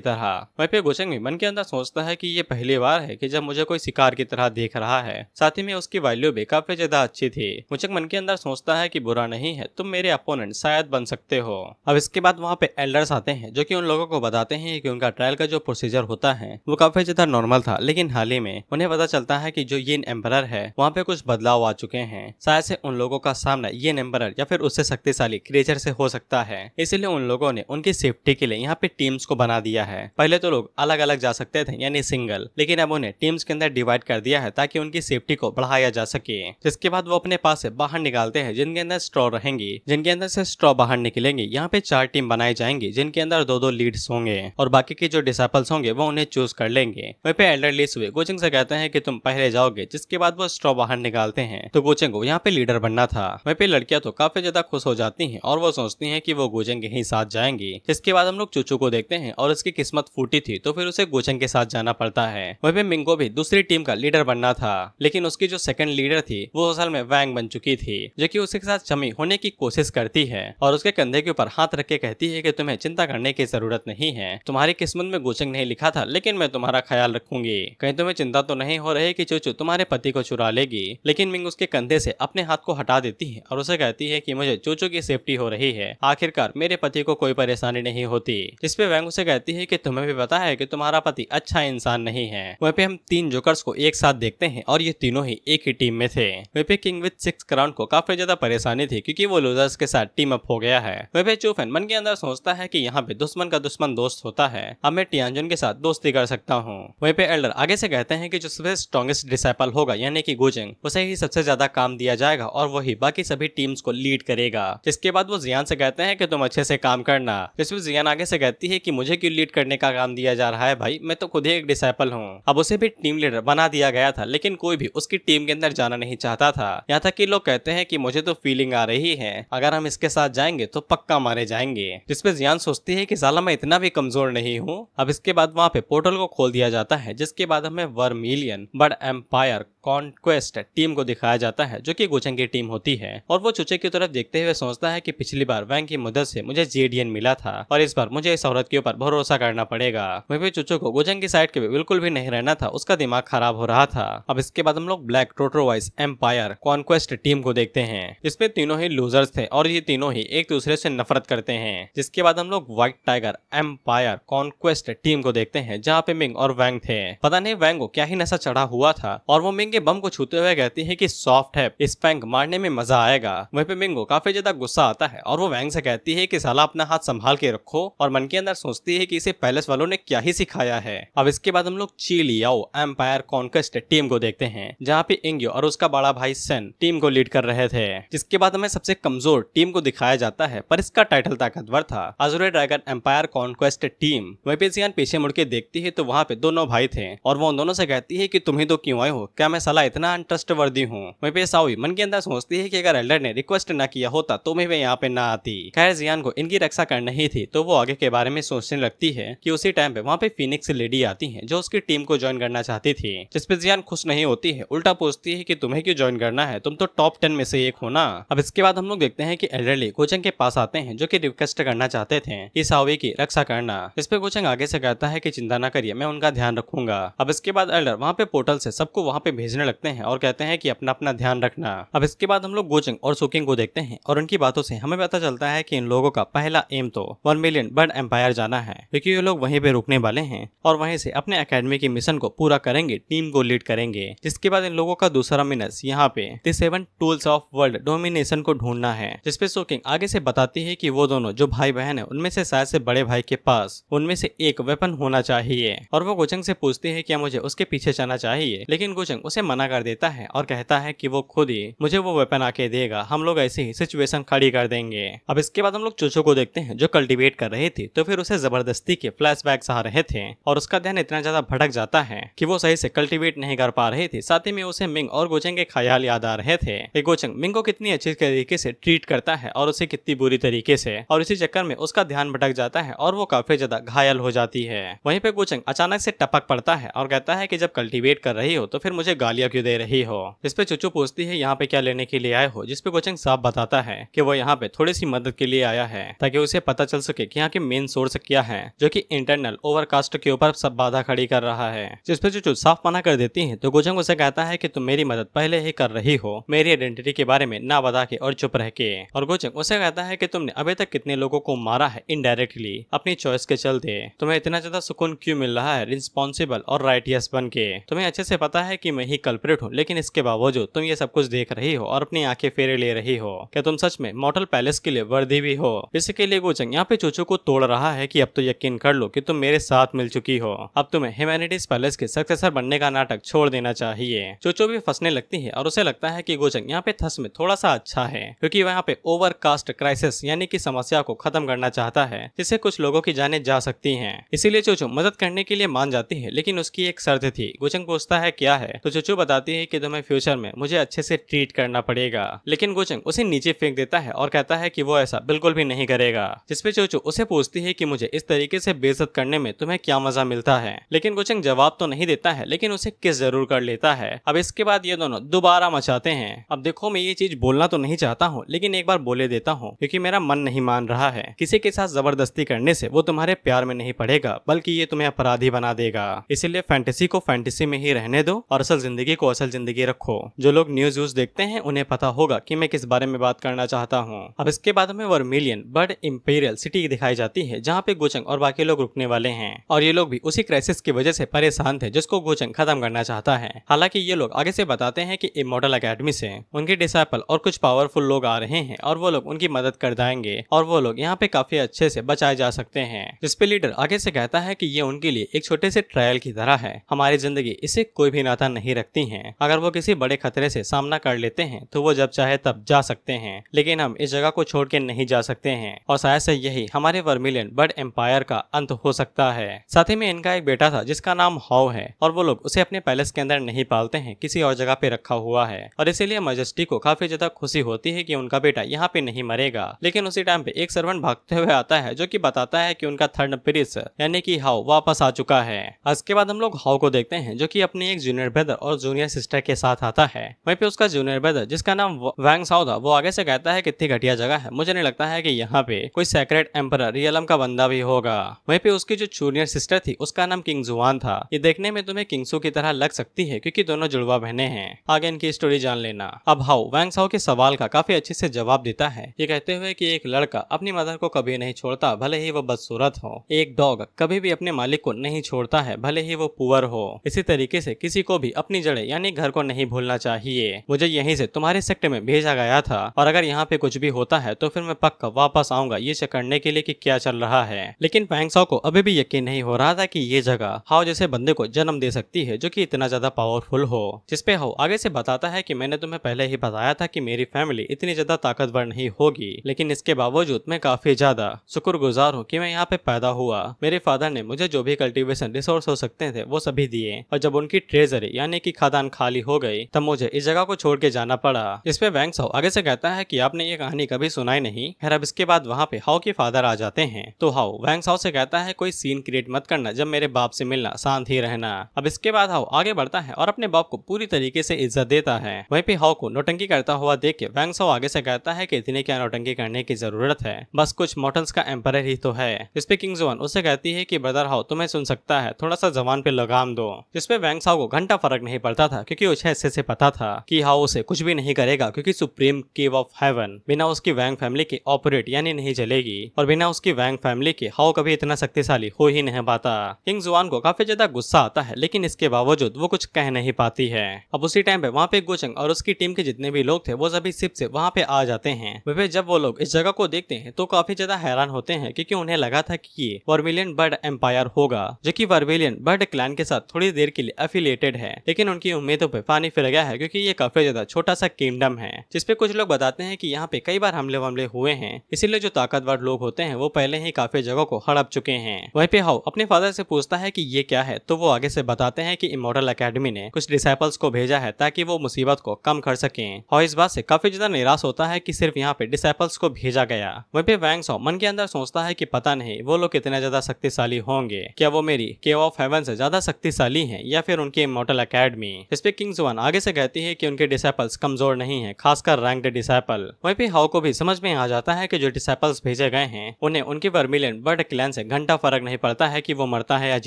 तरह वहीं पे गोचंग भी मन के अंदर सोचता है कि ये पहली बार है कि जब मुझे कोई शिकार की तरह देख रहा है साथ ही में उसकी वैल्यू भी काफी ज्यादा अच्छी थी गोचंग मन के अंदर सोचता है की बुरा नहीं है तुम मेरे अपोनेंट शायद बन सकते हो अब इसके बाद वहाँ पे एल्डर्स आते हैं जो की उन लोगों को बताते हैं की उनका ट्रायल का जो प्रोसीजर होता है वो काफी ज्यादा नॉर्मल था लेकिन हाल ही में उन्हें पता चलता है की जो ये एम्पर है वहाँ पे कुछ बदलाव आ चुके हैं शायद से उन लोगों का सामना ये एम्पर या फिर उससे शक्तिशाली क्रिएचर से हो सकता है इसीलिए उन लोगों ने उनकी सेफ्टी के लिए यहाँ पे टीम्स को बना बना दिया है पहले तो लोग अलग अलग जा सकते थे यानी सिंगल लेकिन अब उन्हें टीम्स के अंदर डिवाइड कर दिया है ताकि उनकी सेफ्टी को बढ़ाया जा सके जिसके बाद वो अपने पास से बाहर निकालते हैं जिनके अंदर स्ट्रॉ रहेंगी जिनके अंदर से स्ट्रॉ बाहर निकलेंगे यहाँ पे चार टीम बनाई जाएंगी जिनके अंदर दो दो लीड्स होंगे और बाकी के जो डिसाइपल्स होंगे वो उन्हें चूज कर लेंगे वहीं पे एल्डर हुए कोचिंग से कहते हैं कि तुम पहले जाओगे जिसके बाद वो स्ट्रॉ बाहर निकालते हैं तो कोचिंग को यहाँ पे लीडर बनना था वहीं पे लड़कियां तो काफी ज्यादा खुश हो जाती है और वो सोचती है की वो गोचेंग के ही साथ जाएंगी इसके बाद हम लोग चूचू को देखते हैं और और उसकी किस्मत फूटी थी तो फिर उसे गोचंग के साथ जाना पड़ता है वही मिंगो भी दूसरी टीम का लीडर बनना था लेकिन उसकी जो सेकंड लीडर थी वो असल में वैंग बन चुकी थी जो की उसके साथ चमी होने की कोशिश करती है और उसके कंधे के ऊपर हाथ रख के कहती है की तुम्हें चिंता करने की जरूरत नहीं है तुम्हारी किस्मत में गोचंग नहीं लिखा था लेकिन मैं तुम्हारा ख्याल रखूंगी कहीं तुम्हें चिंता तो नहीं हो रही की चोचू तुम्हारे पति को चुरा लेगी लेकिन मिंग उसके कंधे से अपने हाथ को हटा देती है और उसे कहती है की मुझे चोचू की सेफ्टी हो रही है आखिरकार मेरे पति को कोई परेशानी नहीं होती जिसपे वैंग उसे कहती कहती है कि तुम्हें भी पता है कि तुम्हारा पति अच्छा इंसान नहीं है वहीं पे हम तीन जोकर्स को एक साथ देखते हैं और ये तीनों ही एक ही टीम में थे वहीं पे किंग विद सिक्स क्राउन को काफी ज्यादा परेशानी थी क्योंकि वो लूजर्स के साथ टीम अप हो गया है वहीं पे चूफेन मन के अंदर सोचता है की यहाँ पे दुश्मन का दुश्मन दोस्त होता है अब मैं टियांजुन के साथ दोस्ती कर सकता हूँ वहीं पे एल्डर आगे से कहते हैं की जो सबसे स्ट्रॉन्गेस्ट डिसाइपल होगा यानी की गुजिंग उसे ही सबसे ज्यादा काम दिया जाएगा और वही बाकी सभी टीम्स को लीड करेगा इसके बाद वो जियान से कहते हैं की तुम अच्छे से काम करना इसमें जियान आगे से कहती है कि मुझे क्यों लीड करने का काम दिया जा रहा है भाई मैं तो खुद ही एक डिसाइपल हूँ अब उसे भी टीम लीडर बना दिया गया था लेकिन कोई भी उसकी टीम के अंदर जाना नहीं चाहता था यहाँ तक कि लोग कहते हैं कि मुझे तो फीलिंग आ रही है अगर हम इसके साथ जाएंगे तो पक्का मारे जाएंगे जिसपे जियान सोचती है की साला मैं इतना भी कमजोर नहीं हूँ अब इसके बाद वहाँ पे पोर्टल को खोल दिया जाता है जिसके बाद हमें वर्मिलियन बड़ एम्पायर कॉन्क्वेस्ट टीम को दिखाया जाता है जो कि गोचंग की टीम होती है और वो चुचे की तरफ देखते हुए सोचता है कि पिछली बार वैंग की मदद से मुझे जेडीएन मिला था और इस बार मुझे इस औरत के ऊपर भरोसा करना पड़ेगा भी चुचो को गोचंग की साइड के बिल्कुल भी नहीं रहना था उसका दिमाग खराब हो रहा था अब इसके बाद हम लोग black vice empire conquest team को देखते हैं इसमें तीनों ही लूजर्स थे और ये तीनों ही एक दूसरे से नफरत करते हैं जिसके बाद हम लोग white tiger empire conquest team को देखते हैं जहाँ पे मिंग और वैंग थे पता नहीं वैंग को क्या ही नशा चढ़ा हुआ था और वो मिंग के बम को छूते हुए कहती है कि सॉफ्ट है स्पैंक मारने में मजा आएगा वहीं पे मिंगो काफी ज्यादा गुस्सा आता है और वो वैंग से कहती है कि साला अपना हाथ संभाल के रखो और मन के अंदर सोचती है कि इसे पैलेस वालों ने क्या ही सिखाया है अब इसके बाद हम लोग चीली आओ एम्पायर कॉन्कस्ट टीम को देखते हैं जहाँ पे इंगो और उसका बड़ा भाई सेन टीम को लीड कर रहे थे जिसके बाद हमें सबसे कमजोर टीम को दिखाया जाता है पर इसका टाइटल ताकतवर था azure dragon empire conquest team वहीं पे पीछे मुड़ के देखती है तो वहाँ पे दोनों भाई थे और वो उन दोनों से कहती है की तुम तो क्यों आए हो क्या मैं साला इतना वर्दी हूँ मैं पे साउई मन के अंदर सोचती है कि अगर एल्डर ने रिक्वेस्ट न किया होता तो मैं यहाँ पे ना आती खैर जियान को इनकी रक्षा करना ही थी तो वो आगे के बारे में सोचने लगती है की उसी टाइम पे वहाँ पे फिनिक्स लेडी आती है जो उसकी टीम को ज्वाइन करना चाहती थी जिसपे जियान खुश नहीं होती है उल्टा पूछती है की तुम्हें क्यों ज्वाइन करना है तुम तो टॉप टेन में से एक हो ना अब इसके बाद हम लोग देखते हैं की एल्डरली कोचंग के पास आते हैं जो की रिक्वेस्ट करना चाहते थे आवी की रक्षा करना इसपे कोचंग आगे से कहता है की चिंता न करिए मैं उनका ध्यान रखूंगा अब इसके बाद एल्डर वहाँ पे पोर्टल से सबको वहाँ पे भेज भेजने लगते हैं और कहते हैं कि अपना अपना ध्यान रखना अब इसके बाद हम लोग गोचिंग और सुकिंग को देखते हैं और उनकी बातों से हमें पता चलता है कि इन लोगों का पहला एम तो वन मिलियन बर्ड एम्पायर जाना है क्योंकि ये लोग वहीं पे रुकने वाले हैं और वहीं से अपने अकेडमी के मिशन को पूरा करेंगे टीम को लीड करेंगे जिसके बाद इन लोगों का दूसरा मिनस यहाँ पे the seven tools of world domination को ढूंढना है जिसपे सुकिंग आगे से बताती है कि वो दोनों जो भाई बहन है उनमें से शायद से बड़े भाई के पास उनमें से एक वेपन होना चाहिए और वो गोचंग से पूछती है क्या मुझे उसके पीछे जाना चाहिए लेकिन गोचंग उसे उसे मना कर देता है और कहता है कि वो खुद ही मुझे वो वेपन आके देगा हम लोग ऐसे ही सिचुएशन खड़ी कर देंगे अब इसके बाद हम लोग चूचो को देखते हैं जो कल्टीवेट कर रहे थे तो फिर उसे जबरदस्ती के फ्लैश आ रहे थे और उसका ध्यान इतना ज्यादा भटक जाता है कि वो सही से कल्टिवेट नहीं कर पा रहे थे साथ ही में उसे मिंग और गोचंग के ख्याल याद आ रहे थे गोचंग मिंग को कितनी अच्छी तरीके से ट्रीट करता है और उसे कितनी बुरी तरीके से और इसी चक्कर में उसका ध्यान भटक जाता है और वो काफी ज्यादा घायल हो जाती है वहीं पे गोचंग अचानक से टपक पड़ता है और कहता है कि जब कल्टीवेट कर रही हो तो फिर मुझे गालियां क्यों दे रही हो इस पे चुचू पूछती है यहाँ पे क्या लेने के लिए आए हो जिसपे गोचंग साफ बताता है कि वो यहाँ पे थोड़ी सी मदद के लिए आया है ताकि उसे पता चल सके कि यहाँ के मेन सोर्स क्या है जो कि इंटरनल ओवरकास्ट के ऊपर सब बाधा खड़ी कर रहा है जिसपे चुचू साफ मना कर देती है तो गोचंग उसे कहता है की तुम मेरी मदद पहले ही कर रही हो मेरी आइडेंटिटी के बारे में ना बता के और चुप रह के और गोचंग उसे कहता है की तुमने अभी तक कितने लोगों को मारा है इनडायरेक्टली अपनी चॉइस के चलते तुम्हें इतना ज्यादा सुकून क्यूँ मिल रहा है रिस्पॉन्सिबल और राइटियस बन के तुम्हें अच्छे से पता है की मैं ही ही कल्प्रेट हो लेकिन इसके बावजूद तुम ये सब कुछ देख रही हो और अपनी आंखें फेरे ले रही हो क्या तुम सच में मॉडल पैलेस के लिए वर्दी भी हो इसके इसीलिए गोचंग यहाँ पे चोचो को तोड़ रहा है की अब तो यकीन कर लो की तुम मेरे साथ मिल चुकी हो अब तुम्हें ह्यूमैनिटीज पैलेस के सक्सेसर बनने का नाटक छोड़ देना चाहिए चोचो भी फंसने लगती है और उसे लगता है की गोचंग यहाँ पे थस में थोड़ा सा अच्छा है क्योंकि वहाँ पे ओवरकास्ट क्राइसिस यानी की समस्या को खत्म करना चाहता है जिससे कुछ लोगों की जाने जा सकती हैं इसीलिए चोचो मदद करने के लिए मान जाती है लेकिन उसकी एक शर्त थी गोचंग पूछता है क्या है तो गोचो बताती है कि तुम्हें फ्यूचर में मुझे अच्छे से ट्रीट करना पड़ेगा लेकिन गोचंग उसे नीचे फेंक देता है और कहता है कि वो ऐसा बिल्कुल भी नहीं करेगा जिसपे चोचो उसे पूछती है कि मुझे इस तरीके से बेइज्जत करने में तुम्हें क्या मजा मिलता है लेकिन गोचंग जवाब तो नहीं देता है लेकिन उसे किस जरूर कर लेता है अब इसके बाद ये दोनों दोबारा मचाते हैं अब देखो मैं ये चीज बोलना तो नहीं चाहता हूँ लेकिन एक बार बोले देता हूँ क्यूँकी मेरा मन नहीं मान रहा है किसी के साथ जबरदस्ती करने से वो तुम्हारे प्यार में नहीं पड़ेगा बल्कि ये तुम्हें अपराधी बना देगा इसीलिए फैंटेसी को फैंटेसी में ही रहने दो और असल जिंदगी जिंदगी को असल जिंदगी रखो जो लोग न्यूज व्यूज देखते हैं उन्हें पता होगा कि मैं किस बारे में बात करना चाहता हूँ अब इसके बाद हमें वर्मिलियन बर्ड इम्पेरियल सिटी दिखाई जाती है जहाँ पे गोचंग और बाकी लोग रुकने वाले हैं और ये लोग भी उसी क्राइसिस की वजह से परेशान थे जिसको गोचंग खत्म करना चाहता है हालांकि ये लोग आगे से बताते हैं की मॉडल अकेडमी से उनके डिसाइपल और कुछ पावरफुल लोग आ रहे हैं और वो लोग उनकी मदद कर जाएंगे और वो लोग यहाँ पे काफी अच्छे से बचाए जा सकते हैं जिसपे लीडर आगे से कहता है की ये उनके लिए एक छोटे से ट्रायल की तरह है हमारी जिंदगी इसे कोई भी नाता नहीं रख व्यक्ति हैं अगर वो किसी बड़े खतरे से सामना कर लेते हैं तो वो जब चाहे तब जा सकते हैं लेकिन हम इस जगह को छोड़ के नहीं जा सकते हैं और शायद से यही हमारे वर्मिलियन बर्ड एम्पायर का अंत हो सकता है साथ ही में इनका एक बेटा था जिसका नाम हाउ है और वो लोग उसे अपने पैलेस के अंदर नहीं पालते हैं किसी और जगह पे रखा हुआ है और इसीलिए मजेस्टी को काफी ज्यादा खुशी होती है की उनका बेटा यहाँ पे नहीं मरेगा लेकिन उसी टाइम पे एक सर्वेंट भागते हुए आता है जो की बताता है की उनका थर्ड प्रिस यानी की हाउ वापस आ चुका है इसके बाद हम लोग हाउ को देखते हैं जो की अपने एक जूनियर ब्रदर और और जूनियर सिस्टर के साथ आता है वहीं पे उसका जूनियर ब्रदर जिसका नाम वैंग साउ था वो आगे से कहता है कितनी घटिया जगह है मुझे नहीं लगता है कि यहाँ पे कोई सेक्रेट एम्पर रियलम का बंदा भी होगा वहीं पे उसकी जो जूनियर सिस्टर थी उसका नाम किंग जुआन था ये देखने में तुम्हें किंगसू की तरह लग सकती है क्यूँकी दोनों जुड़वा बहने हैं आगे इनकी स्टोरी जान लेना अब हाउ वैंग साउ के सवाल का काफी अच्छे से जवाब देता है ये कहते हुए की एक लड़का अपनी मदर को कभी नहीं छोड़ता भले ही वो बदसूरत हो एक डॉग कभी भी अपने मालिक को नहीं छोड़ता है भले ही वो पुअर हो इसी तरीके से किसी को भी अपनी जड़े यानी घर को नहीं भूलना चाहिए मुझे यहीं से तुम्हारे सेक्टर में भेजा गया था और अगर यहाँ पे कुछ भी होता है तो फिर मैं पक्का वापस आऊंगा ये चेक करने के लिए कि क्या चल रहा है लेकिन पैंगसाओ को अभी भी यकीन नहीं हो रहा था की ये जगह हाउ जैसे बंदे को जन्म दे सकती है जो की इतना ज्यादा पावरफुल हो जिसपे हाउ आगे से बताता है की मैंने तुम्हें पहले ही बताया था की मेरी फैमिली इतनी ज्यादा ताकतवर नहीं होगी लेकिन इसके बावजूद मैं काफी ज्यादा शुक्र गुजार हूँ की मैं यहाँ पे पैदा हुआ मेरे फादर ने मुझे जो भी कल्टीवेशन रिसोर्स हो सकते थे वो सभी दिए और जब उनकी ट्रेजरी यानी की खादान खाली हो गई तब मुझे इस जगह को छोड़ के जाना पड़ा इसपे वैंग साहु आगे से कहता है की आपने ये कहानी कभी सुनाई नहीं खैर अब इसके बाद वहाँ पे हाउ के फादर आ जाते हैं तो हाउ वैंग साहु से कहता है कोई सीन क्रिएट मत करना जब मेरे बाप से मिलना शांत ही रहना अब इसके बाद हाउ आगे बढ़ता है और अपने बाप को पूरी तरीके से इज्जत देता है वहीं पे हाउ को नोटंकी करता हुआ देख के वैंग साहु आगे से कहता है की इतने क्या नोटंकी करने की जरूरत है बस कुछ मॉटल्स का एम्पर ही तो है इसपे किंग जोन उसे कहती है की ब्रदर हाउ तुम्हें सुन सकता है थोड़ा सा जवान पे लगाम दो इसपे वैंग साहु को घंटा फर्क नहीं नहीं पड़ता था क्योंकि उसे अच्छे से पता था कि हाउ उसे कुछ भी नहीं करेगा क्योंकि सुप्रीम केव ऑफ हेवन बिना उसकी वैंग फैमिली के ऑपरेट यानी नहीं चलेगी और बिना उसकी वैंग फैमिली के हाउ कभी इतना शक्तिशाली हो ही नहीं पाता किंग जुआन को काफी ज्यादा गुस्सा आता है लेकिन इसके बावजूद वो कुछ कह नहीं पाती है अब उसी टाइम पे वहाँ पे गोचंग और उसकी टीम के जितने भी लोग थे वो सभी सिप से वहाँ पे आ जाते हैं वे जब वो लोग इस जगह को देखते हैं तो काफी ज्यादा हैरान होते हैं क्योंकि उन्हें लगा था कि ये वर्मिलियन बर्ड एम्पायर होगा जो की वर्मिलियन बर्ड क्लैन के साथ थोड़ी देर के लिए एफिलेटेड है लेकिन लेकिन उनकी उम्मीदों पर पानी फिर गया है क्योंकि ये काफी ज्यादा छोटा सा किंगडम है जिसपे कुछ लोग बताते हैं कि यहाँ पे कई बार हमले वमले हुए हैं इसीलिए जो ताकतवर लोग होते हैं वो पहले ही काफी जगह को हड़प चुके हैं वही पे हाउ अपने फादर से पूछता है की ये क्या है तो वो आगे से बताते हैं की इमोटल अकेडमी ने कुछ डिसाइपल्स को भेजा है ताकि वो मुसीबत को कम कर सके और इस बात से काफी ज्यादा निराश होता है की सिर्फ यहाँ पे डिसाइपल्स को भेजा गया वही पे वैंग मन के अंदर सोचता है की पता नहीं वो लोग कितने ज्यादा शक्तिशाली होंगे क्या वो मेरी के ऑफ हेवन से ज्यादा शक्तिशाली है या फिर उनकी इमोटल अकेडमी अकेडमी इस पे किंग्स वन आगे से कहती है कि उनके डिसाइपल्स कमजोर नहीं है खासकर रैंक्ड डिसाइपल वहीं पे हाउ को भी समझ में आ जाता है कि जो डिसाइपल्स भेजे गए हैं उन्हें उनकी वर्मिलियन बर्ड क्लैन से घंटा फर्क नहीं पड़ता है कि वो मरता है या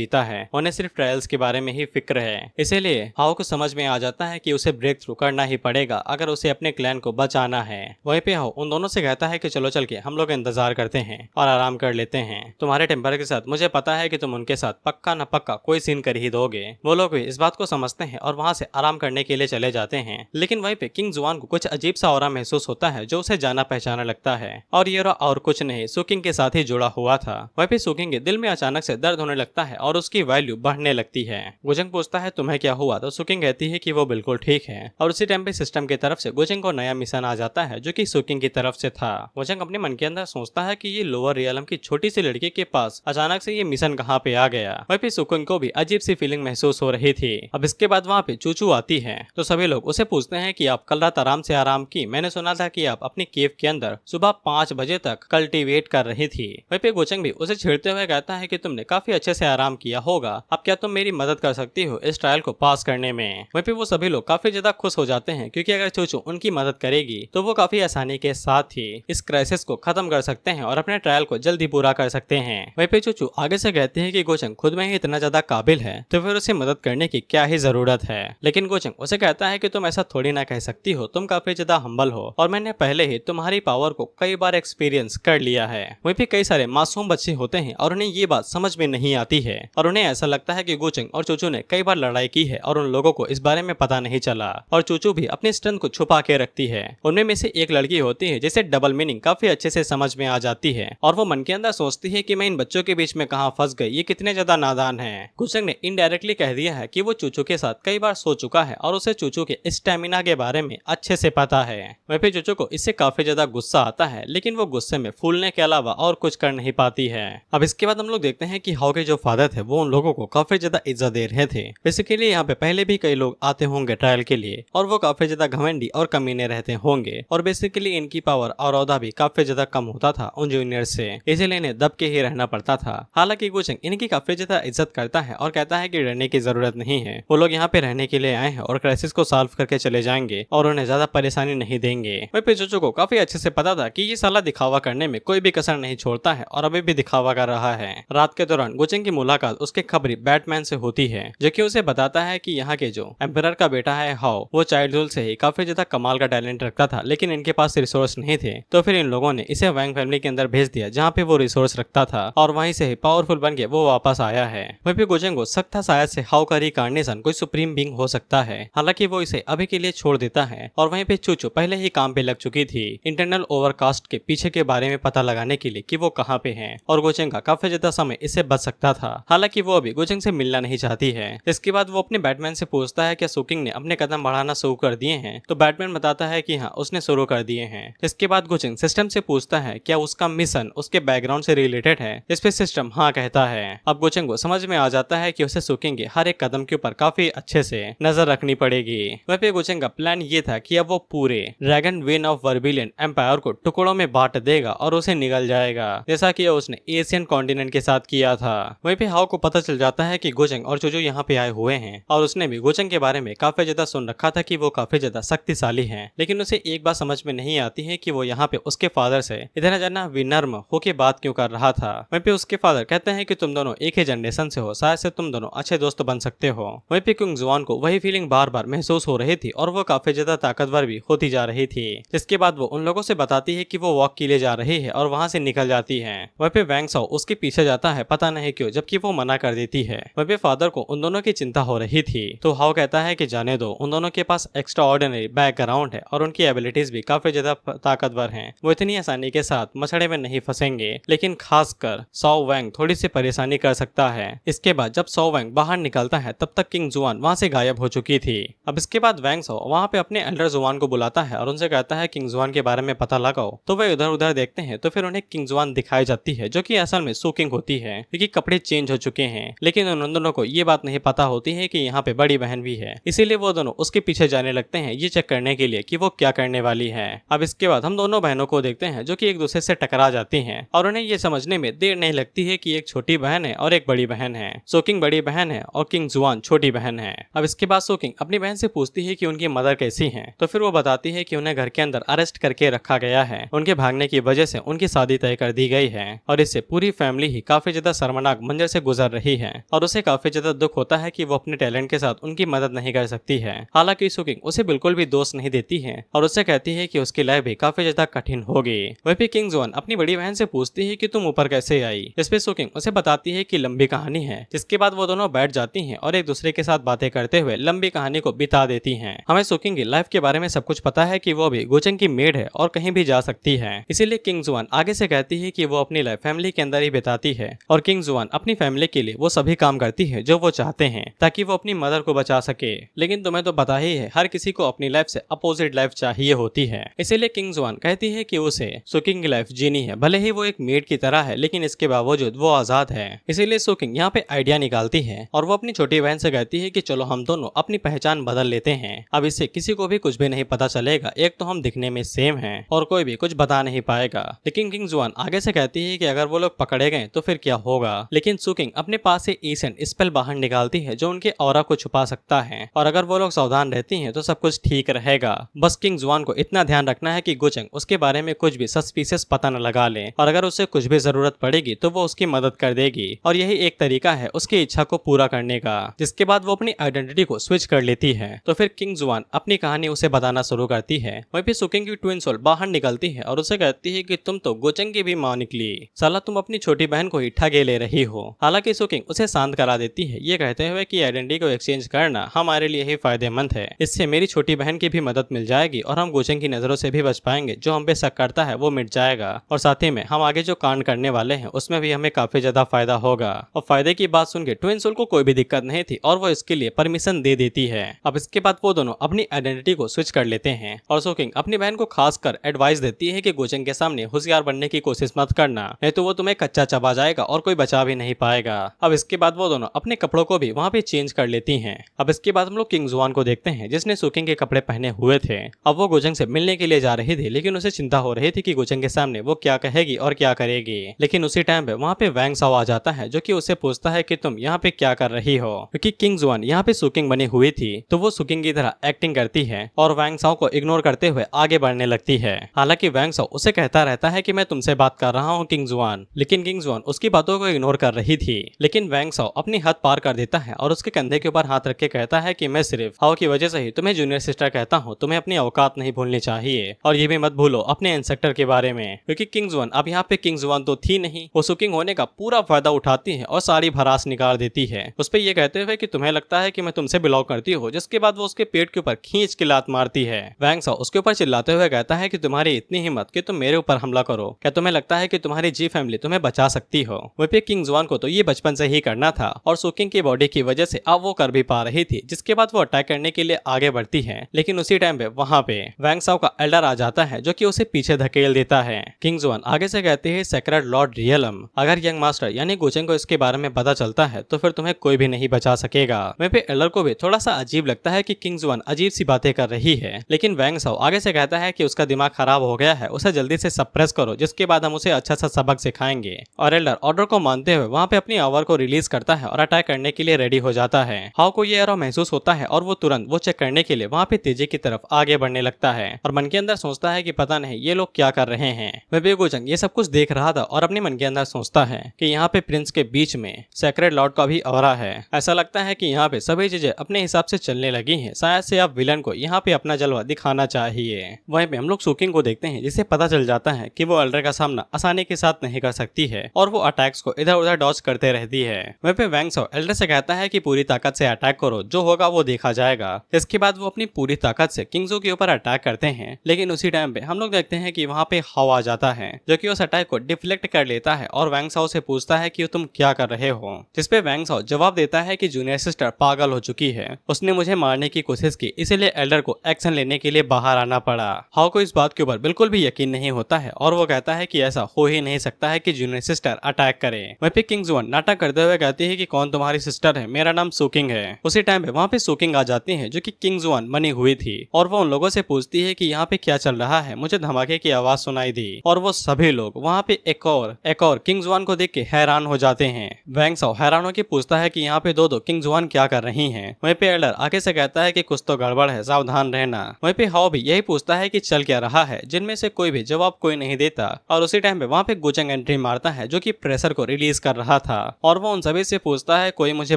जीता है उन्हें सिर्फ ट्रायल्स के बारे में ही फिक्र है इसीलिए हाउ को समझ में आ जाता है की उसे ब्रेक थ्रू करना ही पड़ेगा अगर उसे अपने क्लैन को बचाना है वही पे हाउ उन दोनों से कहता है की चलो चल के हम लोग इंतजार करते हैं और आराम कर लेते हैं तुम्हारे टेम्पर के साथ मुझे पता है की तुम उनके साथ पक्का न पक्का कोई सीन कर ही दोगे वो लोग भी इस बात को समझते हैं हैं और वहाँ से आराम करने के लिए चले जाते हैं लेकिन वहीं पे किंग जुआन को कुछ अजीब सा और महसूस होता है जो उसे जाना पहचाना लगता है और ये और कुछ नहीं सुकिंग के साथ ही जुड़ा हुआ था वही पे सुकिंग के दिल में अचानक से दर्द होने लगता है और उसकी वैल्यू बढ़ने लगती है गुजंग पूछता है तुम्हें क्या हुआ तो सुकिंग कहती है की वो बिल्कुल ठीक है और उसी टाइम पे सिस्टम की तरफ से गुजंग को नया मिशन आ जाता है जो की सुकिंग की तरफ से था गुजंग अपने मन के अंदर सोचता है की ये लोअर रियलम की छोटी सी लड़की के पास अचानक से ये मिशन कहाँ पे आ गया वही पे सुकिंग को भी अजीब सी फीलिंग महसूस हो रही थी अब इसके बाद वहाँ पे चूचू आती है तो सभी लोग उसे पूछते हैं कि आप कल रात आराम से आराम की मैंने सुना था कि आप अपनी केव के अंदर सुबह पाँच बजे तक कल्टीवेट कर रही थी वही पे गोचंग भी उसे छेड़ते हुए कहता है की तुमने काफी अच्छे से आराम किया होगा अब क्या तुम मेरी मदद कर सकती हो इस ट्रायल को पास करने में वही पे वो सभी लोग काफी ज्यादा खुश हो जाते हैं क्यूँकी अगर चूचू उनकी मदद करेगी तो वो काफी आसानी के साथ ही इस क्राइसिस को खत्म कर सकते हैं और अपने ट्रायल को जल्दी पूरा कर सकते हैं वही पे चूचू आगे से कहते हैं कि गोचंग खुद में ही इतना ज्यादा काबिल है तो फिर उसे मदद करने की क्या ही जरूरत गलत है लेकिन गोचिंग उसे कहता है कि तुम ऐसा थोड़ी ना कह सकती हो तुम काफी ज्यादा हम्बल हो और मैंने पहले ही तुम्हारी पावर को कई बार एक्सपीरियंस कर लिया है वही भी कई सारे मासूम बच्चे होते हैं और उन्हें ये बात समझ में नहीं आती है और उन्हें ऐसा लगता है की गोचिंग और चूचू ने कई बार लड़ाई की है और उन लोगों को इस बारे में पता नहीं चला और चूचू भी अपनी स्ट्रेंथ को छुपा के रखती है उनमें में से एक लड़की होती है जिसे डबल मीनिंग काफी अच्छे से समझ में आ जाती है और वो मन के अंदर सोचती है की मैं इन बच्चों के बीच में कहा फंस गई ये कितने ज्यादा नादान है गोचिंग ने इनडायरेक्टली कह दिया है की वो चूचू के साथ कई बार सो चुका है और उसे चूचू के स्टेमिना के बारे में अच्छे से पता है फिर चूचू को इससे काफी ज्यादा गुस्सा आता है लेकिन वो गुस्से में फूलने के अलावा और कुछ कर नहीं पाती है अब इसके बाद हम लोग देखते हैं की हाउ के जो फादर थे वो उन लोगों को काफी ज्यादा इज्जत दे रहे थे बेसिकली यहाँ पे पहले भी कई लोग आते होंगे ट्रायल के लिए और वो काफी ज्यादा घमंडी और कमीने रहते होंगे और बेसिकली इनकी पावर और भी काफी ज्यादा कम होता था उन जूनियर से इसीलिए इन्हें दब के ही रहना पड़ता था हालांकि कुछ इनकी काफी ज्यादा इज्जत करता है और कहता है की डरने की जरूरत नहीं है वो लोग यहाँ पे पे रहने के लिए आए हैं और क्राइसिस को सॉल्व करके चले जाएंगे और उन्हें ज्यादा परेशानी नहीं देंगे वही पे पिचोचो को काफी अच्छे से पता था कि ये साला दिखावा करने में कोई भी कसर नहीं छोड़ता है और अभी भी दिखावा कर रहा है रात के दौरान गुचिंग की मुलाकात उसके खबरी बैटमैन से होती है जो की उसे बताता है की यहाँ के जो एम्पर का बेटा है हाउ वो चाइल्डहुड से ही काफी ज्यादा कमाल का टैलेंट रखता था लेकिन इनके पास रिसोर्स नहीं थे तो फिर इन लोगों ने इसे वैंग फैमिली के अंदर भेज दिया जहाँ पे वो रिसोर्स रखता था और वहीं से ही पावरफुल बन के वो वापस आया है वही पे भी गोजेंगो सख्ता शायद से हाउ का रिकार्नेशन कोई सुप्रीम सुप्रीम बींग हो सकता है हालांकि वो इसे अभी के लिए छोड़ देता है और वहीं पे चूचू पहले ही काम पे लग चुकी थी इंटरनल ओवरकास्ट के पीछे के बारे में पता लगाने के लिए कि वो कहाँ पे हैं और गोचेंग का काफी ज्यादा समय इसे बच सकता था हालांकि वो अभी गोचेंग से मिलना नहीं चाहती है इसके बाद वो अपने बैटमैन से पूछता है क्या सुकिंग ने अपने कदम बढ़ाना शुरू कर दिए हैं तो बैटमैन बताता है की हाँ उसने शुरू कर दिए हैं इसके बाद गोचिंग सिस्टम से पूछता है क्या उसका मिशन उसके बैकग्राउंड से रिलेटेड है इस पे सिस्टम हाँ कहता है अब गोचेंग को समझ में आ जाता है की उसे सुकिंग हर एक कदम के ऊपर काफी अच्छे से नजर रखनी पड़ेगी पे गोचेंग का प्लान ये था कि अब वो पूरे dragon vein of vermilion empire को टुकड़ों में बांट देगा और उसे निकल जाएगा जैसा की उसने एशियन कॉन्टिनेंट के साथ किया था वही पे हाउ को पता चल जाता है की गोचेंग और चुजो यहाँ पे आए हुए हैं और उसने भी गोचेंग के बारे में काफी ज्यादा सुन रखा था की वो काफी ज्यादा शक्तिशाली है लेकिन उसे एक बात समझ में नहीं आती है की वो यहाँ पे उसके फादर से इधर जाना विनर्म होके बात क्यों कर रहा था वहीं पे उसके फादर कहते हैं कि तुम दोनों एक ही जनरेशन से हो शायद से तुम दोनों अच्छे दोस्त बन सकते हो वहीं पे क्यों जुआन को वही फीलिंग बार बार महसूस हो रही थी और वो काफी ज्यादा ताकतवर भी होती जा रही थी जिसके बाद वो उन लोगों से बताती है की वो वॉक के लिए जा रही है और वहाँ से निकल जाती है वह पे वैंगसाओ उसके पीछे जाता है पता नहीं क्यों जबकि वो मना कर देती है वह पे फादर को उन दोनों की चिंता हो रही थी तो हाउ कहता है की जाने दो उन दोनों के पास एक्स्ट्रा ऑर्डिनरी बैकग्राउंड है और उनकी एबिलिटीज भी काफी ज्यादा ताकतवर है वो इतनी आसानी के साथ मछड़े में नहीं फंसेंगे लेकिन खासकर सौ वैंग थोड़ी सी परेशानी कर सकता है इसके बाद जब सौ वैंग बाहर निकलता है तब तक किंग जुआन वहाँ से गायब हो चुकी थी अब इसके बाद वैंगसो वहाँ पे अपने एल्डर जुआन को बुलाता है और उनसे कहता है किंग जुआन के बारे में पता लगाओ तो वह इधर उधर देखते हैं तो फिर उन्हें किंग जुआन दिखाई जाती है जो की असल में सुकिंग होती है क्योंकि कपड़े चेंज हो चुके हैं लेकिन उन दोनों को ये बात नहीं पता होती है की यहाँ पे बड़ी बहन भी है इसीलिए वो दोनों उसके पीछे जाने लगते हैं ये चेक करने के लिए की वो क्या करने वाली है अब इसके बाद हम दोनों बहनों को देखते हैं जो की एक दूसरे से टकरा जाती है और उन्हें ये समझने में देर नहीं लगती है की एक छोटी बहन है और एक बड़ी बहन है सो बड़ी बहन है और किंग जुआन छोटी बहन है हैं अब इसके बाद सोकिंग अपनी बहन से पूछती है कि उनकी मदर कैसी हैं तो फिर वो बताती है कि उन्हें घर के अंदर अरेस्ट करके रखा गया है उनके भागने की वजह से उनकी शादी तय कर दी गई है और इससे पूरी फैमिली ही काफी ज्यादा शर्मनाक मंजर से गुजर रही है और उसे काफी ज्यादा दुख होता है की वो अपने टैलेंट के साथ उनकी मदद नहीं कर सकती है हालांकि सुकिंग उसे बिल्कुल भी दोष नहीं देती है और उसे कहती है की उसकी लाइफ भी काफी ज्यादा कठिन होगी वही किंग जोन अपनी बड़ी बहन से पूछती है की तुम ऊपर कैसे आई इस पे सुकिंग उसे बताती है की लंबी कहानी है जिसके बाद वो दोनों बैठ जाती है और एक दूसरे के साथ बातें बातें करते हुए लंबी कहानी को बिता देती है हमें सुकिंग की लाइफ के बारे में सब कुछ पता है की वो भी गोचंग की मेड है और कहीं भी जा सकती है इसीलिए किंग जुआन आगे से कहती है की वो अपनी लाइफ फैमिली के अंदर ही बिताती है और किंग जुआन अपनी फैमिली के लिए वो सभी काम करती है जो वो चाहते हैं ताकि वो अपनी मदर को बचा सके लेकिन तुम्हें तो पता ही है हर किसी को अपनी लाइफ से अपोजिट लाइफ चाहिए होती है इसीलिए किंग जुआन कहती है कि उसे सुकिंग की लाइफ जीनी है भले ही वो एक मेड की तरह है लेकिन इसके बावजूद वो आजाद है इसीलिए सुकिंग यहाँ पे आइडिया निकालती है और वो अपनी छोटी बहन से कहती है की चलो चलो हम दोनों अपनी पहचान बदल लेते हैं अब इससे किसी को भी कुछ भी नहीं पता चलेगा एक तो हम दिखने में सेम है और कोई भी कुछ बता नहीं पाएगा लेकिन किंग जुआन आगे से कहती है कि अगर वो लोग पकड़े गए तो फिर क्या होगा लेकिन सुकिंग अपने पास से ईसेंट स्पेल बाहर निकालती है जो उनके और को छुपा सकता है और अगर वो लोग सावधान रहती है तो सब कुछ ठीक रहेगा बस किंग जुआन को इतना ध्यान रखना है की गुचंग उसके बारे में कुछ भी सस्पीसियस पता न लगा ले और अगर उसे कुछ भी जरूरत पड़ेगी तो वो उसकी मदद कर देगी और यही एक तरीका है उसकी इच्छा को पूरा करने का जिसके बाद वो अपनी आइडेंटिटी को स्विच कर लेती है तो फिर किंग जुआन अपनी कहानी उसे बताना शुरू करती है वही फिर सुकिंग की ट्विन सोल बाहर निकलती है और उसे कहती है की तुम तो गोचंग की भी माँ निकली साला तुम अपनी छोटी बहन को ही ठगे ले रही हो हालांकि सुकिंग उसे शांत करा देती है ये कहते हुए की आइडेंटिटी को एक्सचेंज करना हमारे लिए ही फायदेमंद है इससे मेरी छोटी बहन की भी मदद मिल जाएगी और हम गोचंग की नजरों से भी बच पाएंगे जो हम पे शक करता है वो मिट जाएगा और साथ ही में हम आगे जो कांड करने वाले हैं उसमें भी हमें काफी ज्यादा फायदा होगा और फायदे की बात सुन के ट्विन सोल को कोई भी दिक्कत नहीं थी और वो इसके लिए लिए परमिशन दे देती है अब इसके बाद वो दोनों अपनी आइडेंटिटी को स्विच कर लेते हैं और सोकिंग अपनी बहन को कर एडवाइस देती है की गोचिंग के सामने होशियार बनने की कोशिश मत करना नहीं तो वो तुम्हें कच्चा चबा जाएगा और कोई बचा भी नहीं पाएगा अब इसके बाद वो दोनों अपने कपड़ों को भी वहाँ पे चेंज कर लेती है अब इसके बाद हम लोग किंग जुआन को देखते हैं जिसने सुकिंग के कपड़े पहने हुए थे अब वो गोजंग से मिलने के लिए जा रही थी लेकिन उसे चिंता हो रही थी की गोचंग के सामने वो क्या कहेगी और क्या करेगी लेकिन उसी टाइम पे वहाँ पे वैंग साव आ जाता है जो की उसे पूछता है की तुम यहाँ पे क्या कर रही हो क्योंकि किंग जुआन यहाँ यहाँ पे सुकिंग बनी हुई थी तो वो सुकिंग की तरह एक्टिंग करती है और वैंगसाओ को इग्नोर करते हुए आगे बढ़ने लगती है हालांकि वैंगसाओ उसे कहता रहता है की मैं तुमसे बात कर रहा हूँ किंग जुआन लेकिन किंग जुआन उसकी बातों को इग्नोर कर रही थी लेकिन वैंगसाओ अपनी हद पार कर देता है और उसके कंधे के ऊपर हाथ रख के कहता है की मैं सिर्फ हाउ की वजह से ही तुम्हें जूनियर सिस्टर कहता हूँ तुम्हें अपनी औकात नहीं भूलनी चाहिए और ये भी मत भूलो अपने इंस्पेक्टर के बारे में क्योंकि किंग वन अब यहाँ पे किंग्स वन तो थी नहीं वो सुकिंग होने का पूरा फायदा उठाती है और सारी भरास निकाल देती है उस पर यह कहते हुए की तुम्हें लगता है है कि मैं तुमसे बिलोंग करती हूँ जिसके बाद वो उसके पेट के ऊपर खींच के लात मारती है वैंगसा उसके ऊपर चिल्लाते हुए कहता है कि तुम्हारी इतनी हिम्मत की तुम मेरे ऊपर हमला करो क्या तुम्हें लगता है की तुम्हारी जी फैमिली तुम्हें बचा सकती हो वेपी किंग जुआन को तो ये बचपन से ही करना था और सुकिंग की बॉडी की वजह से अब वो कर भी पा रही थी जिसके बाद वो अटैक करने के लिए आगे बढ़ती है लेकिन उसी टाइम पे वहाँ पे वैंगसाव का एल्डर आ जाता है जो की उसे पीछे धकेल देता है किंग जुआन आगे से कहते हैं सेक्रेट लॉर्ड रियलम अगर यंग मास्टर यानी गोचिंग को इसके बारे में पता चलता है तो फिर तुम्हें कोई भी नहीं बचा सकेगा वेपी पे एलर को भी थोड़ा सा अजीब लगता है कि किंग्स वन अजीब सी बातें कर रही है लेकिन वैंग साउ आगे से कहता है कि उसका दिमाग खराब हो गया है उसे जल्दी से सप्रेस करो जिसके बाद हम उसे अच्छा सा सबक सिखाएंगे और एल्डर ऑर्डर को मानते हुए वहाँ पे अपनी आवर को रिलीज करता है और अटैक करने के लिए रेडी हो जाता है हाउ को ये एरो महसूस होता है और वो तुरंत वो चेक करने के लिए वहाँ पे तेजी की तरफ आगे बढ़ने लगता है और मन के अंदर सोचता है की पता नहीं ये लोग क्या कर रहे हैं वह बेगोजंग ये सब कुछ देख रहा था और अपने मन के अंदर सोचता है की यहाँ पे प्रिंस के बीच में सेक्रेट लॉर्ड का भी अवरा है ऐसा लगता है की यहाँ पे सभी चीजें अपने हिसाब से चलने लगी हैं शायद से आप विलन को यहाँ पे अपना जलवा दिखाना चाहिए वहीं पे हम लोग सुकिंग को देखते हैं जिसे पता चल जाता है कि वो अल्डर का सामना आसानी के साथ नहीं कर सकती है और वो अटैक्स को इधर उधर डॉच करते रहती है वह पे वैंग एल्डर से कहता है की पूरी ताकत से अटैक करो जो होगा वो देखा जाएगा इसके बाद वो अपनी पूरी ताकत से किंग्सो के ऊपर अटैक करते हैं लेकिन उसी टाइम पे हम लोग देखते हैं की वहाँ पे हवा आ जाता है जो की उस अटैक को डिफ्लेक्ट कर लेता है और वैंग से पूछता है की तुम क्या कर रहे हो जिसपे वैंग जवाब देता है की जूनियर सिस्टर पागल पागल हो चुकी है उसने मुझे मारने की कोशिश की इसीलिए एल्डर को एक्शन लेने के लिए बाहर आना पड़ा हाउ को इस बात के ऊपर बिल्कुल भी यकीन नहीं होता है और वो कहता है की ऐसा हो ही नहीं सकता है की जूनियर सिस्टर अटैक करे पे किंग्स वन नाटक करते हुए कहती है की कौन तुम्हारी सिस्टर है मेरा नाम सुकिंग है उसी टाइम पे वहाँ पे सुकिंग आ जाती है जो की किंग्स वन बनी हुई थी और वो उन लोगों से पूछती है की यहाँ पे क्या चल रहा है मुझे धमाके की आवाज सुनाई दी और वो सभी लोग वहाँ पे एक और एक और किंग्स वन को देख के हैरान हो जाते हैं वैंग हैरान होकर पूछता है की यहाँ पे दो दो किंग्स वन क्या कर रहे रही है वहीं पे एल्डर आगे से कहता है कि कुछ तो गड़बड़ है सावधान रहना वहीं पे हाउ भी यही पूछता है कि चल क्या रहा है जिनमें से कोई भी जवाब कोई नहीं देता और उसी टाइम पे वहाँ पे गुजंग एंट्री मारता है जो की प्रेशर को रिलीज कर रहा था और वो उन सभी से पूछता है कोई मुझे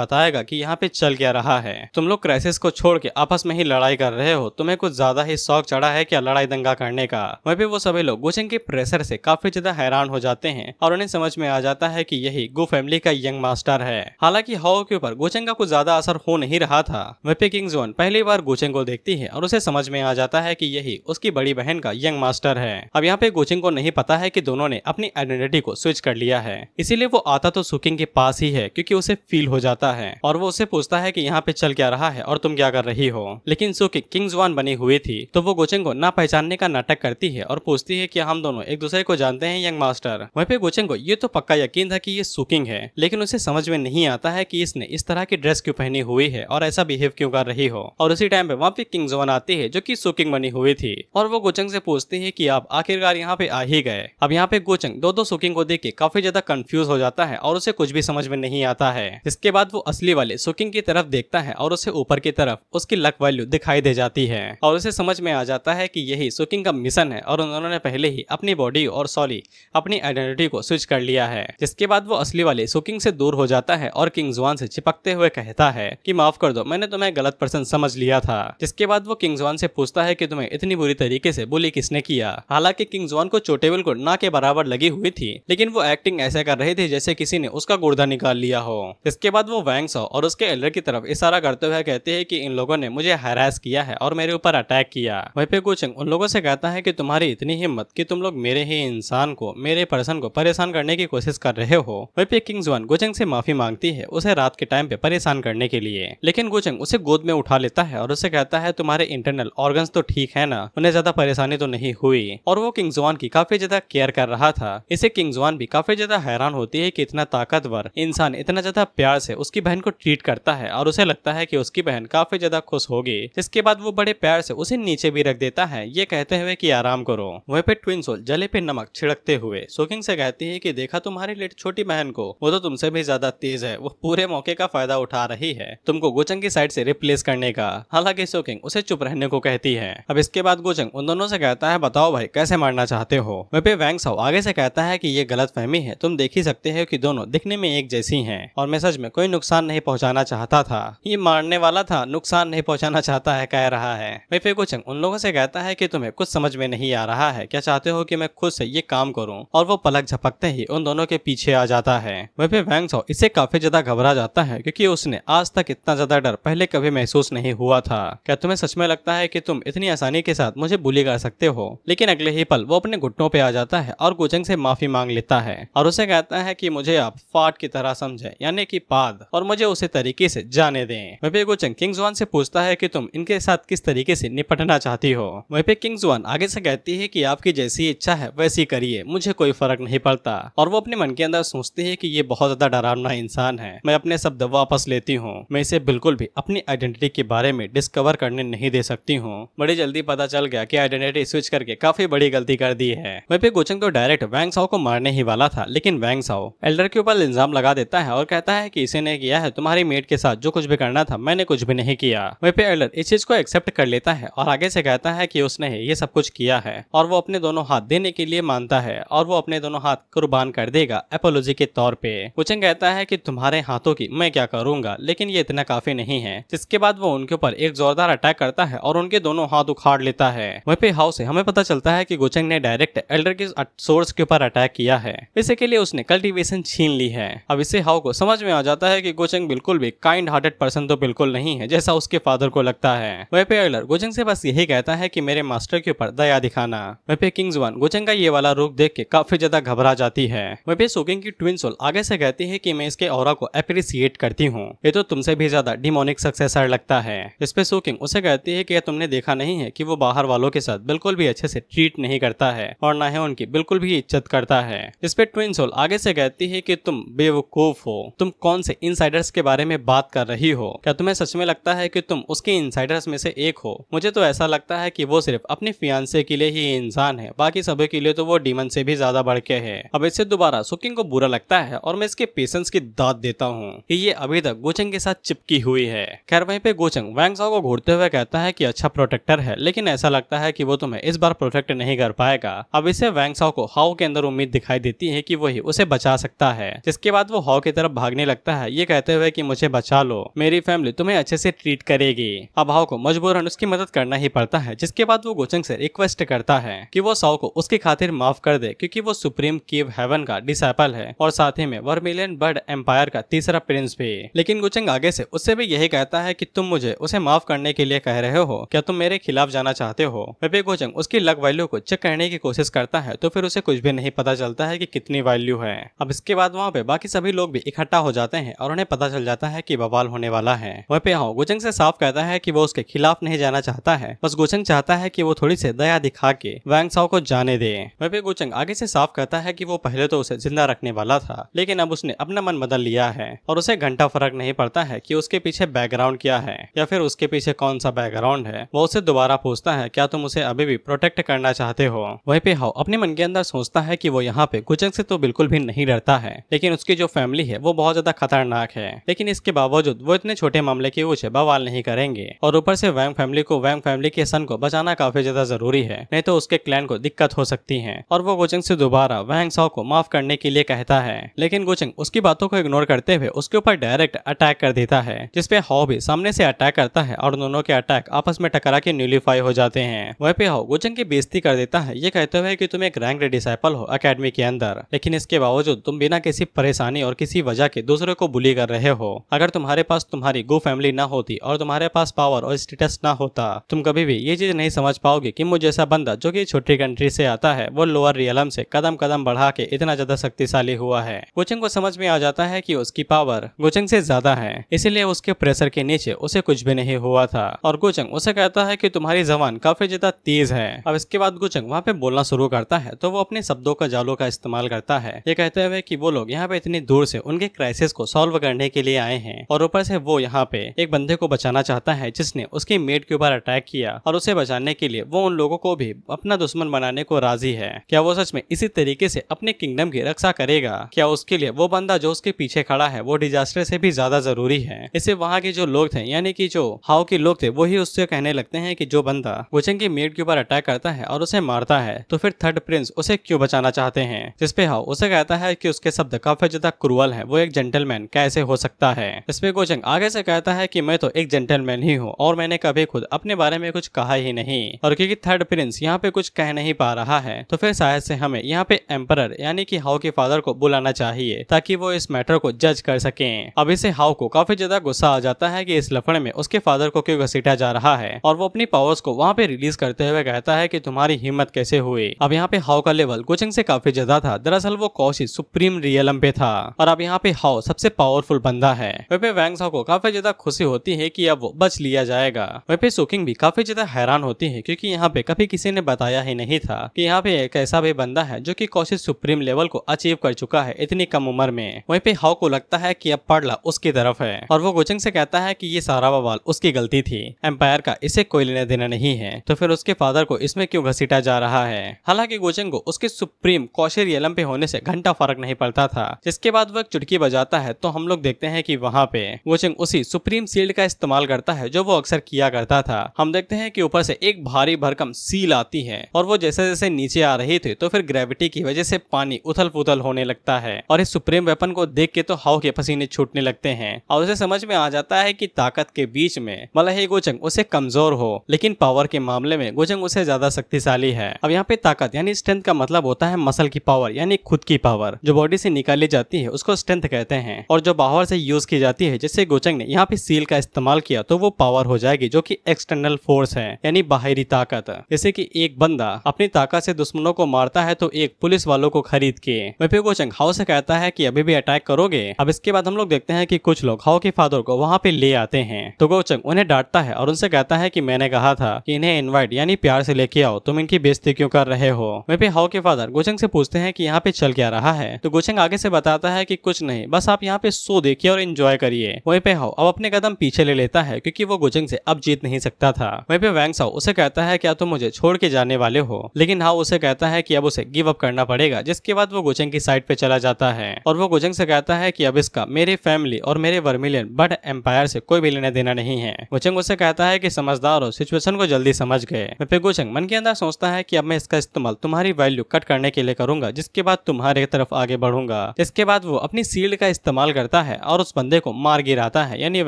बताएगा की यहाँ पे चल क्या रहा है तुम लोग क्राइसिस को छोड़ के आपस में ही लड़ाई कर रहे हो तुम्हें कुछ ज्यादा ही शौक चढ़ा है क्या लड़ाई दंगा करने का वहीं पे वो सभी लोग गुचंग के प्रेशर से काफी ज्यादा हैरान हो जाते हैं और उन्हें समझ में आ जाता है की यही गो फैमिली का यंग मास्टर है हालांकि हाउ के ऊपर गुचंग का कुछ ज्यादा असर असर हो नहीं रहा था वेपी किंग जोन पहली बार गोचिंग को देखती है और उसे समझ में आ जाता है की यही उसकी बड़ी बहन का यंग मास्टर है अब यहाँ पे गोचिंग को नहीं पता है की दोनों ने अपनी आइडेंटिटी को स्विच कर लिया है इसीलिए वो आता तो सुकिंग के पास ही है क्यूँकी उसे फील हो जाता है और वो उसे पूछता है की यहाँ पे चल क्या रहा है और तुम क्या कर रही हो लेकिन सुकिंग किंग जोन बनी हुई थी तो वो गोचिंग को ना पहचानने का नाटक करती है और पूछती है की हम दोनों एक दूसरे को जानते हैं यंग मास्टर वहीं पे गोचिंग को ये तो पक्का यकीन था की ये सुकिंग है लेकिन उसे समझ में नहीं आता है की इसने इस तरह की ड्रेस क्यों पहनी हुई है और ऐसा बिहेव क्यों कर रही हो और उसी टाइम पे वहाँ पे किंग जोन आती है जो की सुकिंग बनी हुई थी और वो गोचंग से पूछती है की आप आखिरकार यहाँ पे आ ही गए अब यहाँ पे गोचंग दो दो सुकिंग को देख के काफी ज्यादा कंफ्यूज हो जाता है और उसे कुछ भी समझ में नहीं आता है इसके बाद वो असली वाले सुकिंग की तरफ देखता है और उसे ऊपर की तरफ उसकी लक वैल्यू दिखाई दे जाती है और उसे समझ में आ जाता है की यही सुकिंग का मिशन है और उन्होंने पहले ही अपनी बॉडी और सॉरी अपनी आइडेंटिटी को स्विच कर लिया है जिसके बाद वो असली वाले सुकिंग से दूर हो जाता है और किंग जुआन से चिपकते हुए कहता है है कि माफ कर दो मैंने तुम्हें तो गलत पर्सन समझ लिया था जिसके बाद वो किंग जॉन से पूछता है कि तुम्हें इतनी बुरी तरीके से बोली किसने किया हालांकि किंग जोन को चोटेबल को ना के बराबर लगी हुई थी लेकिन वो एक्टिंग ऐसे कर रहे थे जैसे किसी ने उसका गुर्दा निकाल लिया हो इसके बाद वो वैंग्स और उसके एल्डर की तरफ इशारा करते हुए कहते हैं की इन लोगों ने मुझे हेरास किया है और मेरे ऊपर अटैक किया वही पे कोचिंग उन लोगों से कहता है की तुम्हारी इतनी हिम्मत की तुम लोग मेरे ही इंसान को मेरे पर्सन को परेशान करने की कोशिश कर रहे हो वही पे किंग जोन गोचंग से माफी मांगती है उसे रात के टाइम पे परेशान करने की के लिए लेकिन गुचंग उसे गोद में उठा लेता है और उसे कहता है तुम्हारे इंटरनल ऑर्गन तो ठीक है ना उन्हें ज्यादा परेशानी तो नहीं हुई और वो किंग जोन की काफी ज्यादा केयर कर रहा था इसे किंग जोन भी काफी ज्यादा हैरान होती है की इतना ताकतवर इंसान इतना ज्यादा प्यार से उसकी बहन को ट्रीट करता है और उसे लगता है की उसकी बहन काफी ज्यादा खुश होगी जिसके बाद वो बड़े प्यार से उसे नीचे भी रख देता है ये कहते हुए की आराम करो वहीं पे ट्विन सोल जले पे नमक छिड़कते हुए सोकिंग से कहती है की देखा तुम्हारी लेट छोटी बहन को वो तो तुमसे भी ज्यादा तेज है वो पूरे मौके का फायदा उठा रही है है तुमको गोचंग की साइड से रिप्लेस करने का हालांकि सोकिंग उसे चुप रहने को कहती है अब इसके बाद गोचंग उन दोनों से कहता है बताओ भाई कैसे मारना चाहते हो वे वैंग साहु आगे से कहता है की ये गलत फहमी है तुम देख ही सकते हो की दोनों दिखने में एक जैसी है और मैं सच में कोई नुकसान नहीं पहुँचाना चाहता था ये मारने वाला था नुकसान नहीं पहुँचाना चाहता है कह रहा है फिर गोचंग उन लोगों से कहता है की तुम्हें कुछ समझ में नहीं आ रहा है क्या चाहते हो की मैं खुद से ये काम करूँ और वो पलक झपकते ही उन दोनों के पीछे आ जाता है फिर वैंग इसे काफी ज्यादा घबरा जाता है क्योंकि उसने आज तक इतना ज्यादा डर पहले कभी महसूस नहीं हुआ था क्या तुम्हें सच में लगता है कि तुम इतनी आसानी के साथ मुझे बुली कर सकते हो लेकिन अगले ही पल वो अपने घुटनों पे आ जाता है और गुजंग से माफी मांग लेता है और उसे कहता है कि मुझे आप फाट की तरह समझे यानी कि पाद और मुझे उसे तरीके से जाने दें वे गुजंग किंग जुआन से पूछता है कि तुम इनके साथ किस तरीके से निपटना चाहती हो वेपे किंग जुआन आगे से कहती है कि आपकी जैसी इच्छा है वैसी करिए मुझे कोई फर्क नहीं पड़ता और वो अपने मन के अंदर सोचती है कि ये बहुत ज्यादा डरावना इंसान है मैं अपने शब्द वापस लेती हूँ हूँ मैं इसे बिल्कुल भी अपनी आइडेंटिटी के बारे में डिस्कवर करने नहीं दे सकती हूँ बड़ी जल्दी पता चल गया की आइडेंटिटी स्विच करके काफी बड़ी गलती कर दी है वैपे गोचंग तो डायरेक्ट वैंग साओ को मारने ही वाला था लेकिन वैंग साओ एल्डर के ऊपर इल्जाम लगा देता है और कहता है की इसे ने किया है तुम्हारी मेट के साथ जो कुछ भी करना था मैंने कुछ भी नहीं किया पे एल्डर इस चीज को एक्सेप्ट कर लेता है और आगे से कहता है की उसने ये सब कुछ किया है और वो अपने दोनों हाथ देने के लिए मानता है और वो अपने दोनों हाथ कुर्बान कर देगा एपोलॉजी के तौर पे कुचन कहता है कि तुम्हारे हाथों की मैं क्या करूंगा लेकिन ये इतना काफी नहीं है जिसके बाद वो उनके ऊपर एक जोरदार अटैक करता है और उनके दोनों हाथ उखाड़ लेता है वहीं पे हाउस से हमें पता चलता है की गोचंग ने डायरेक्ट एल्डर के सोर्स के ऊपर अटैक किया है इसी के लिए उसने कल्टिवेशन छीन ली है अब इसे हाउ को समझ में आ जाता है की गोचंग बिल्कुल भी काइंड हार्टेड पर्सन तो बिल्कुल नहीं है जैसा उसके फादर को लगता है वह पे एल्डर गोचंग से बस यही कहता है की मेरे मास्टर के ऊपर दया दिखाना वह पे किंग्स वन गोचंग का ये वाला रूप देख के काफी ज्यादा घबरा जाती है वह पे सोकिंग की ट्विन सोल आगे से कहती है की मैं इसके और को अप्रिसिएट करती हूँ ये तो तुम उनसे भी ज्यादा डिमोनिक सक्सेसर लगता है इस पे सोकिंग उसे कहती है कि यह तुमने देखा नहीं है कि वो बाहर वालों के साथ बिल्कुल भी अच्छे से ट्रीट नहीं करता है और ना ही उनकी बिल्कुल भी इज्जत करता है इस पे ट्विन सोल आगे से कहती है कि तुम बेवकूफ हो तुम कौन से इनसाइडर्स के बारे में बात कर रही हो क्या तुम्हें सच में लगता है कि तुम उसके इनसाइडर्स में से एक हो मुझे तो ऐसा लगता है कि वो सिर्फ अपने फियांसे के लिए ही इंसान है बाकी सभी के लिए तो वो डीमन से भी ज्यादा बढ़ के है अब इससे दोबारा सुकिंग को बुरा लगता है और मैं इसके पेशेंस की दाद देता हूँ कि ये अभी तक गुचंग के साथ साथ चिपकी हुई है खैर वहीं पे गोचंग वैंग को घूरते हुए कहता है कि अच्छा प्रोटेक्टर है लेकिन ऐसा लगता है कि वो तुम्हें इस बार प्रोटेक्ट नहीं कर पाएगा अब इसे वैंग को हाउ के अंदर उम्मीद दिखाई देती है की वही उसे बचा सकता है जिसके बाद वो हाउ की तरफ भागने लगता है ये कहते हुए की मुझे बचा लो मेरी फैमिली तुम्हें अच्छे से ट्रीट करेगी अब हाउ को मजबूरन उसकी मदद करना ही पड़ता है जिसके बाद वो गोचंग से रिक्वेस्ट करता है की वो साउ को उसकी खातिर माफ कर दे क्यूँकी वो सुप्रीम कीव हेवन का डिसाइपल है और साथ ही में वर्मिलियन बर्ड एम्पायर का तीसरा प्रिंस भी लेकिन गोचंग आगे से उससे भी यही कहता है कि तुम मुझे उसे माफ करने के लिए कह रहे हो क्या तुम मेरे खिलाफ जाना चाहते हो पेपे गोचंग उसकी लग वैल्यू को चेक करने की कोशिश करता है तो फिर उसे कुछ भी नहीं पता चलता है कि कितनी वैल्यू है अब इसके बाद वहाँ पे बाकी सभी लोग भी इकट्ठा हो जाते हैं और उन्हें पता चल जाता है की बवाल होने वाला है पे हाँ गोचंग से साफ कहता है की वो उसके खिलाफ नहीं जाना चाहता है बस गोचंग चाहता है की वो थोड़ी सी दया दिखा के वैंग साओ को जाने दे वेपे गोचंग आगे से साफ कहता है की वो पहले तो उसे जिंदा रखने वाला था लेकिन अब उसने अपना मन बदल लिया है और उसे घंटा फर्क नहीं पड़ता है कि उसके पीछे बैकग्राउंड क्या है या फिर उसके पीछे कौन सा बैकग्राउंड है वो उसे दोबारा पूछता है क्या तुम उसे अभी भी प्रोटेक्ट करना चाहते हो वही पे हाउ अपने मन के अंदर सोचता है की वो यहाँ पे कुचंग से तो बिल्कुल भी नहीं डरता है लेकिन उसकी जो फैमिली है वो बहुत ज्यादा खतरनाक है लेकिन इसके बावजूद वो इतने छोटे मामले की ऊंचे बवाल नहीं करेंगे और ऊपर से वैंग फैमिली को वैंग फैमिली के सन को बचाना काफी ज्यादा जरूरी है नहीं तो उसके क्लैन को दिक्कत हो सकती है और वो गोचंग से दोबारा वैंग साव को माफ करने के लिए कहता है लेकिन गुचंग उसकी बातों को इग्नोर करते हुए उसके ऊपर डायरेक्ट अटैक कर देता है जिसपे हाउ भी सामने से अटैक करता है और दोनों के अटैक आपस में टकरा के न्यूलीफाई हो जाते हैं वह पे हाउ गोचंग की बेजती कर देता है ये कहते हुए की तुम एक रैंक डिसाइपल हो अकेडमी के अंदर लेकिन इसके बावजूद तुम बिना किसी परेशानी और किसी वजह के दूसरे को बुली कर रहे हो अगर तुम्हारे पास तुम्हारी गो फैमिली न होती और तुम्हारे पास पावर और स्टेटस न होता तुम कभी भी ये चीज नहीं समझ पाओगे की मुझे ऐसा बंदा जो की छोटी कंट्री से आता है वो लोअर रियलम से कदम कदम बढ़ा के इतना ज्यादा शक्तिशाली हुआ है कोचिंग को समझ में आ जाता है की उसकी पावर कोचिंग से ज्यादा है इसीलिए उसके प्रेशर के नीचे उसे कुछ भी नहीं हुआ था और गोचंग उसे कहता है की तुम्हारी जबान काफी ज्यादा तेज है अब इसके बाद गोचंग वहाँ पे बोलना शुरू करता है तो वो अपने शब्दों का जालों का इस्तेमाल करता है ये कहते हुए की वो लोग यहाँ पे इतनी दूर से उनके क्राइसिस को सोल्व करने के लिए आए हैं और ऊपर से वो यहाँ पे एक बंदे को बचाना चाहता है जिसने उसकी मेड के ऊपर अटैक किया और उसे बचाने के लिए वो उन लोगों को भी अपना दुश्मन बनाने को राजी है क्या वो सच में इसी तरीके से अपने किंगडम की रक्षा करेगा क्या उसके लिए वो बंदा जो उसके पीछे खड़ा है वो डिजास्टर से भी ज्यादा जरूरी बुरी है इसे वहाँ के जो लोग थे यानी कि जो हाउ के लोग थे वही उससे कहने लगते हैं कि जो बंदा वुचेंग की मेड के ऊपर अटैक करता है और उसे मारता है तो फिर थर्ड प्रिंस उसे क्यों बचाना चाहते हैं जिसपे हाउ उसे कहता है कि उसके शब्द काफी ज्यादा क्रूअल है वो एक जेंटलमैन कैसे हो सकता है इसपे गोचंग आगे से कहता है की मैं तो एक जेंटलमैन ही हूँ और मैंने कभी खुद अपने बारे में कुछ कहा ही नहीं और क्यूँकी थर्ड प्रिंस यहाँ पे कुछ कह नहीं पा रहा है तो फिर शायद से हमें यहाँ पे एम्पर यानी कि हाउ के फादर को बुलाना चाहिए ताकि वो इस मैटर को जज कर सके अब इसे हाउ को काफी ज्यादा गुस्सा आ जाता है कि इस लफड़े में उसके फादर को क्यों घसीटा जा रहा है और वो अपनी पावर्स को वहाँ पे रिलीज करते हुए कहता है कि तुम्हारी हिम्मत कैसे हुई अब यहाँ पे हाउ का लेवल कोचिंग से काफी ज्यादा था दरअसल वो कौशी सुप्रीम रियलम पे था और अब यहाँ पे हाउ सबसे पावरफुल बंदा है वे पे वैंग को काफी ज्यादा खुशी होती है की अब वो बच लिया जाएगा वह पे सुकिंग भी काफी ज्यादा हैरान होती है क्यूँकी यहाँ पे कभी किसी ने बताया ही नहीं था की यहाँ पे एक ऐसा भी बंदा है जो की कोशिश सुप्रीम लेवल को अचीव कर चुका है इतनी कम उम्र में वही पे हाउ को लगता है की अब पड़ला उसकी तरफ है है और वो कोचिंग से कहता है कि ये सारा बवाल उसकी गलती थी एम्पायर का इसे कोई लेना देना नहीं है तो फिर उसके फादर को इसमें क्यों घसीटा जा रहा है हालांकि गोचिंग को उसके सुप्रीम कौशल येलम पे होने से घंटा फर्क नहीं पड़ता था जिसके बाद वो एक चुटकी बजाता है तो हम लोग देखते हैं की वहाँ पे गोचिंग उसी सुप्रीम सील्ड का इस्तेमाल करता है जो वो अक्सर किया करता था हम देखते हैं की ऊपर से एक भारी भरकम सील आती है और वो जैसे जैसे नीचे आ रही थी तो फिर ग्रेविटी की वजह से पानी उथल पुथल होने लगता है और इस सुप्रीम वेपन को देख के तो हाउ के पसीने छूटने लगते हैं और उसे समझ में आ जाता है कि ताकत के बीच में मलहे गोचंग उसे कमजोर हो लेकिन पावर के मामले में गोचंग उसे ज्यादा शक्तिशाली है अब यहाँ पे ताकत यानी स्ट्रेंथ का मतलब होता है मसल की पावर यानी खुद की पावर जो बॉडी से निकाली जाती है उसको स्ट्रेंथ कहते हैं और जो बाहर से यूज की जाती है जैसे गोचंग ने यहाँ पे सील का इस्तेमाल किया तो वो पावर हो जाएगी जो की एक्सटर्नल फोर्स है यानी बाहरी ताकत जैसे की एक बंदा अपनी ताकत से दुश्मनों को मारता है तो एक पुलिस वालों को खरीद के वेपी गोचंग हाउस से कहता है की अभी भी अटैक करोगे अब इसके बाद हम लोग देखते हैं की कुछ लोग हाओ के फादर को वहाँ पे ले आते हैं तो गोचंग उन्हें डांटता है और उनसे कहता है की मैंने कहा था की इन्हें इन्वाइट यानी प्यार से लेके आओ तुम इनकी बेजती क्यों कर रहे हो वे पे हाउ के फादर गोचंग से पूछते हैं की यहाँ पे चल क्या रहा है तो गोचंग आगे से बताता है की कुछ नहीं बस आप यहाँ पे सो देखिए और एंजॉय करिए वही पे हाउ अब अपने कदम पीछे ले लेता है क्योंकि वो गोचंग से अब जीत नहीं सकता था वहीं पे वैंग साउ उसे कहता है क्या तुम मुझे छोड़ के जाने वाले हो लेकिन हाउ उसे कहता है की अब उसे गिव अप करना पड़ेगा जिसके बाद वो गोचंग की साइड पे चला जाता है और वो गोचंग से कहता है की अब इसका मेरे फैमिली और मेरे पर मिलियन बट एम्पायर से कोई भी लेना देना नहीं है गुचंग उसे कहता है कि समझदार हो सिचुएशन को जल्दी समझ गए फिर गुचंग मन के अंदर सोचता है कि अब मैं इसका इस्तेमाल तुम्हारी वैल्यू कट करने के लिए करूंगा जिसके बाद तुम्हारे तरफ आगे बढ़ूंगा इसके बाद वो अपनी सील्ड का इस्तेमाल करता है और उस बंदे को मार गिराता है यानी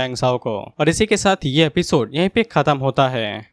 वैंगसाओ को और इसी के साथ ये एपिसोड यही पे खत्म होता है